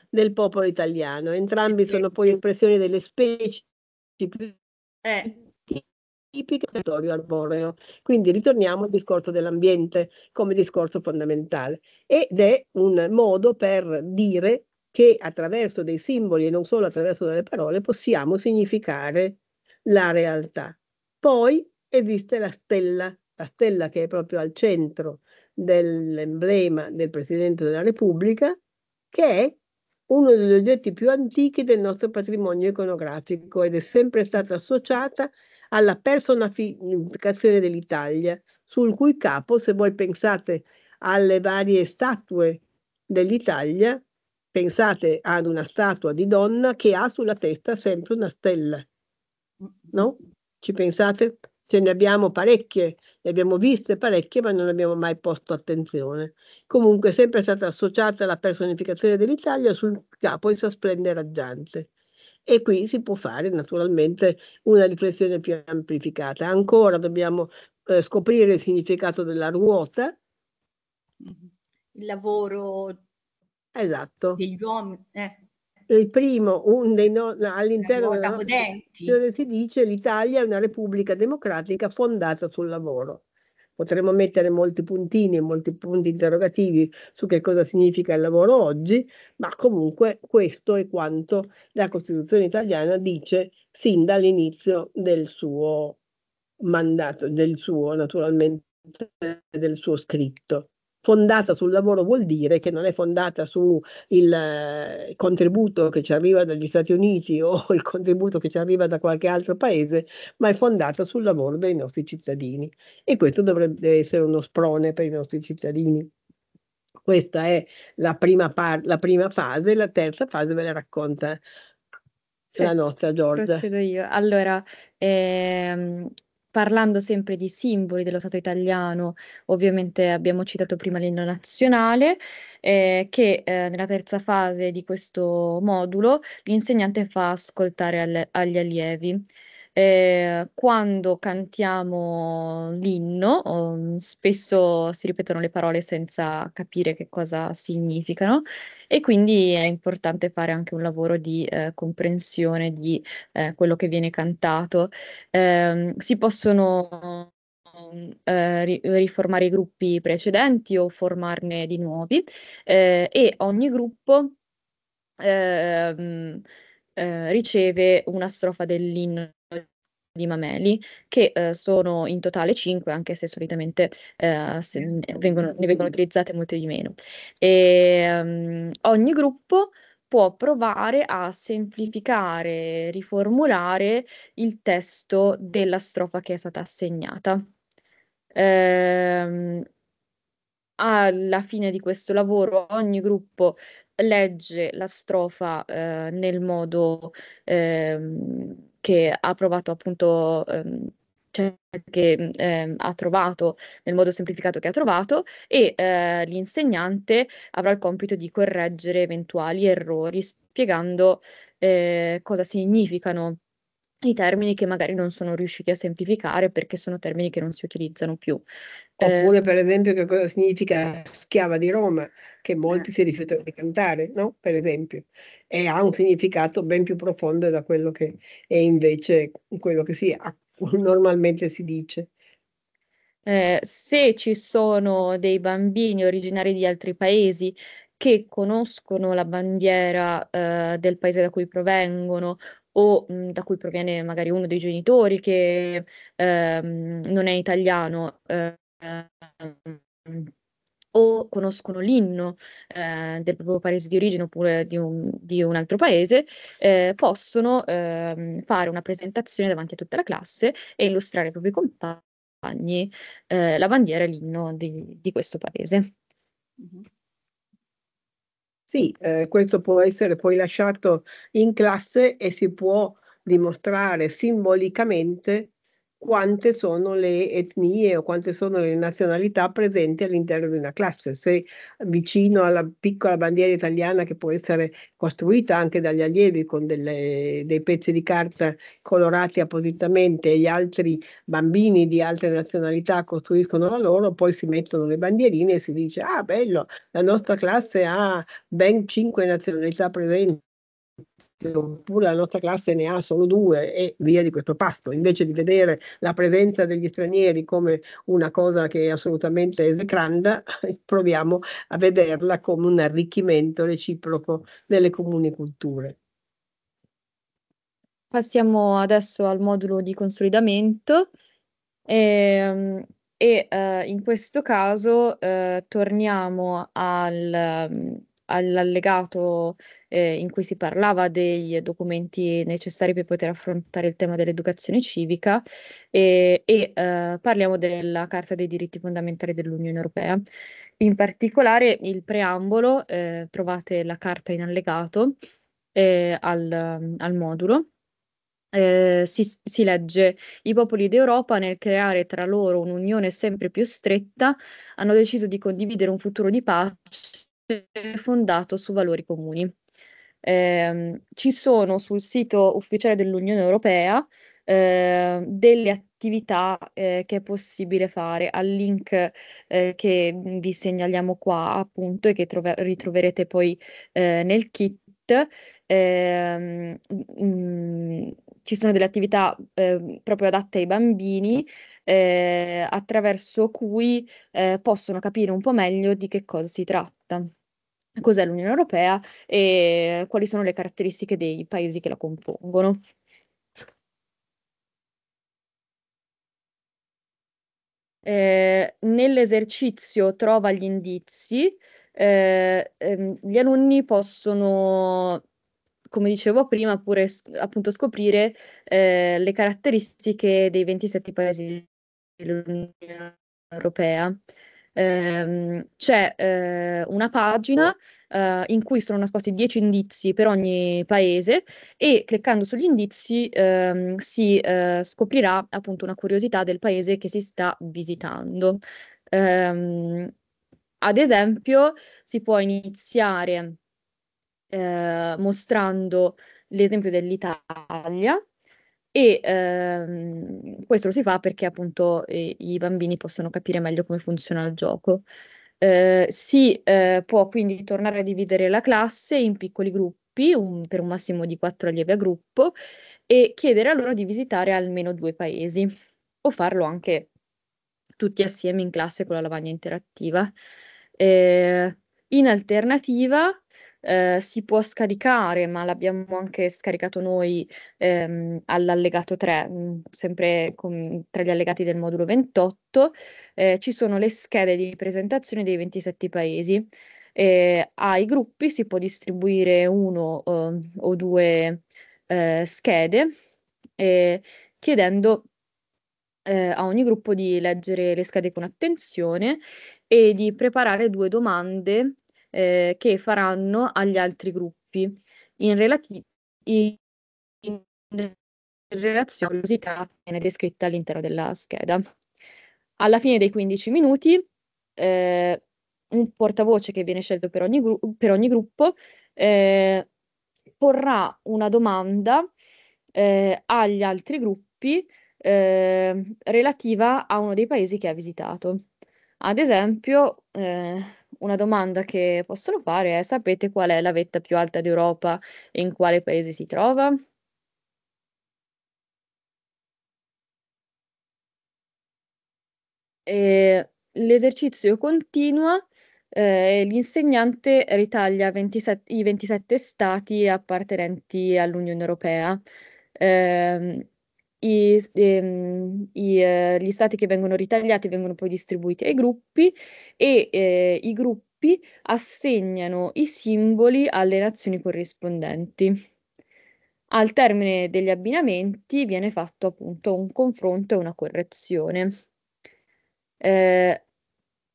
del popolo italiano. Entrambi sono poi espressioni delle specie più eh tipiche del territorio arboreo. Quindi ritorniamo al discorso dell'ambiente come discorso fondamentale ed è un modo per dire che attraverso dei simboli e non solo attraverso delle parole possiamo significare la realtà. Poi esiste la stella, la stella che è proprio al centro dell'emblema del Presidente della Repubblica, che è uno degli oggetti più antichi del nostro patrimonio iconografico ed è sempre stata associata alla personificazione dell'Italia, sul cui capo, se voi pensate alle varie statue dell'Italia, pensate ad una statua di donna che ha sulla testa sempre una stella. No? Ci pensate? Ce ne abbiamo parecchie, ne abbiamo viste parecchie, ma non abbiamo mai posto attenzione. Comunque è sempre stata associata alla personificazione dell'Italia sul capo essa splende raggiante e qui si può fare naturalmente una riflessione più amplificata. Ancora dobbiamo eh, scoprire il significato della ruota. Mm-hmm. Il lavoro esatto. degli uomini. Eh il primo, no, all'interno della Nazione si dice l'Italia è una repubblica democratica fondata sul lavoro potremmo mettere molti puntini e molti punti interrogativi su che cosa significa il lavoro oggi, ma comunque questo è quanto la Costituzione italiana dice sin dall'inizio del suo mandato, del suo naturalmente del suo scritto fondata sul lavoro vuol dire che non è fondata sul eh, contributo che ci arriva dagli Stati Uniti o il contributo che ci arriva da qualche altro paese, ma è fondata sul lavoro dei nostri cittadini. E questo dovrebbe essere uno sprone per i nostri cittadini. Questa è la prima, par- la prima fase, la terza fase ve la racconta sì, la nostra Giorgia. Procedo io. Allora, ehm, parlando sempre di simboli dello Stato italiano, ovviamente abbiamo citato prima l'inno nazionale, eh, che eh, nella terza fase di questo modulo l'insegnante fa ascoltare al- agli allievi. Eh, quando cantiamo l'inno, ehm, spesso si ripetono le parole senza capire che cosa significano e quindi è importante fare anche un lavoro di eh, comprensione di eh, quello che viene cantato. Ehm, si possono eh, riformare i gruppi precedenti o formarne di nuovi eh, e ogni gruppo ehm, eh, riceve una strofa dell'inno di mameli, che eh, sono in totale 5, anche se solitamente eh, se ne, vengono, ne, vengono, utilizzate molte di meno. E, um, ogni gruppo può provare a semplificare, riformulare il testo della strofa che è stata assegnata. Ehm, alla fine di questo lavoro ogni gruppo legge la strofa eh, nel modo... Ehm, che ha provato appunto, ehm, cioè che ehm, ha trovato nel modo semplificato che ha trovato e eh, l'insegnante avrà il compito di correggere eventuali errori spiegando eh, cosa significano i termini che magari non sono riusciti a semplificare perché sono termini che non si utilizzano più. Oppure ehm per esempio che cosa significa schiava di Roma, che molti eh. si rifiutano di cantare, no? Per esempio. E ha un significato ben più profondo da quello che è invece quello che si, ha, normalmente si dice. Eh, se ci sono dei bambini originari di altri paesi che conoscono la bandiera eh, del paese da cui provengono o mh, mm, da cui proviene magari uno dei genitori che ehm, non è italiano, eh, Ehm, o conoscono l'inno eh, del proprio paese di origine oppure di un, di un altro paese, eh, possono eh, fare una presentazione davanti a tutta la classe e illustrare ai propri compagni eh, la bandiera e l'inno di, di questo paese. Mm-hmm. Sì, eh, questo può essere poi lasciato in classe e si può dimostrare simbolicamente quante sono le etnie o quante sono le nazionalità presenti all'interno di una classe. Se vicino alla piccola bandiera italiana che può essere costruita anche dagli allievi con delle, dei pezzi di carta colorati appositamente e gli altri bambini di altre nazionalità costruiscono la loro, poi si mettono le bandierine e si dice ah bello, la nostra classe ha ben cinque nazionalità presenti oppure la nostra classe ne ha solo due e via di questo pasto, invece di vedere la presenza degli stranieri come una cosa che è assolutamente esecranda, proviamo a vederla come un arricchimento reciproco delle comuni culture. Passiamo adesso al modulo di consolidamento ehm, e, e uh, in questo caso uh, torniamo al, all'allegato eh, in cui si parlava dei documenti necessari per poter affrontare il tema dell'educazione civica e, e eh, parliamo della Carta dei diritti fondamentali dell'Unione Europea. In particolare il preambolo, eh, trovate la carta in allegato eh, al, al modulo. Eh, si, si, legge i popoli d'Europa nel creare tra loro un'unione sempre più stretta hanno deciso di condividere un futuro di pace fondato su valori comuni. Eh, ci sono sul sito ufficiale dell'Unione Europea eh, delle attività eh, che è possibile fare al link eh, che vi segnaliamo qua appunto e che trove- ritroverete poi eh, nel kit. Mh, ehm, mm, ci sono delle attività eh, proprio adatte ai bambini eh, attraverso cui eh, possono capire un po' meglio di che cosa si tratta cos'è l'Unione Europea e quali sono le caratteristiche dei paesi che la compongono. Eh, nell'esercizio trova gli indizi, eh, ehm, gli alunni possono, come dicevo prima, pure appunto scoprire eh, le caratteristiche dei 27 paesi dell'Unione Europea ehm, c'è eh, una pagina eh, in cui sono nascosti 10 indizi per ogni paese e cliccando sugli indizi ehm, si eh, scoprirà appunto una curiosità del paese che si sta visitando. Ehm, ad esempio, si può iniziare eh, mostrando l'esempio dell'Italia e ehm, questo lo si fa perché appunto eh, i bambini possano capire meglio come funziona il gioco. Eh, si eh, può quindi tornare a dividere la classe in piccoli gruppi, un, per un massimo di quattro allievi a gruppo, e chiedere a loro di visitare almeno due paesi, o farlo anche tutti assieme in classe con la lavagna interattiva. Eh, in alternativa, eh, si può scaricare, ma l'abbiamo anche scaricato noi ehm, all'allegato 3, mm, sempre con, tra gli allegati del modulo 28, eh, ci sono le schede di presentazione dei 27 paesi. Eh, ai gruppi si può distribuire uno eh, o due eh, schede chiedendo eh, a ogni gruppo di leggere le schede con attenzione e di preparare due domande eh, che faranno agli altri gruppi in, relati- in, in relazione all'osità che viene descritta all'interno della scheda. Alla fine dei 15 minuti, eh, un portavoce che viene scelto per ogni, gru- per ogni gruppo eh, porrà una domanda eh, agli altri gruppi eh, relativa a uno dei paesi che ha visitato. Ad esempio, eh, una domanda che possono fare è: sapete qual è la vetta più alta d'Europa e in quale paese si trova? E l'esercizio continua eh, l'insegnante ritaglia 27, i 27 stati appartenenti all'Unione Europea. Eh, i, ehm, i, eh, gli stati che vengono ritagliati vengono poi distribuiti ai gruppi e eh, i gruppi assegnano i simboli alle nazioni corrispondenti. Al termine degli abbinamenti viene fatto appunto un confronto e una correzione. Eh,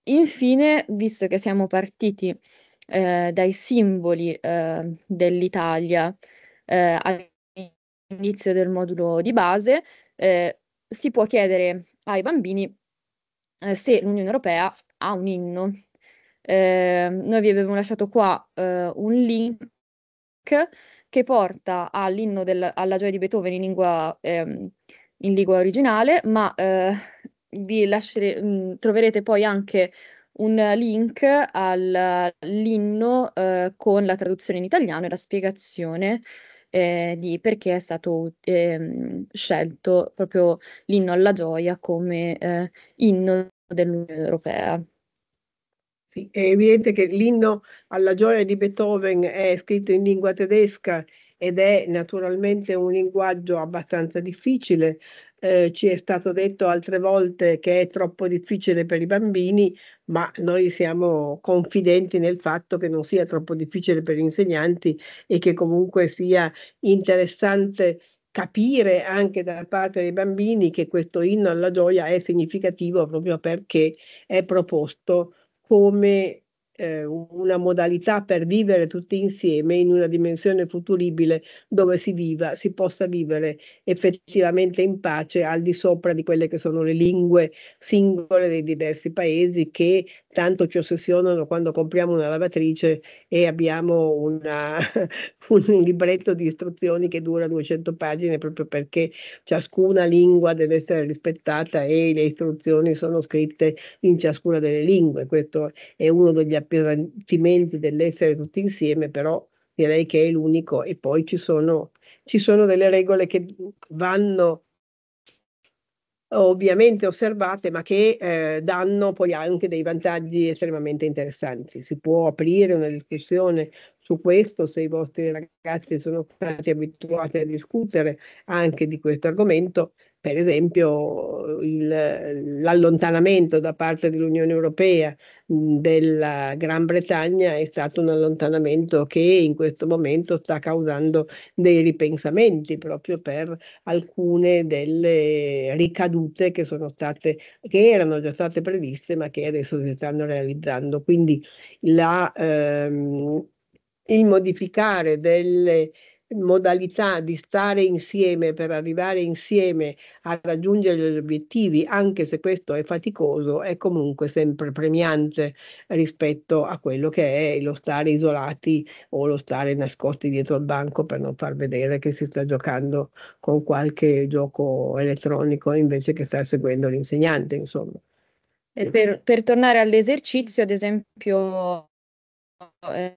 infine, visto che siamo partiti eh, dai simboli eh, dell'Italia, eh, all'inizio del modulo di base, eh, si può chiedere ai bambini eh, se l'Unione Europea ha un inno. Eh, noi vi abbiamo lasciato qua eh, un link che porta all'inno del, alla gioia di Beethoven in lingua, ehm, in lingua originale, ma eh, vi lascere, mh, mm, troverete poi anche un link all'inno eh, con la traduzione in italiano e la spiegazione eh, di perché è stato ehm, scelto proprio l'inno alla gioia come eh, inno dell'Unione Europea. Sì, è evidente che l'inno alla gioia di Beethoven è scritto in lingua tedesca ed è naturalmente un linguaggio abbastanza difficile eh, ci è stato detto altre volte che è troppo difficile per i bambini, ma noi siamo confidenti nel fatto che non sia troppo difficile per gli insegnanti e che comunque sia interessante capire anche da parte dei bambini che questo inno alla gioia è significativo proprio perché è proposto come eh, una modalità per vivere tutti insieme in una dimensione futuribile dove si viva, si possa vivere effettivamente in pace al di sopra di quelle che sono le lingue singole dei diversi paesi che tanto ci ossessionano quando compriamo una lavatrice e abbiamo una, un libretto di istruzioni che dura 200 pagine proprio perché ciascuna lingua deve essere rispettata e le istruzioni sono scritte in ciascuna delle lingue. Questo è uno degli appesantimenti dell'essere tutti insieme, però direi che è l'unico. E poi ci sono, ci sono delle regole che vanno ovviamente osservate, ma che eh, danno poi anche dei vantaggi estremamente interessanti. Si può aprire una discussione su questo se i vostri ragazzi sono stati abituati a discutere anche di questo argomento per esempio il, l'allontanamento da parte dell'Unione Europea della Gran Bretagna è stato un allontanamento che in questo momento sta causando dei ripensamenti proprio per alcune delle ricadute che sono state che erano già state previste ma che adesso si stanno realizzando quindi la, ehm, il modificare delle modalità di stare insieme per arrivare insieme a raggiungere gli obiettivi, anche se questo è faticoso, è comunque sempre premiante rispetto a quello che è lo stare isolati o lo stare nascosti dietro il banco per non far vedere che si sta giocando con qualche gioco elettronico invece che stare seguendo l'insegnante, insomma. E per, per tornare all'esercizio, ad esempio, eh,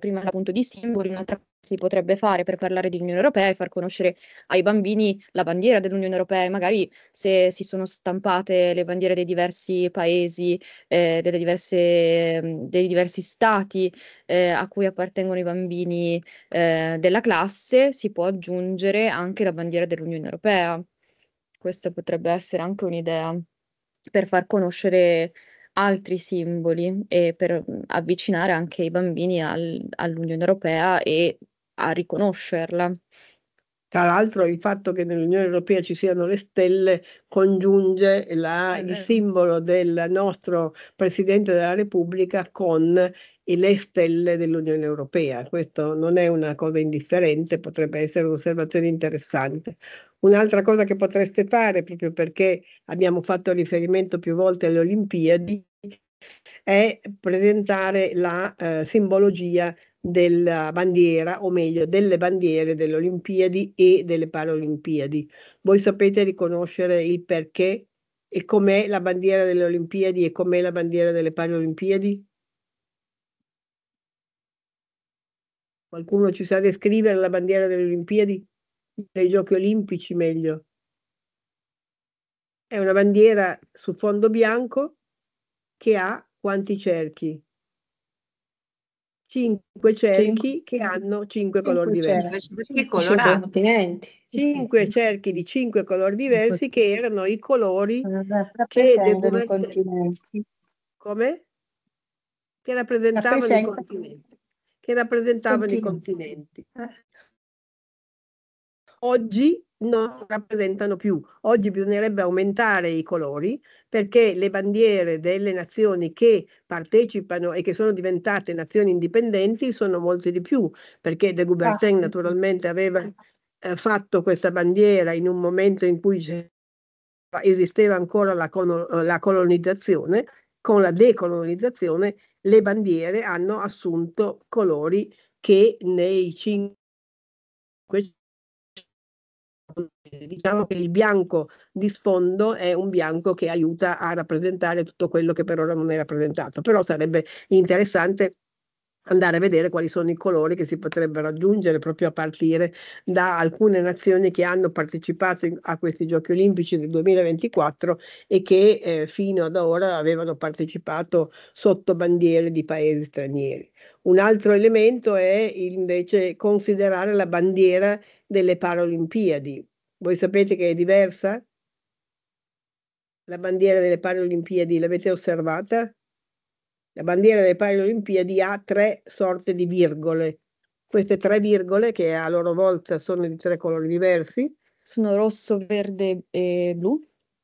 prima appunto di simboli, un'altra si potrebbe fare per parlare di Unione Europea e far conoscere ai bambini la bandiera dell'Unione Europea e magari se si sono stampate le bandiere dei diversi paesi, eh, diverse, mm, dei diversi stati eh, a cui appartengono i bambini eh, della classe, si può aggiungere anche la bandiera dell'Unione Europea. Questa potrebbe essere anche un'idea per far conoscere altri simboli e per mm, avvicinare anche i bambini al, all'Unione Europea e a riconoscerla. Tra l'altro il fatto che nell'Unione Europea ci siano le stelle congiunge la, il simbolo del nostro Presidente della Repubblica con e le stelle dell'Unione Europea. Questo non è una cosa indifferente, potrebbe essere un'osservazione interessante. Un'altra cosa che potreste fare, proprio perché abbiamo fatto riferimento più volte alle Olimpiadi, è presentare la eh, simbologia della bandiera, o meglio, delle bandiere delle Olimpiadi e delle Paralimpiadi. Voi sapete riconoscere il perché e com'è la bandiera delle Olimpiadi e com'è la bandiera delle Paralimpiadi? Qualcuno ci sa descrivere la bandiera delle Olimpiadi, dei Giochi Olimpici meglio? È una bandiera su fondo bianco che ha quanti cerchi? Cinque cerchi cinque. che hanno cinque, cinque colori diversi. Cinque cerchi di cinque colori diversi che erano i colori che devono essere... Come? Che rappresentavano i continenti che rappresentavano Continua. i continenti. Oggi non rappresentano più. Oggi bisognerebbe aumentare i colori perché le bandiere delle nazioni che partecipano e che sono diventate nazioni indipendenti sono molte di più, perché De Coubertin ah. naturalmente aveva eh, fatto questa bandiera in un momento in cui esisteva ancora la, la colonizzazione, con la decolonizzazione le bandiere hanno assunto colori che nei cinque diciamo che il bianco di sfondo è un bianco che aiuta a rappresentare tutto quello che per ora non è rappresentato, però sarebbe interessante andare a vedere quali sono i colori che si potrebbero aggiungere proprio a partire da alcune nazioni che hanno partecipato a questi giochi olimpici del 2024 e che eh, fino ad ora avevano partecipato sotto bandiere di paesi stranieri. Un altro elemento è invece considerare la bandiera delle Paralimpiadi. Voi sapete che è diversa? La bandiera delle Paralimpiadi l'avete osservata? La bandiera delle Olimpiadi ha tre sorte di virgole. Queste tre virgole, che a loro volta sono di tre colori diversi, sono rosso, verde e blu.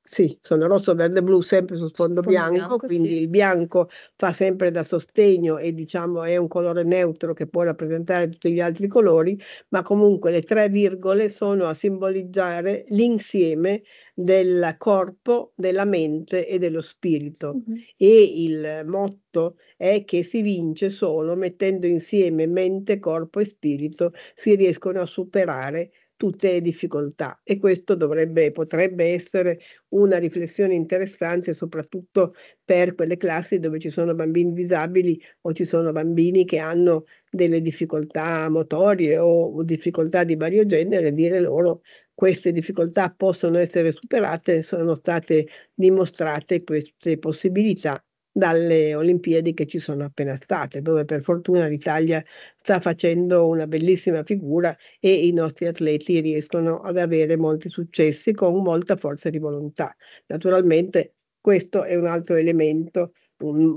Sì, sono rosso, verde blu sempre su sfondo bianco, bianco quindi sì. il bianco fa sempre da sostegno e diciamo è un colore neutro che può rappresentare tutti gli altri colori, ma comunque le tre virgole sono a simboleggiare l'insieme del corpo, della mente e dello spirito. Mm-hmm. E il motto è che si vince solo mettendo insieme mente, corpo e spirito, si riescono a superare tutte le difficoltà e questo dovrebbe, potrebbe essere una riflessione interessante soprattutto per quelle classi dove ci sono bambini disabili o ci sono bambini che hanno delle difficoltà motorie o difficoltà di vario genere, dire loro queste difficoltà possono essere superate, sono state dimostrate queste possibilità dalle Olimpiadi che ci sono appena state, dove per fortuna l'Italia sta facendo una bellissima figura e i nostri atleti riescono ad avere molti successi con molta forza di volontà. Naturalmente questo è un altro elemento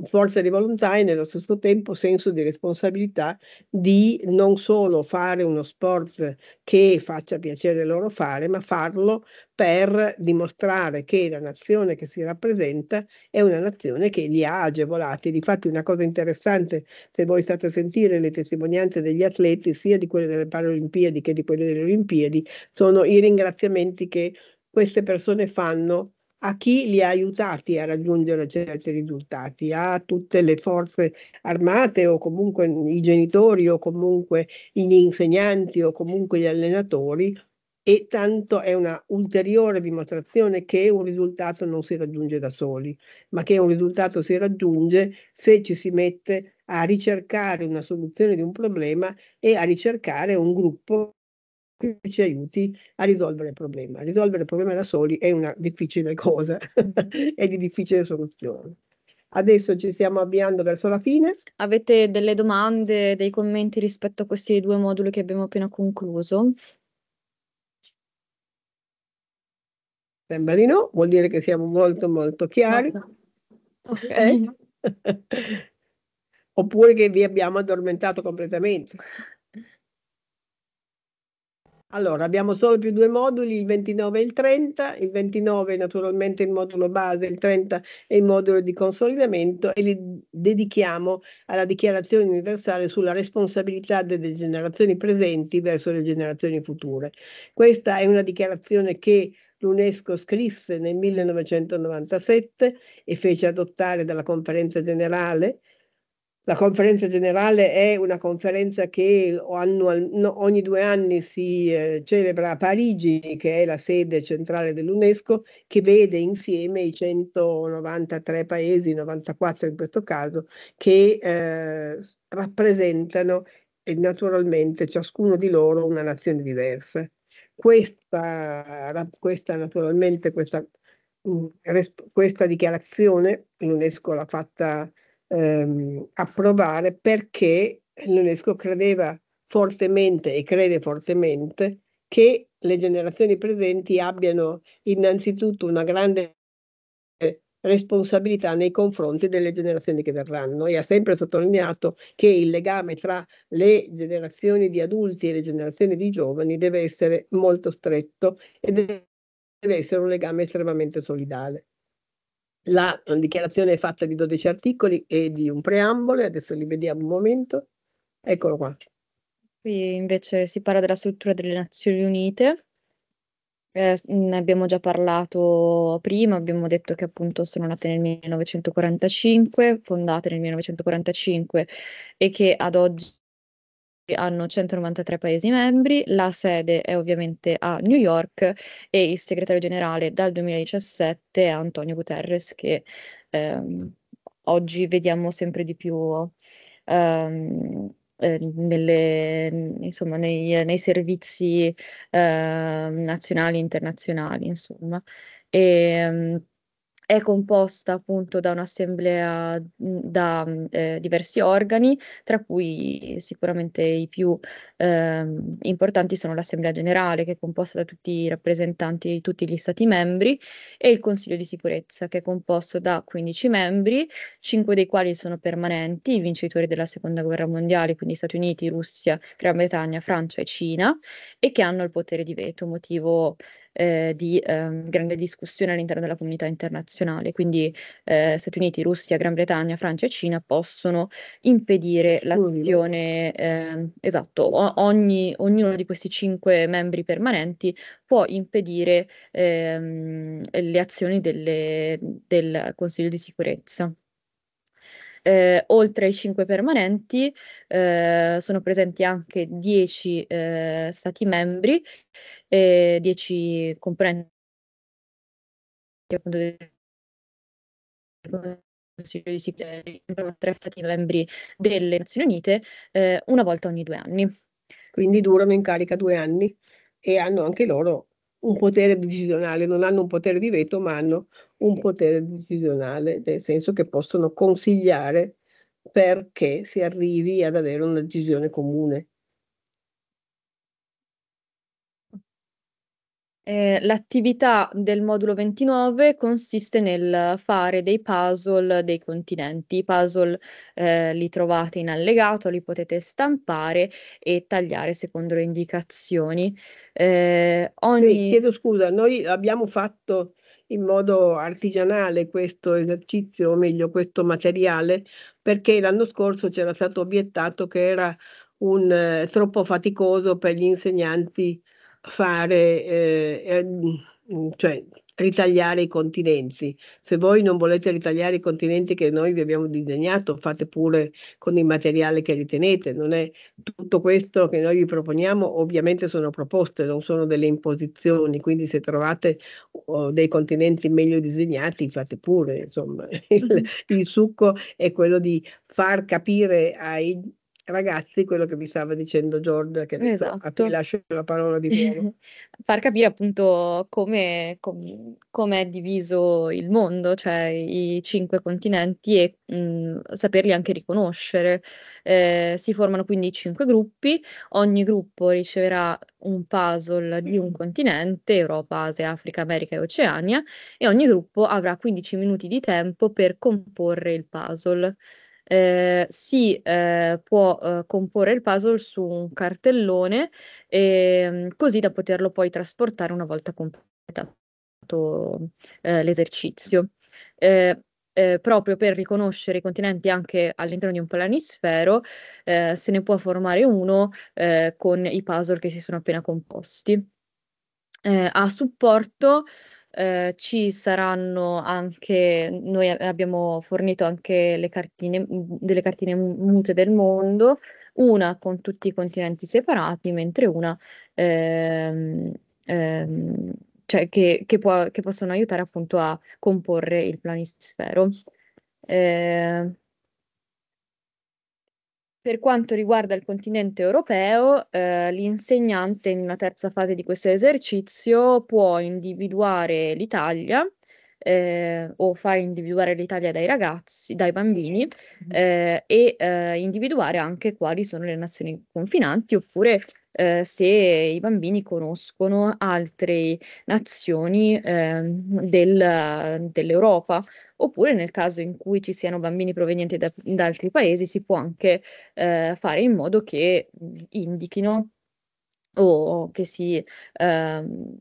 forza di volontà e nello stesso tempo senso di responsabilità di non solo fare uno sport che faccia piacere loro fare, ma farlo per dimostrare che la nazione che si rappresenta è una nazione che li ha agevolati. Difatti una cosa interessante, se voi state a sentire le testimonianze degli atleti, sia di quelle delle Paralimpiadi che di quelle delle Olimpiadi, sono i ringraziamenti che queste persone fanno a chi li ha aiutati a raggiungere certi risultati, a tutte le forze armate o comunque i genitori o comunque gli insegnanti o comunque gli allenatori e tanto è una ulteriore dimostrazione che un risultato non si raggiunge da soli, ma che un risultato si raggiunge se ci si mette a ricercare una soluzione di un problema e a ricercare un gruppo che ci aiuti a risolvere il problema. Risolvere il problema da soli è una difficile cosa, è di difficile soluzione. Adesso ci stiamo avviando verso la fine. Avete delle domande, dei commenti rispetto a questi due moduli che abbiamo appena concluso? Sembra di no, vuol dire che siamo molto molto chiari. Okay. Oppure che vi abbiamo addormentato completamente. Allora, abbiamo solo più due moduli, il 29 e il 30, il 29 è naturalmente il modulo base, il 30 è il modulo di consolidamento e li dedichiamo alla dichiarazione universale sulla responsabilità delle generazioni presenti verso le generazioni future. Questa è una dichiarazione che l'UNESCO scrisse nel 1997 e fece adottare dalla conferenza generale la conferenza generale è una conferenza che annual, no, ogni due anni si eh, celebra a Parigi, che è la sede centrale dell'UNESCO, che vede insieme i 193 paesi, 94 in questo caso, che eh, rappresentano e naturalmente ciascuno di loro una nazione diversa. Questa, questa naturalmente, questa, mm, questa dichiarazione, l'UNESCO l'ha fatta ehm, approvare perché l'UNESCO credeva fortemente e crede fortemente che le generazioni presenti abbiano innanzitutto una grande responsabilità nei confronti delle generazioni che verranno e ha sempre sottolineato che il legame tra le generazioni di adulti e le generazioni di giovani deve essere molto stretto e deve essere un legame estremamente solidale. La dichiarazione è fatta di 12 articoli e di un preambolo, adesso li vediamo un momento. Eccolo qua. Qui invece si parla della struttura delle Nazioni Unite. Eh, ne abbiamo già parlato prima, abbiamo detto che appunto sono nate nel 1945, fondate nel 1945 e che ad oggi hanno 193 Paesi membri, la sede è ovviamente a New York e il segretario generale dal 2017 è Antonio Guterres che ehm, oggi vediamo sempre di più ehm, eh, nelle, insomma, nei, nei, servizi eh, nazionali e internazionali. Insomma. E, ehm, è composta appunto da un'assemblea da eh, diversi organi, tra cui sicuramente i più eh, importanti sono l'Assemblea Generale, che è composta da tutti i rappresentanti di tutti gli Stati membri, e il Consiglio di sicurezza, che è composto da 15 membri, 5 dei quali sono permanenti, i vincitori della Seconda Guerra Mondiale, quindi Stati Uniti, Russia, Gran Bretagna, Francia e Cina, e che hanno il potere di veto, motivo eh, di eh, grande discussione all'interno della comunità internazionale. Quindi eh, Stati Uniti, Russia, Gran Bretagna, Francia e Cina possono impedire l'azione, ehm, esatto, o- ogni, ognuno di questi cinque membri permanenti può impedire ehm, le azioni delle, del Consiglio di sicurezza. Eh, oltre ai 5 permanenti eh, sono presenti anche 10 eh, stati membri eh, 10 componenti appunto del Consiglio di sicurezza tre stati membri delle Nazioni Unite eh, una volta ogni due anni. Quindi durano in carica due anni e hanno anche loro un potere decisionale, non hanno un potere di veto, ma hanno un potere decisionale, nel senso che possono consigliare perché si arrivi ad avere una decisione comune. Eh, l'attività del modulo 29 consiste nel fare dei puzzle dei continenti. I puzzle eh, li trovate in allegato, li potete stampare e tagliare secondo le indicazioni. Eh, ogni... sì, chiedo scusa, noi abbiamo fatto in modo artigianale questo esercizio, o meglio questo materiale, perché l'anno scorso c'era stato obiettato che era un, eh, troppo faticoso per gli insegnanti fare, eh, eh mm, cioè ritagliare i continenti. Se voi non volete ritagliare i continenti che noi vi abbiamo disegnato, fate pure con il materiale che ritenete. Non è tutto questo che noi vi proponiamo, ovviamente sono proposte, non sono delle imposizioni, quindi se trovate oh, dei continenti meglio disegnati, fate pure. Insomma, il, il succo è quello di far capire ai ragazzi quello che vi stava dicendo Giorgia, che adesso esatto. a lascio la parola di nuovo. Far capire appunto come, com, come, è diviso il mondo, cioè i cinque continenti e mh, saperli anche riconoscere. Eh, si formano quindi cinque gruppi, ogni gruppo riceverà un puzzle di un continente, Europa, Asia, Africa, America e Oceania, e ogni gruppo avrà 15 minuti di tempo per comporre il puzzle eh, si eh, può eh, comporre il puzzle su un cartellone ehm, così da poterlo poi trasportare una volta completato eh, l'esercizio. Eh, eh, proprio per riconoscere i continenti anche all'interno di un planisfero, se ne può formare uno con i puzzle che si sono appena composti. a supporto eh, ci saranno anche, noi abbiamo fornito anche le cartine, delle cartine mute del mondo, una con tutti i continenti separati, mentre una ehm, ehm, cioè che, che, può, che, possono aiutare appunto a comporre il planisfero. Eh, per quanto riguarda il continente europeo, eh, l'insegnante in una terza fase di questo esercizio può individuare l'Italia eh, o far individuare l'Italia dai ragazzi, dai bambini mm-hmm. eh, e eh, individuare anche quali sono le nazioni confinanti oppure eh, se i bambini conoscono altre nazioni eh, del, dell'Europa, oppure nel caso in cui ci siano bambini provenienti da, da altri paesi si può anche eh, fare in modo che indichino o che si, ehm,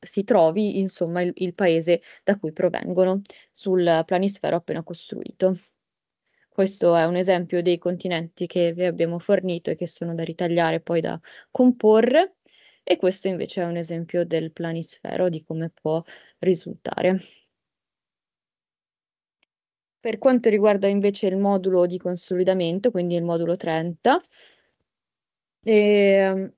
si trovi insomma il, il paese da cui provengono sul planisfero appena costruito. Questo è un esempio dei continenti che vi abbiamo fornito e che sono da ritagliare poi da comporre e questo invece è un esempio del planisfero di come può risultare. Per quanto riguarda invece il modulo di consolidamento, quindi il modulo 30, eh,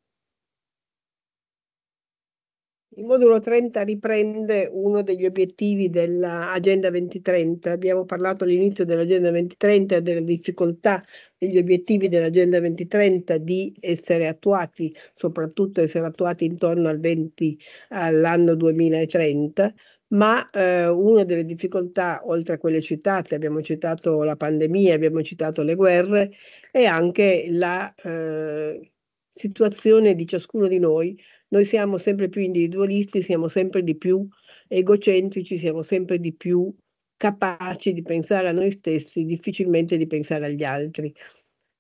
il modulo 30 riprende uno degli obiettivi dell'Agenda 2030. Abbiamo parlato all'inizio dell'Agenda 2030 e delle difficoltà degli obiettivi dell'Agenda 2030 di essere attuati, soprattutto essere attuati intorno al 20, all'anno 2030 ma eh, una delle difficoltà, oltre a quelle citate, abbiamo citato la pandemia, abbiamo citato le guerre, è anche la eh, situazione di ciascuno di noi noi siamo sempre più individualisti, siamo sempre di più egocentrici, siamo sempre di più capaci di pensare a noi stessi, difficilmente di pensare agli altri.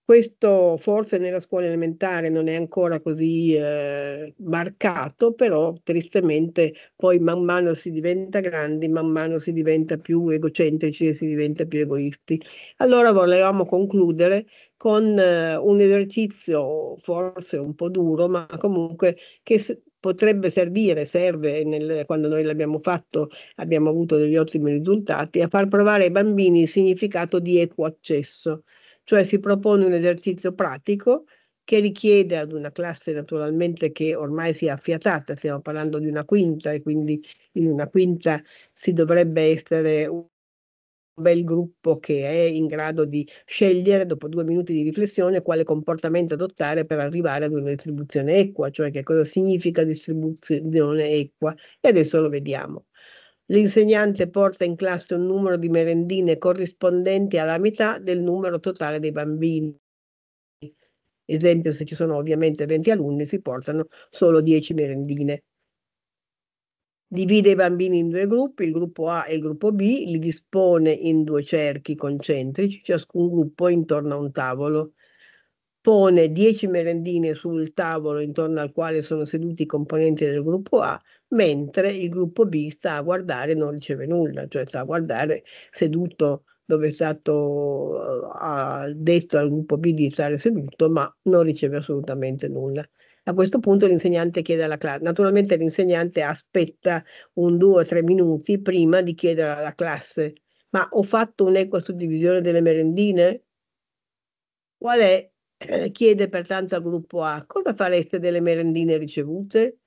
Questo forse nella scuola elementare non è ancora così eh, marcato, però tristemente poi man mano si diventa grandi, man mano si diventa più egocentrici e si diventa più egoisti. Allora volevamo concludere con eh, un esercizio forse un po' duro, ma comunque che s- potrebbe servire, serve nel, quando noi l'abbiamo fatto, abbiamo avuto degli ottimi risultati, a far provare ai bambini il significato di equo accesso cioè si propone un esercizio pratico che richiede ad una classe naturalmente che ormai sia affiatata, stiamo parlando di una quinta e quindi in una quinta si dovrebbe essere un bel gruppo che è in grado di scegliere dopo due minuti di riflessione quale comportamento adottare per arrivare ad una distribuzione equa, cioè che cosa significa distribuzione equa e adesso lo vediamo. L'insegnante porta in classe un numero di merendine corrispondenti alla metà del numero totale dei bambini. Esempio, se ci sono ovviamente 20 alunni, si portano solo 10 merendine. Divide i bambini in due gruppi, il gruppo A e il gruppo B, li dispone in due cerchi concentrici, ciascun gruppo intorno a un tavolo. Pone 10 merendine sul tavolo intorno al quale sono seduti i componenti del gruppo A, mentre il gruppo B sta a guardare e non riceve nulla, cioè sta a guardare seduto dove è stato eh, detto al gruppo B di stare seduto, ma non riceve assolutamente nulla. A questo punto l'insegnante chiede alla classe, naturalmente l'insegnante aspetta un due o tre minuti prima di chiedere alla classe, ma ho fatto un'equa suddivisione delle merendine? Qual è? Eh, chiede pertanto al gruppo A, cosa fareste delle merendine ricevute?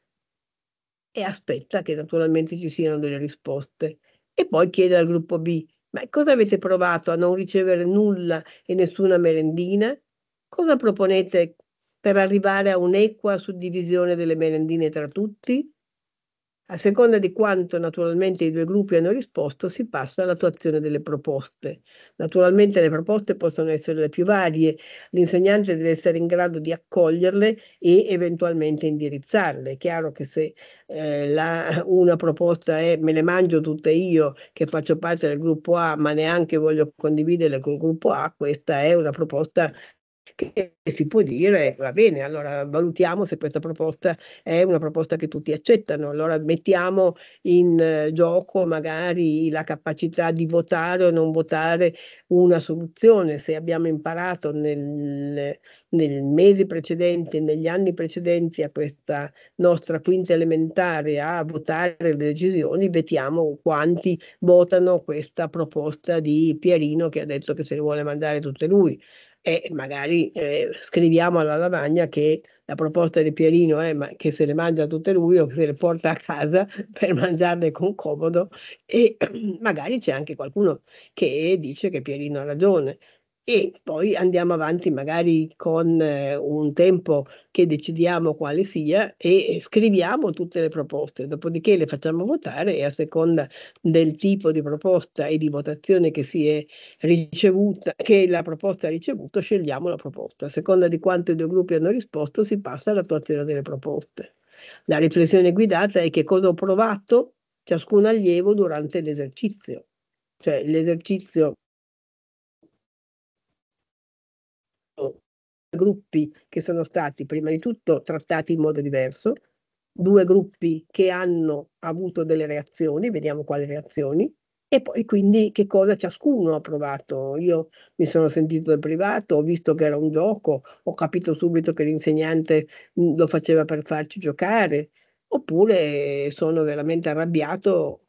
e aspetta che naturalmente ci siano delle risposte. E poi chiede al gruppo B, ma cosa avete provato a non ricevere nulla e nessuna merendina? Cosa proponete per arrivare a un'equa suddivisione delle merendine tra tutti? A seconda di quanto naturalmente i due gruppi hanno risposto, si passa all'attuazione delle proposte. Naturalmente le proposte possono essere le più varie, l'insegnante deve essere in grado di accoglierle e eventualmente indirizzarle. È chiaro che se eh, la, una proposta è me le mangio tutte io che faccio parte del gruppo A ma neanche voglio condividerle col gruppo A, questa è una proposta che si può dire va bene, allora valutiamo se questa proposta è una proposta che tutti accettano, allora mettiamo in eh, gioco magari la capacità di votare o non votare una soluzione, se abbiamo imparato nel, nel mese precedente, negli anni precedenti a questa nostra quinta elementare a votare le decisioni, vediamo quanti votano questa proposta di Pierino che ha detto che se le vuole mandare tutte lui e magari eh, scriviamo alla lavagna che la proposta di Pierino è che se le mangia tutte lui o se le porta a casa per mangiarle con comodo e magari c'è anche qualcuno che dice che Pierino ha ragione e poi andiamo avanti magari con eh, un tempo che decidiamo quale sia e, e scriviamo tutte le proposte, dopodiché le facciamo votare e a seconda del tipo di proposta e di votazione che si è ricevuta, che la proposta ha ricevuto, scegliamo la proposta. A seconda di quanto i due gruppi hanno risposto si passa all'attuazione delle proposte. La riflessione guidata è che cosa ho provato ciascun allievo durante l'esercizio. Cioè l'esercizio gruppi che sono stati prima di tutto trattati in modo diverso, due gruppi che hanno avuto delle reazioni, vediamo quali reazioni, e poi quindi che cosa ciascuno ha provato. Io mi sono sentito del privato, ho visto che era un gioco, ho capito subito che l'insegnante mm, lo faceva per farci giocare, oppure sono veramente arrabbiato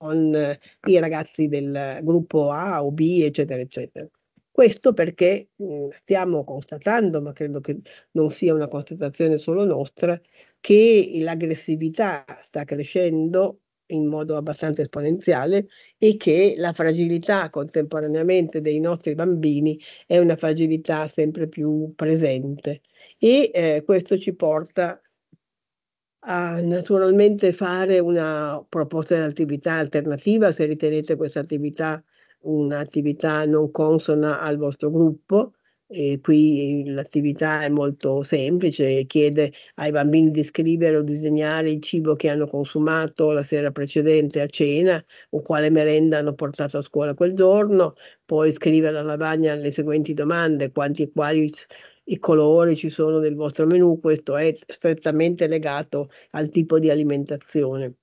con i ragazzi del gruppo A o B, eccetera, eccetera. Questo perché mh, mm, stiamo constatando, ma credo che non sia una constatazione solo nostra, che l'aggressività sta crescendo in modo abbastanza esponenziale e che la fragilità contemporaneamente dei nostri bambini è una fragilità sempre più presente e eh, questo ci porta a naturalmente fare una proposta di attività alternativa se ritenete questa attività un'attività non consona al vostro gruppo. E qui l'attività è molto semplice, chiede ai bambini di scrivere o disegnare il cibo che hanno consumato la sera precedente a cena o quale merenda hanno portato a scuola quel giorno, poi scrive alla lavagna le seguenti domande, quanti e quali i colori ci sono nel vostro menù, questo è strettamente legato al tipo di alimentazione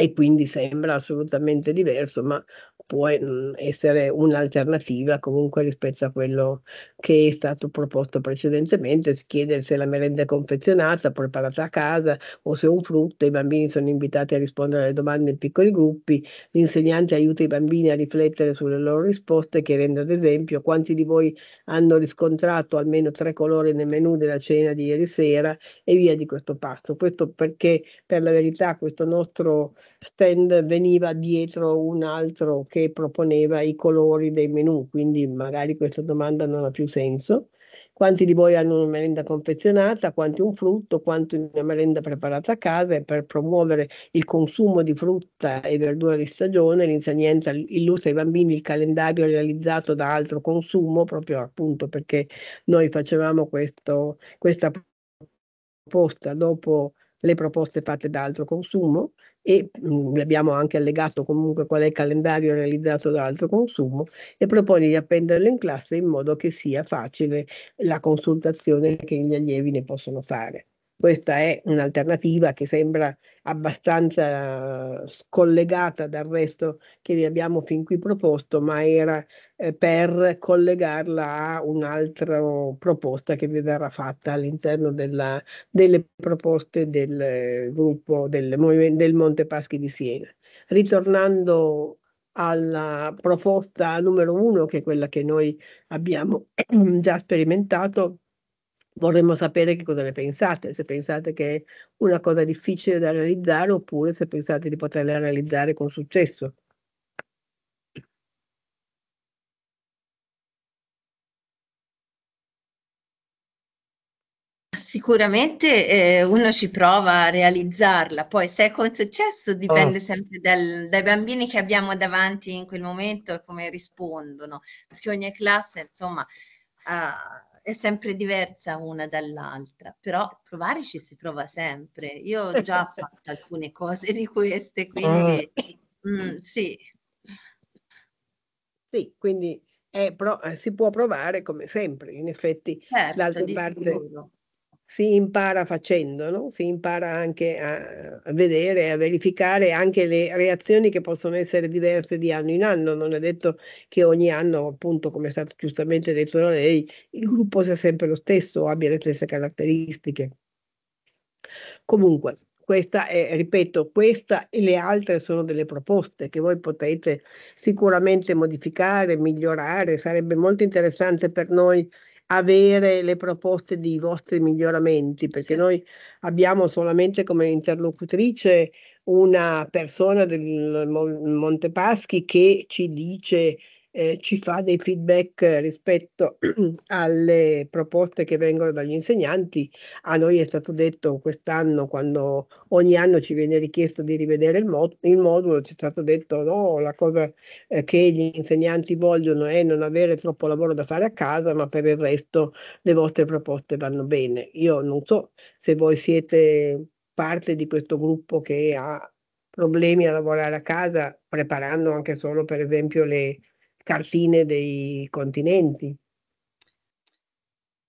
e quindi sembra assolutamente diverso, ma può eh, mhmm, essere un'alternativa comunque rispetto a quello che è stato proposto precedentemente, si chiede se la merenda è confezionata, preparata a casa o se è un frutto, i bambini sono invitati a rispondere alle domande in piccoli gruppi, l'insegnante aiuta i bambini a riflettere sulle loro risposte chiedendo ad esempio quanti di voi hanno riscontrato almeno tre colori nel menù della cena di ieri sera e via di questo pasto. Questo perché per la verità questo nostro stand veniva dietro un altro che proponeva i colori dei menu, quindi magari questa domanda non ha più senso. Quanti di voi hanno una merenda confezionata, quanti un frutto, quanti una merenda preparata a casa e per promuovere il consumo di frutta e verdura di stagione l'insegnante illustra ai bambini il calendario realizzato da altro consumo proprio appunto perché noi facevamo questo, questa proposta dopo le proposte fatte da altro consumo e mh, mm, abbiamo anche allegato comunque qual è il calendario realizzato da altro consumo e propone di appenderlo in classe in modo che sia facile la consultazione che gli allievi ne possono fare. Questa è un'alternativa che sembra abbastanza scollegata dal resto che vi abbiamo fin qui proposto, ma era eh, per collegarla a un'altra proposta che vi verrà fatta all'interno della, delle proposte del eh, gruppo del, del Monte Paschi di Siena. Ritornando alla proposta numero uno, che è quella che noi abbiamo già sperimentato, vorremmo sapere che cosa ne pensate, se pensate che è una cosa difficile da realizzare oppure se pensate di poterla realizzare con successo. sicuramente eh, uno ci prova a realizzarla, poi se è con successo ah. dipende oh. sempre dal, dai bambini che abbiamo davanti in quel momento e come rispondono, perché ogni classe insomma uh, è sempre diversa una dall'altra, però provare ci si prova sempre. Io ho già fatto alcune cose di queste, quindi oh. mm, sì. Sì, quindi eh, Pro, eh, si può provare come sempre, in effetti certo, l'altra parte, si impara facendo, no? si impara anche a, a vedere, a verificare anche le reazioni che possono essere diverse di anno in anno. Non è detto che ogni anno, appunto, come è stato giustamente detto da lei, il gruppo sia sempre lo stesso o abbia le stesse caratteristiche. Comunque, questa è, ripeto, questa e le altre sono delle proposte che voi potete sicuramente modificare, migliorare. Sarebbe molto interessante per noi avere le proposte di vostri miglioramenti, perché noi abbiamo solamente come interlocutrice una persona del Montepaschi che ci dice eh, ci fa dei feedback eh, rispetto alle proposte che vengono dagli insegnanti. A noi è stato detto quest'anno, quando ogni anno ci viene richiesto di rivedere il, mod- il modulo, ci è stato detto no, la cosa eh, che gli insegnanti vogliono è non avere troppo lavoro da fare a casa, ma per il resto le vostre proposte vanno bene. Io non so se voi siete parte di questo gruppo che ha problemi a lavorare a casa, preparando anche solo per esempio le, cartine dei continenti.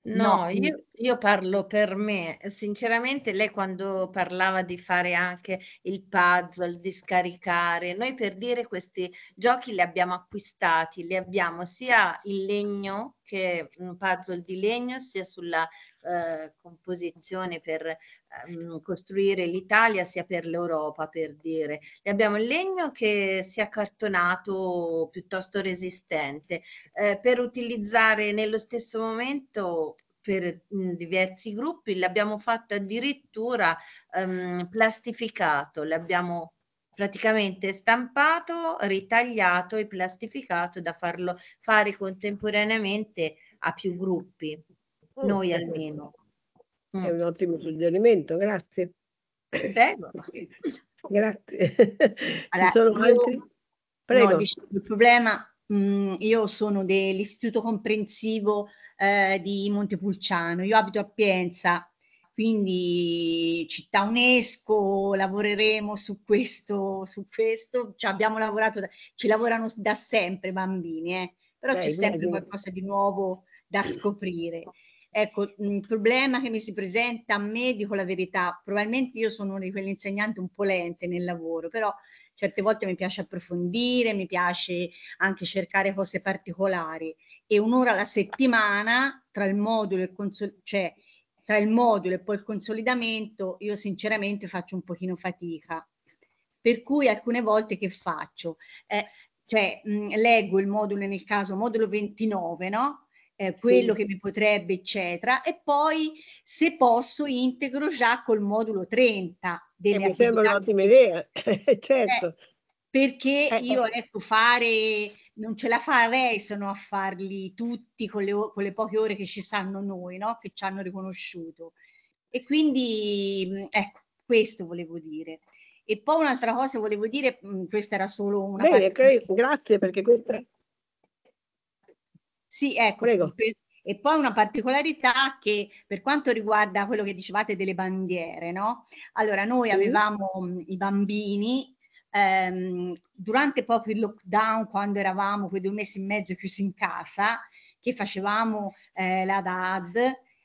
No, no io io parlo per me, sinceramente lei quando parlava di fare anche il puzzle, di scaricare, noi per dire questi giochi li abbiamo acquistati, li abbiamo sia in legno che un puzzle di legno, sia sulla eh, composizione per eh, costruire l'Italia, sia per l'Europa per dire. Li abbiamo in legno che sia cartonato piuttosto resistente eh, per utilizzare nello stesso momento per mh, mhmm, diversi gruppi, l'abbiamo fatto addirittura ehm, plastificato, l'abbiamo praticamente stampato, ritagliato e plastificato da farlo fare contemporaneamente a più gruppi, oh, noi almeno. È mm. un ottimo suggerimento, grazie. Prego. grazie. Allora, sono altri... Prego. No, il problema, mh, mhmm, io sono dell'istituto comprensivo eh, di Montepulciano. Io abito a Pienza, quindi città UNESCO, lavoreremo su questo, su questo. Cioè, abbiamo lavorato, ci lavorano da sempre bambini, eh? però Beh, c'è sempre bene. qualcosa di nuovo da scoprire. Ecco, il problema che mi si presenta a me, dico la verità, probabilmente io sono una di quelle insegnanti un po' lente nel lavoro, però certe volte mi piace approfondire, mi piace anche cercare cose particolari e un'ora alla settimana tra il modulo e il consul- cioè tra il modulo e poi il consolidamento io sinceramente faccio un pochino fatica. Per cui alcune volte che faccio? Eh, cioè mh, mm, leggo il modulo nel caso modulo 29, no? Eh, quello sì. che mi potrebbe, eccetera, e poi se posso integro già col modulo 30 delle eh, mi sembra un'ottima idea, eh, certo. Eh, perché eh, io ecco fare, non ce la farei se no a farli tutti con le, con le, poche ore che ci sanno noi, no? che ci hanno riconosciuto. E quindi mm, ecco, questo volevo dire. E poi un'altra cosa volevo dire, mm, questa era solo una... Bene, parte... grazie perché questa... Sì, ecco, Prego. Per e poi una particolarità che per quanto riguarda quello che dicevate delle bandiere, no? Allora noi avevamo mm. i bambini ehm, durante proprio il lockdown, quando eravamo quei due mesi e mezzo chiusi in casa, che facevamo eh, la DAD,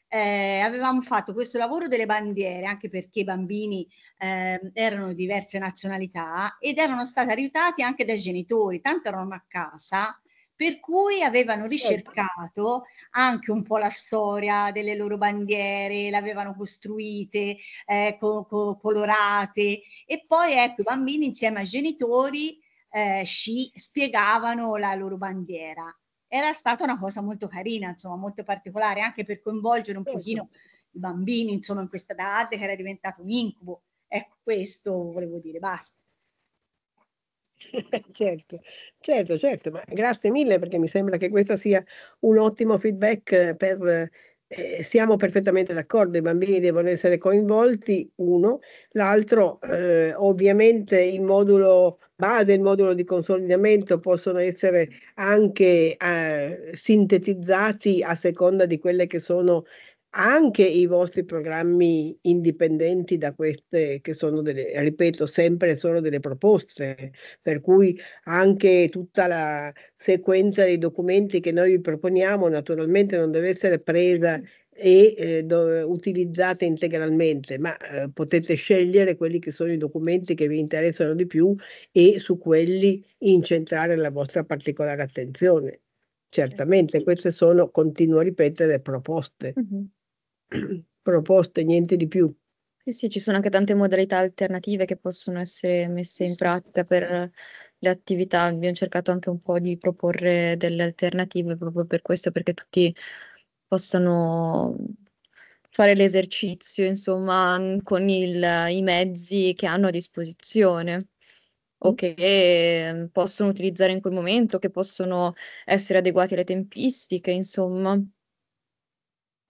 eh, avevamo fatto questo lavoro delle bandiere anche perché i bambini eh, erano di diverse nazionalità ed erano stati aiutati anche dai genitori, tanto erano a casa per cui avevano certo. ricercato anche un po' la storia delle loro bandiere, le avevano costruite, eh, co- co- colorate e poi ecco i bambini insieme ai genitori eh, sci- spiegavano la loro bandiera. Era stata una cosa molto carina, insomma, molto particolare, anche per coinvolgere un certo. pochino i bambini, insomma, in questa DAD che era diventato un incubo. Ecco, questo volevo dire, basta. Certo, certo, certo, ma grazie mille perché mi sembra che questo sia un ottimo feedback per eh, siamo perfettamente d'accordo, i bambini devono essere coinvolti, uno, l'altro eh, ovviamente il modulo base, il modulo di consolidamento possono essere anche eh, sintetizzati a seconda di quelle che sono anche i vostri programmi indipendenti da queste che sono delle, ripeto, sempre solo delle proposte, per cui anche tutta la sequenza dei documenti che noi vi proponiamo naturalmente non deve essere presa e eh, do, utilizzate integralmente, ma eh, potete scegliere quelli che sono i documenti che vi interessano di più e su quelli incentrare la vostra particolare attenzione. Certamente, queste sono, continuo a ripetere, proposte. Mm-hmm. proposte, niente di più. Sì, sì, ci sono anche tante modalità alternative che possono essere messe in pratica per le attività. Abbiamo cercato anche un po' di proporre delle alternative proprio per questo, perché tutti possano fare l'esercizio, insomma, con il, i mezzi che hanno a disposizione o mm. che ehm, possono utilizzare in quel momento, che possono essere adeguati alle tempistiche, insomma.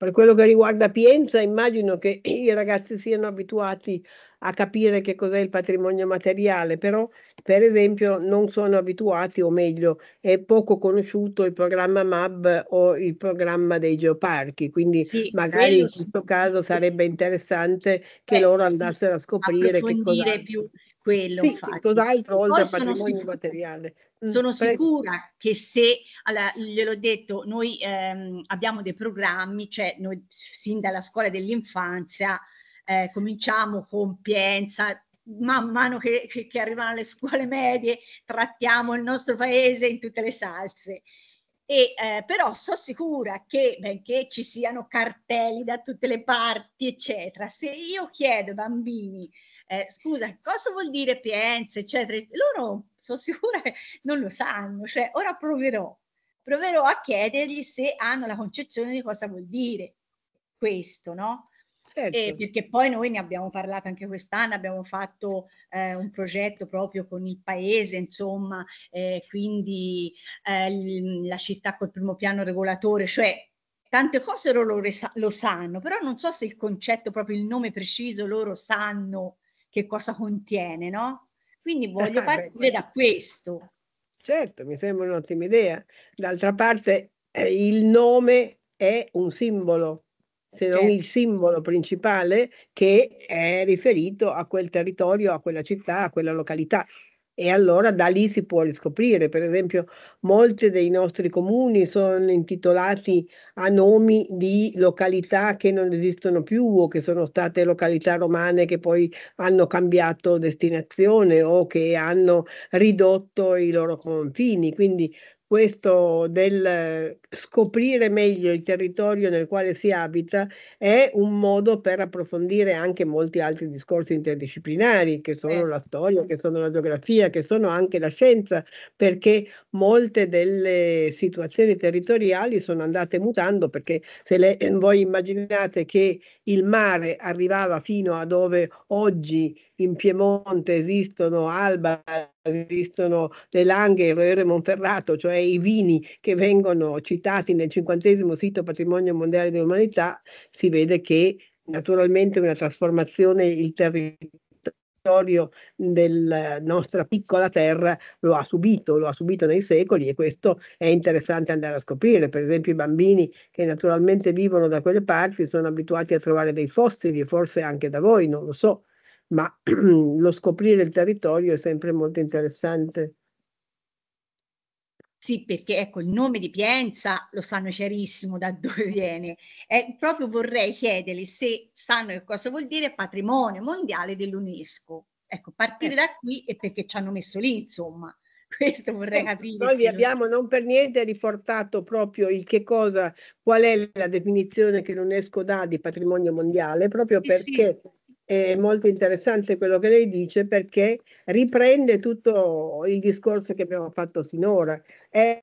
Per quello che riguarda Pienza, immagino che i ragazzi siano abituati a capire che cos'è il patrimonio materiale, però per esempio non sono abituati, o meglio, è poco conosciuto il programma MAB o il programma dei geoparchi, quindi sì, magari in questo sì. caso sarebbe interessante che Beh, loro andassero sì, a scoprire che cos'è. più quello, sì, cos'altro oltre al patrimonio materiale. Mm, Sono sicura che se, allora, gliel'ho detto, noi ehm, abbiamo dei programmi, cioè noi sin dalla scuola dell'infanzia eh, cominciamo con Pienza, man mano che, che, che, arrivano le scuole medie trattiamo il nostro paese in tutte le salse. E, eh, però so sicura che benché ci siano cartelli da tutte le parti, eccetera, se io chiedo ai bambini, eh, scusa, cosa vuol dire Pienza, eccetera, loro sono sicura che non lo sanno, cioè ora proverò, proverò a chiedergli se hanno la concezione di cosa vuol dire questo, no? Certo. Eh, perché poi noi ne abbiamo parlato anche quest'anno, abbiamo fatto eh, un progetto proprio con il paese, insomma, eh, quindi eh, la città col primo piano regolatore, cioè tante cose loro lo sanno, però non so se il concetto, proprio il nome preciso, loro sanno che cosa contiene, no? Quindi eh, voglio partire da questo. Certo, mi sembra un'ottima idea. D'altra parte eh, il nome è un simbolo, se non certo. il simbolo principale che è riferito a quel territorio, a quella città, a quella località e allora da lì si può riscoprire. Per esempio, molti dei nostri comuni sono intitolati a nomi di località che non esistono più o che sono state località romane che poi hanno cambiato destinazione o che hanno ridotto i loro confini. Quindi questo del scoprire meglio il territorio nel quale si abita è un modo per approfondire anche molti altri discorsi interdisciplinari, che sono eh. la storia, che sono la geografia, che sono anche la scienza, perché molte delle situazioni territoriali sono andate mutando, perché se le, eh, voi immaginate che il mare arrivava fino a dove oggi in Piemonte esistono Alba, esistono le Langhe, Roero e Monferrato, cioè i vini che vengono citati citati nel cinquantesimo sito Patrimonio Mondiale dell'Umanità, si vede che naturalmente una trasformazione il territorio della nostra piccola terra lo ha subito, lo ha subito nei secoli e questo è interessante andare a scoprire. Per esempio i bambini che naturalmente vivono da quelle parti sono abituati a trovare dei fossili, forse anche da voi, non lo so, ma lo scoprire il territorio è sempre molto interessante. Sì, perché ecco il nome di Pienza lo sanno chiarissimo da dove viene. Eh, proprio vorrei chiedergli se sanno che cosa vuol dire patrimonio mondiale dell'UNESCO. Ecco, partire eh. da qui e perché ci hanno messo lì, insomma. Questo vorrei eh, capire. Noi vi abbiamo non per niente riportato proprio il che cosa, qual è la definizione che l'UNESCO dà di patrimonio mondiale, proprio sì, perché sì è molto interessante quello che lei dice perché riprende tutto il discorso che abbiamo fatto sinora. È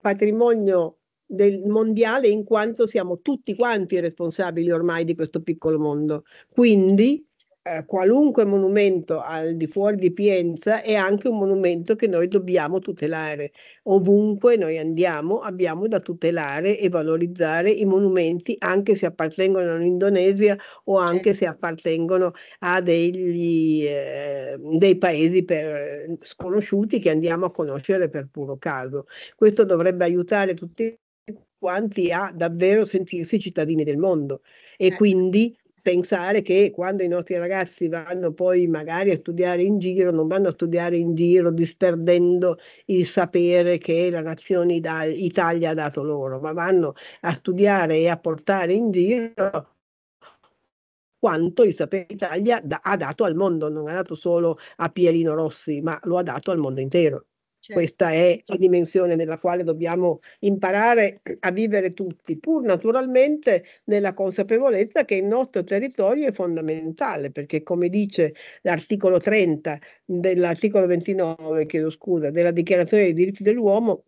patrimonio del mondiale in quanto siamo tutti quanti responsabili ormai di questo piccolo mondo. Quindi eh, qualunque monumento al di fuori di Pienza è anche un monumento che noi dobbiamo tutelare. Ovunque noi andiamo abbiamo da tutelare e valorizzare i monumenti anche se appartengono all'Indonesia o anche se certo. appartengono a degli, eh, dei paesi per, sconosciuti che andiamo a conoscere per puro caso. Questo dovrebbe aiutare tutti quanti a davvero sentirsi cittadini del mondo e certo. quindi pensare che quando i nostri ragazzi vanno poi magari a studiare in giro, non vanno a studiare in giro disperdendo il sapere che la nazione Italia ha dato loro, ma vanno a studiare e a portare in giro quanto il sapere Italia da, ha dato al mondo, non ha dato solo a Pierino Rossi, ma lo ha dato al mondo intero. Certo. Questa è la dimensione nella quale dobbiamo imparare a vivere tutti, pur naturalmente nella consapevolezza che il nostro territorio è fondamentale, perché come dice l'articolo 30 dell'articolo 29, chiedo scusa, della Dichiarazione dei diritti dell'uomo,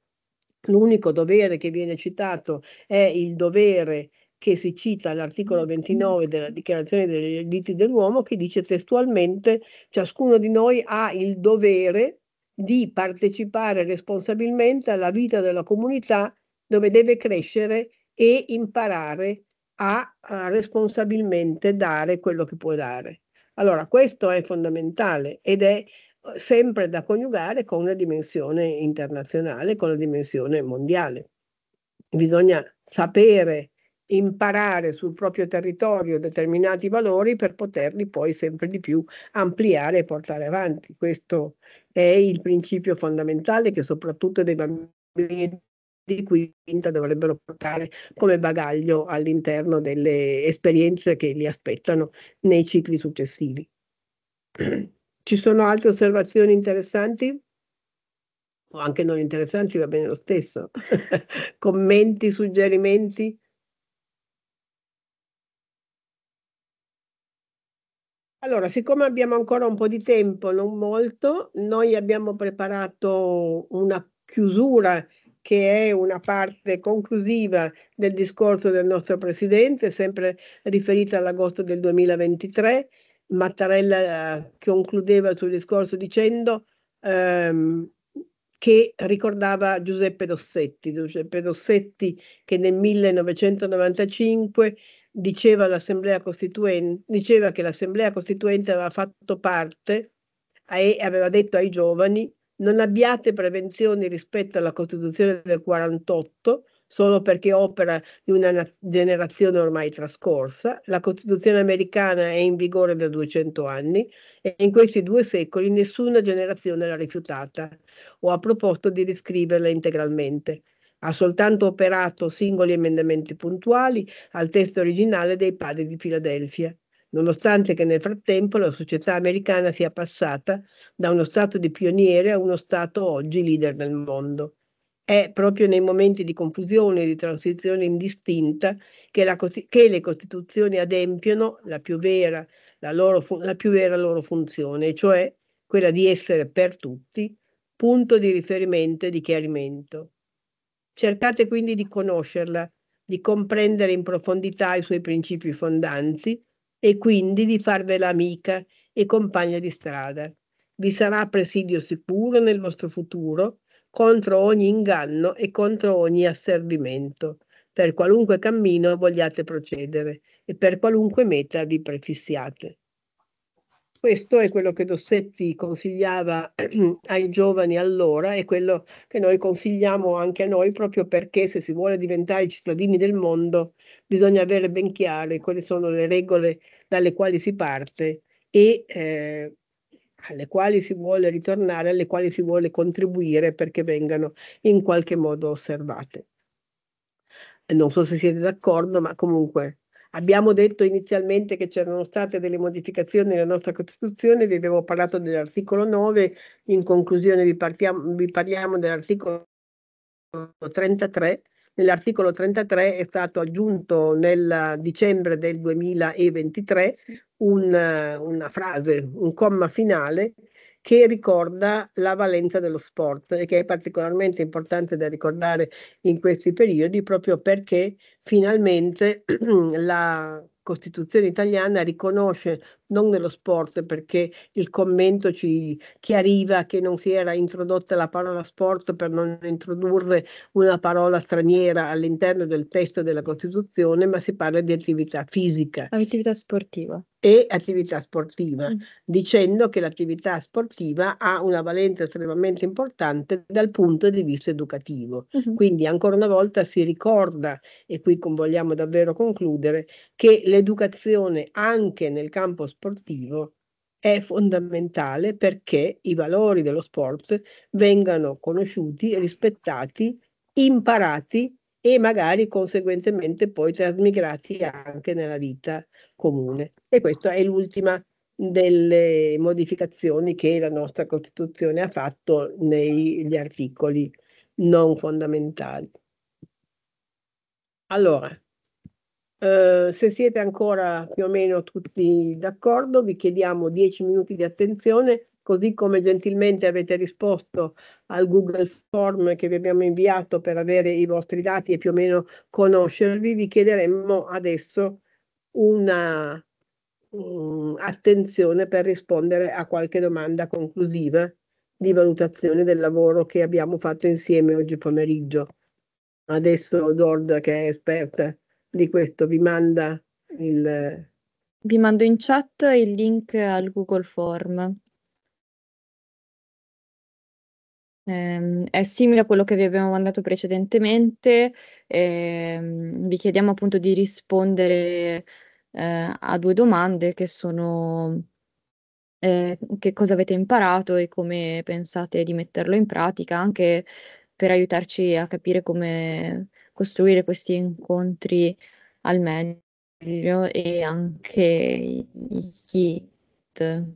l'unico dovere che viene citato è il dovere che si cita all'articolo 29 della Dichiarazione dei diritti dell'uomo che dice testualmente ciascuno di noi ha il dovere di partecipare responsabilmente alla vita della comunità dove deve crescere e imparare a, a responsabilmente dare quello che può dare. Allora, questo è fondamentale ed è eh, sempre da coniugare con la dimensione internazionale, con la dimensione mondiale. Bisogna sapere imparare sul proprio territorio determinati valori per poterli poi sempre di più ampliare e portare avanti. Questo è il principio fondamentale che soprattutto dei bambini di quinta dovrebbero portare come bagaglio all'interno delle esperienze che li aspettano nei cicli successivi. Ci sono altre osservazioni interessanti? O anche non interessanti, va bene lo stesso. Commenti, suggerimenti? Allora, siccome abbiamo ancora un po' di tempo, non molto, noi abbiamo preparato una chiusura che è una parte conclusiva del discorso del nostro Presidente, sempre riferita all'agosto del 2023. Mattarella eh, concludeva sul discorso dicendo ehm, che ricordava Giuseppe Dossetti, Giuseppe Dossetti che nel 1995 diceva, diceva che l'Assemblea Costituente aveva fatto parte e aveva detto ai giovani non abbiate prevenzioni rispetto alla Costituzione del 48 solo perché opera di una generazione ormai trascorsa. La Costituzione americana è in vigore da 200 anni e in questi due secoli nessuna generazione l'ha rifiutata o ha proposto di riscriverla integralmente. Ha soltanto operato singoli emendamenti puntuali al testo originale dei padri di Filadelfia, nonostante che nel frattempo la società americana sia passata da uno stato di pioniere a uno stato oggi leader nel mondo. È proprio nei momenti di confusione e di transizione indistinta che, la, che le Costituzioni adempiono la più, vera, la, loro, la più vera loro funzione, cioè quella di essere per tutti punto di riferimento e di chiarimento. Cercate quindi di conoscerla, di comprendere in profondità i suoi principi fondanti e quindi di farvela amica e compagna di strada. Vi sarà presidio sicuro nel vostro futuro contro ogni inganno e contro ogni asservimento, per qualunque cammino vogliate procedere e per qualunque meta vi prefissiate. Questo è quello che Dossetti consigliava ai giovani allora e quello che noi consigliamo anche a noi proprio perché se si vuole diventare cittadini del mondo bisogna avere ben chiare quali sono le regole dalle quali si parte e eh, alle quali si vuole ritornare, alle quali si vuole contribuire perché vengano in qualche modo osservate. Non so se siete d'accordo, ma comunque Abbiamo detto inizialmente che c'erano state delle modificazioni nella nostra Costituzione, vi avevo parlato dell'articolo 9, in conclusione vi, partiamo, vi parliamo dell'articolo 33. Nell'articolo 33 è stato aggiunto nel dicembre del 2023 un, una frase, un comma finale che ricorda la valenza dello sport e che è particolarmente importante da ricordare in questi periodi proprio perché finalmente la Costituzione italiana riconosce non nello sport, perché il commento ci chiariva che non si era introdotta la parola sport per non introdurre una parola straniera all'interno del testo della Costituzione, ma si parla di attività fisica. Attività sportiva. E attività sportiva, mm. dicendo che l'attività sportiva ha una valenza estremamente importante dal punto di vista educativo. Mm-hmm. Quindi ancora una volta si ricorda, e qui vogliamo davvero concludere, che l'educazione anche nel campo sportivo sportivo è fondamentale perché i valori dello sport vengano conosciuti, rispettati, imparati e magari conseguentemente poi trasmigrati anche nella vita comune. E questa è l'ultima delle modificazioni che la nostra Costituzione ha fatto negli articoli non fondamentali. Allora, eh, se siete ancora più o meno tutti d'accordo, vi chiediamo 10 minuti di attenzione, così come gentilmente avete risposto al Google Form che vi abbiamo inviato per avere i vostri dati e più o meno conoscervi, vi chiederemmo adesso un'attenzione um, per rispondere a qualche domanda conclusiva di valutazione del lavoro che abbiamo fatto insieme oggi pomeriggio. Adesso Dord, che è esperta di questo, vi manda il... Vi mando in chat il link al Google Form. Eh, è simile a quello che vi abbiamo mandato precedentemente. Eh, vi chiediamo appunto di rispondere eh, a due domande che sono eh, che cosa avete imparato e come pensate di metterlo in pratica, anche per aiutarci a capire come costruire questi incontri al meglio e anche i, kit.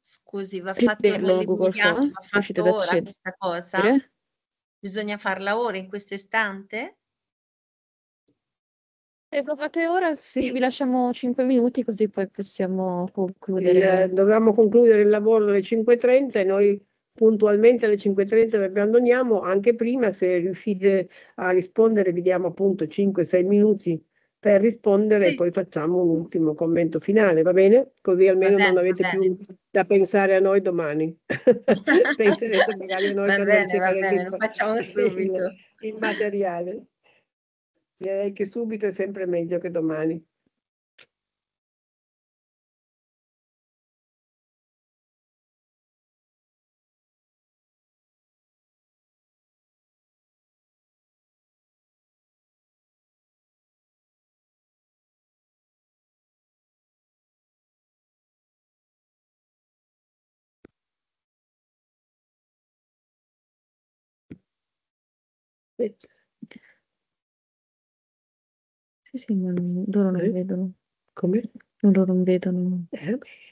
Scusi, va fatto bello, Google va fatto ora questa cosa? Bisogna farla ora, in questo istante? Se lo fate ora, sì, vi lasciamo 5 minuti così poi possiamo concludere. Il, dovevamo concludere il lavoro alle 5.30 e noi puntualmente alle 5.30 vi abbandoniamo, anche prima se riuscite a rispondere vi diamo appunto 5-6 minuti per rispondere sì. e poi facciamo un ultimo commento finale, va bene? Così almeno bene, non avete più da pensare a noi domani. Penserete magari a noi va bene, va bene, lo facciamo subito. Il, il materiale. Direi che subito è sempre meglio che domani. Sì, sì, ma loro non vedono. Come? Loro non vedono. Eh, beh.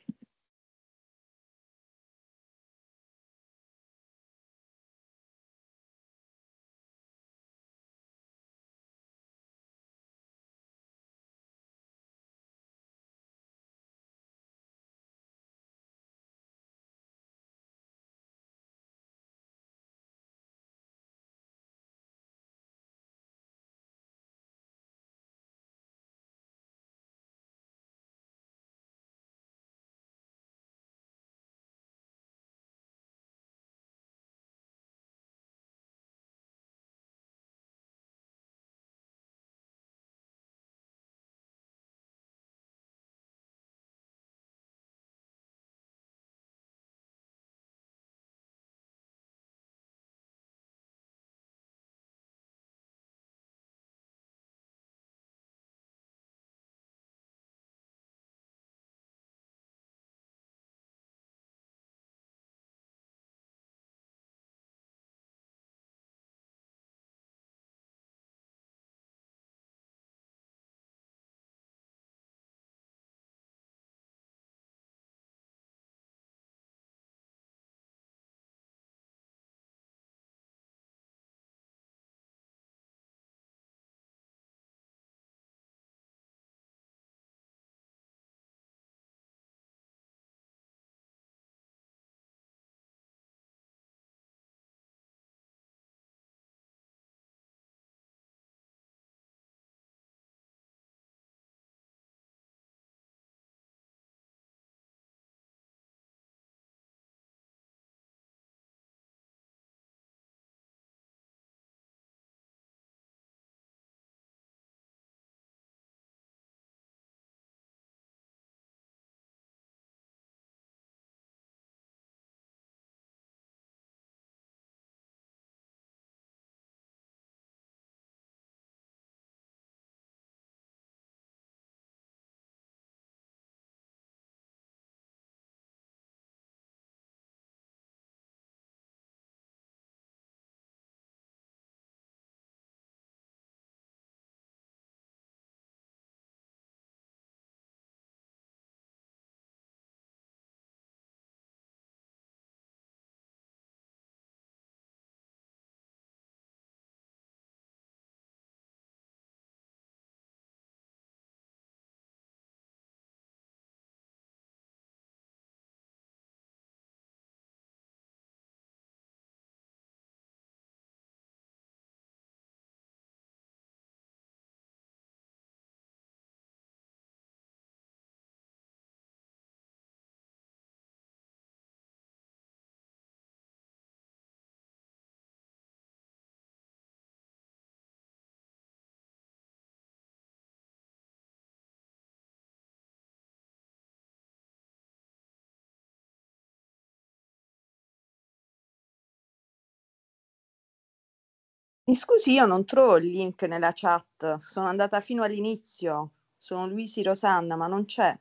Mi scusi, io non trovo il link nella chat, sono andata fino all'inizio, sono Luisi Rosanna, ma non c'è.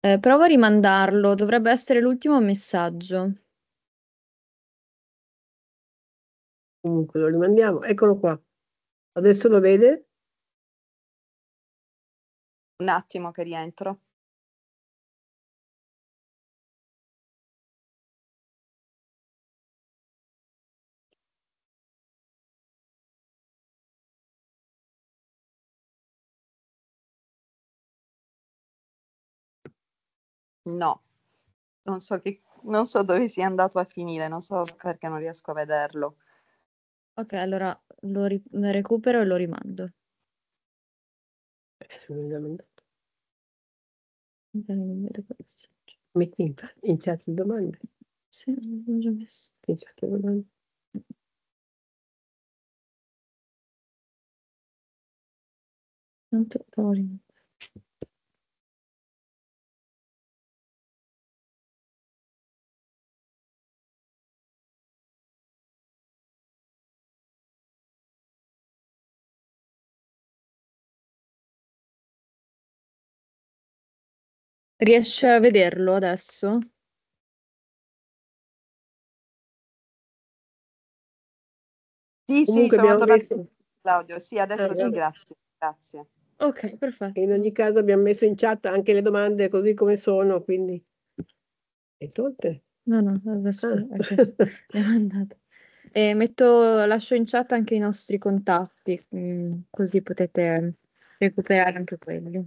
Eh, provo a rimandarlo, dovrebbe essere l'ultimo messaggio. Comunque lo rimandiamo, eccolo qua. Adesso lo vede? Un attimo che rientro. No, non so, che, non so dove sia andato a finire, non so perché non riesco a vederlo. Ok, allora lo ri- recupero e lo rimando. Eh, Metti in, in chat le domande. Sì, l'ho già messo. In chat le domande. Tanto poi. Riesce a vederlo adesso? Sì, Comunque sono tornata messo... Claudio. Sì, adesso ah, sì, grazie. grazie. Ok, perfetto. In ogni caso abbiamo messo in chat anche le domande così come sono, quindi... E tolte? No, no, adesso, ah. adesso le E metto, lascio in chat anche i nostri contatti, mm, così potete recuperare anche quelli.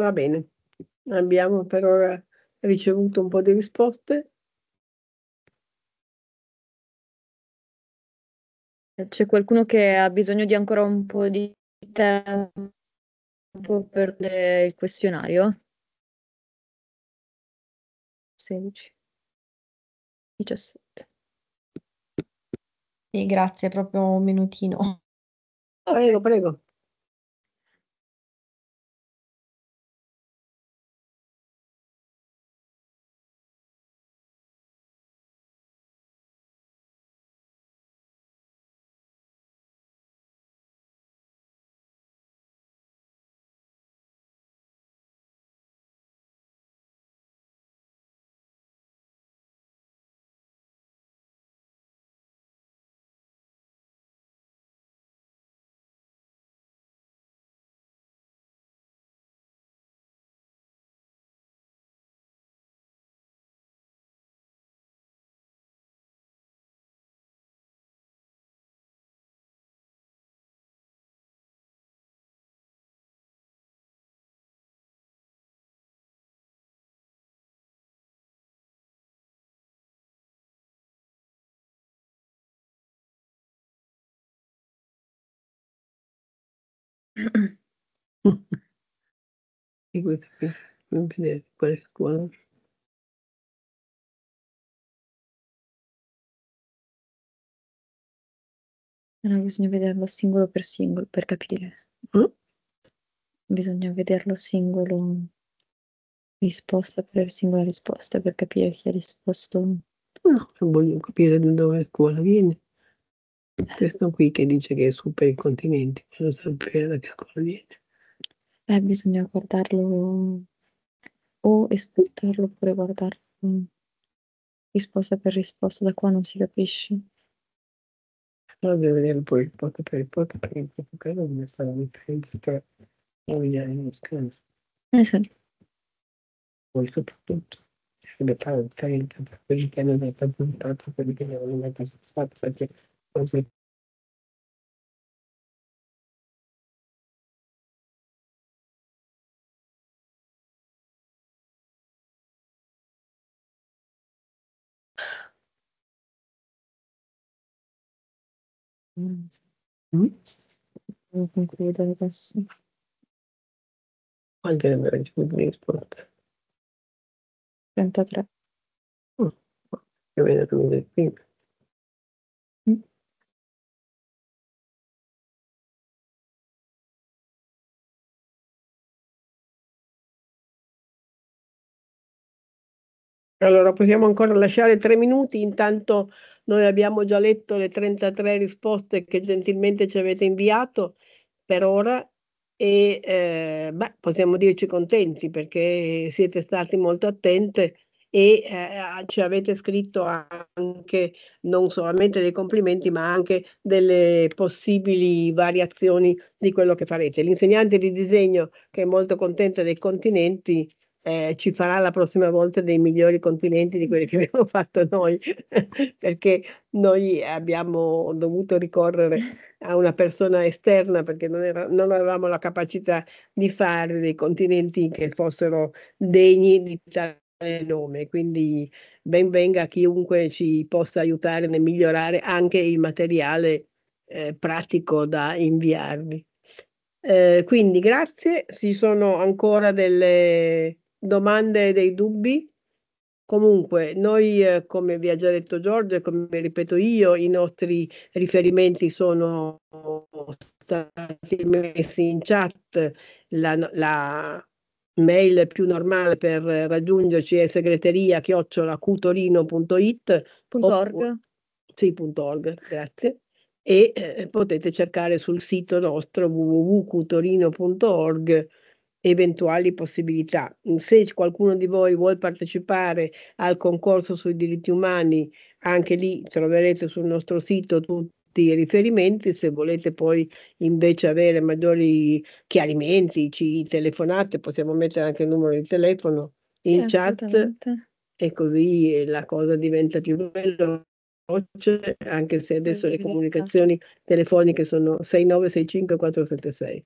Va bene, abbiamo per ora ricevuto un po' di risposte. C'è qualcuno che ha bisogno di ancora un po' di tempo per il questionario? 16, 17. Sì, grazie, proprio un minutino. Prego, prego. Di questi qui, fammi vedere quale scuola. No, bisogna vederlo singolo per singolo per capire. Mm? Bisogna vederlo singolo risposta per singola risposta per capire chi ha risposto. No, non voglio capire da dove la scuola viene. Questo qui che dice che è supera i continenti, voglio sapere da che cosa viene. Eh, bisogna guardarlo o esportarlo oppure guardarlo mm, risposta per risposta, da qua non si capisce. Allora devo vedere poi porto per il porto, perché in questo caso deve stare la differenza tra nominale e mascolino. Esatto. Poi soprattutto sarebbe fare differenza tra quelli che hanno dato puntato e quelli che ne hanno dato soddisfatto, perché conflitto Mh. Mh? Devo concludere adesso. Quanti ne avrai di Bloodsport? 33. Mh, mm. più o meno più del primo. Allora, possiamo ancora lasciare tre minuti, intanto noi abbiamo già letto le 33 risposte che gentilmente ci avete inviato per ora e eh, beh, possiamo dirci contenti perché siete stati molto attenti e eh, ci avete scritto anche non solamente dei complimenti ma anche delle possibili variazioni di quello che farete. L'insegnante di disegno che è molto contenta dei continenti eh, ci farà la prossima volta dei migliori continenti di quelli che abbiamo fatto noi, perché noi abbiamo dovuto ricorrere a una persona esterna perché non, era, non avevamo la capacità di fare dei continenti che fossero degni di tale nome. Quindi ben venga chiunque ci possa aiutare nel migliorare anche il materiale eh, pratico da inviarvi. Eh, quindi grazie, ci sono ancora delle, domande, dei dubbi, Comunque, noi, eh, come vi ha già detto Giorgio e come ripeto io, i nostri riferimenti sono stati messi in chat. La, la mail più normale per raggiungerci è segreteria chiocciolacutorino.it. Org. Sì, .org, grazie. E eh, potete cercare sul sito nostro www.cutorino.org eventuali possibilità. Se qualcuno di voi vuole partecipare al concorso sui diritti umani, anche lì troverete sul nostro sito tutti i riferimenti, se volete poi invece avere maggiori chiarimenti, ci telefonate, possiamo mettere anche il numero di telefono in sì, chat e così eh, la cosa diventa più bella anche se adesso le comunicazioni telefoniche sono 6965 476.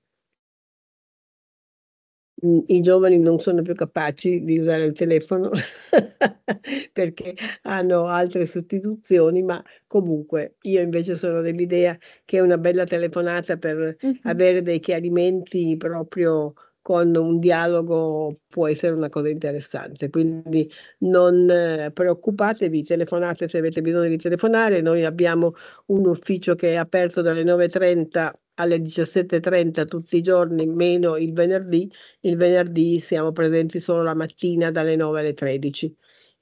Mm, i giovani non sono più capaci di usare il telefono perché hanno altre sostituzioni, ma comunque io invece sono dell'idea che una bella telefonata per Mh-mh. avere dei chiarimenti proprio con un dialogo può essere una cosa interessante. Quindi non eh, preoccupatevi, telefonate se avete bisogno di telefonare. Noi abbiamo un ufficio che è aperto dalle 9.30 alle 17.30 tutti i giorni, meno il venerdì. Il venerdì siamo presenti solo la mattina dalle 9 alle 13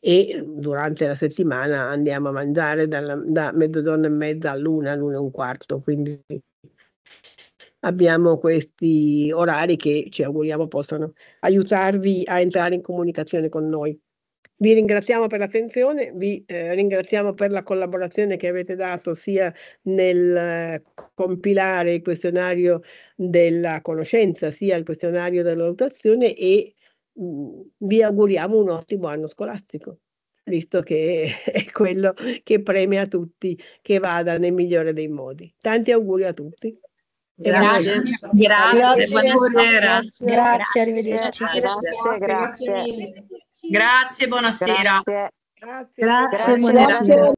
e durante la settimana andiamo a mangiare dalla, da mezzogiorno e mezza all'una, all'una e un quarto. Quindi abbiamo questi orari che ci auguriamo possano aiutarvi a entrare in comunicazione con noi. Vi ringraziamo per l'attenzione, vi eh, ringraziamo per la collaborazione che avete dato sia nel eh, compilare il questionario della conoscenza sia il questionario della valutazione e mh, mm, vi auguriamo un ottimo anno scolastico, visto che è quello che preme a tutti che vada nel migliore dei modi. Tanti auguri a tutti. Grazie, grazie, grazie, buonasera. Grazie, grazie arrivederci. Grazie, grazie. Grazie, buonasera. Grazie, buonasera.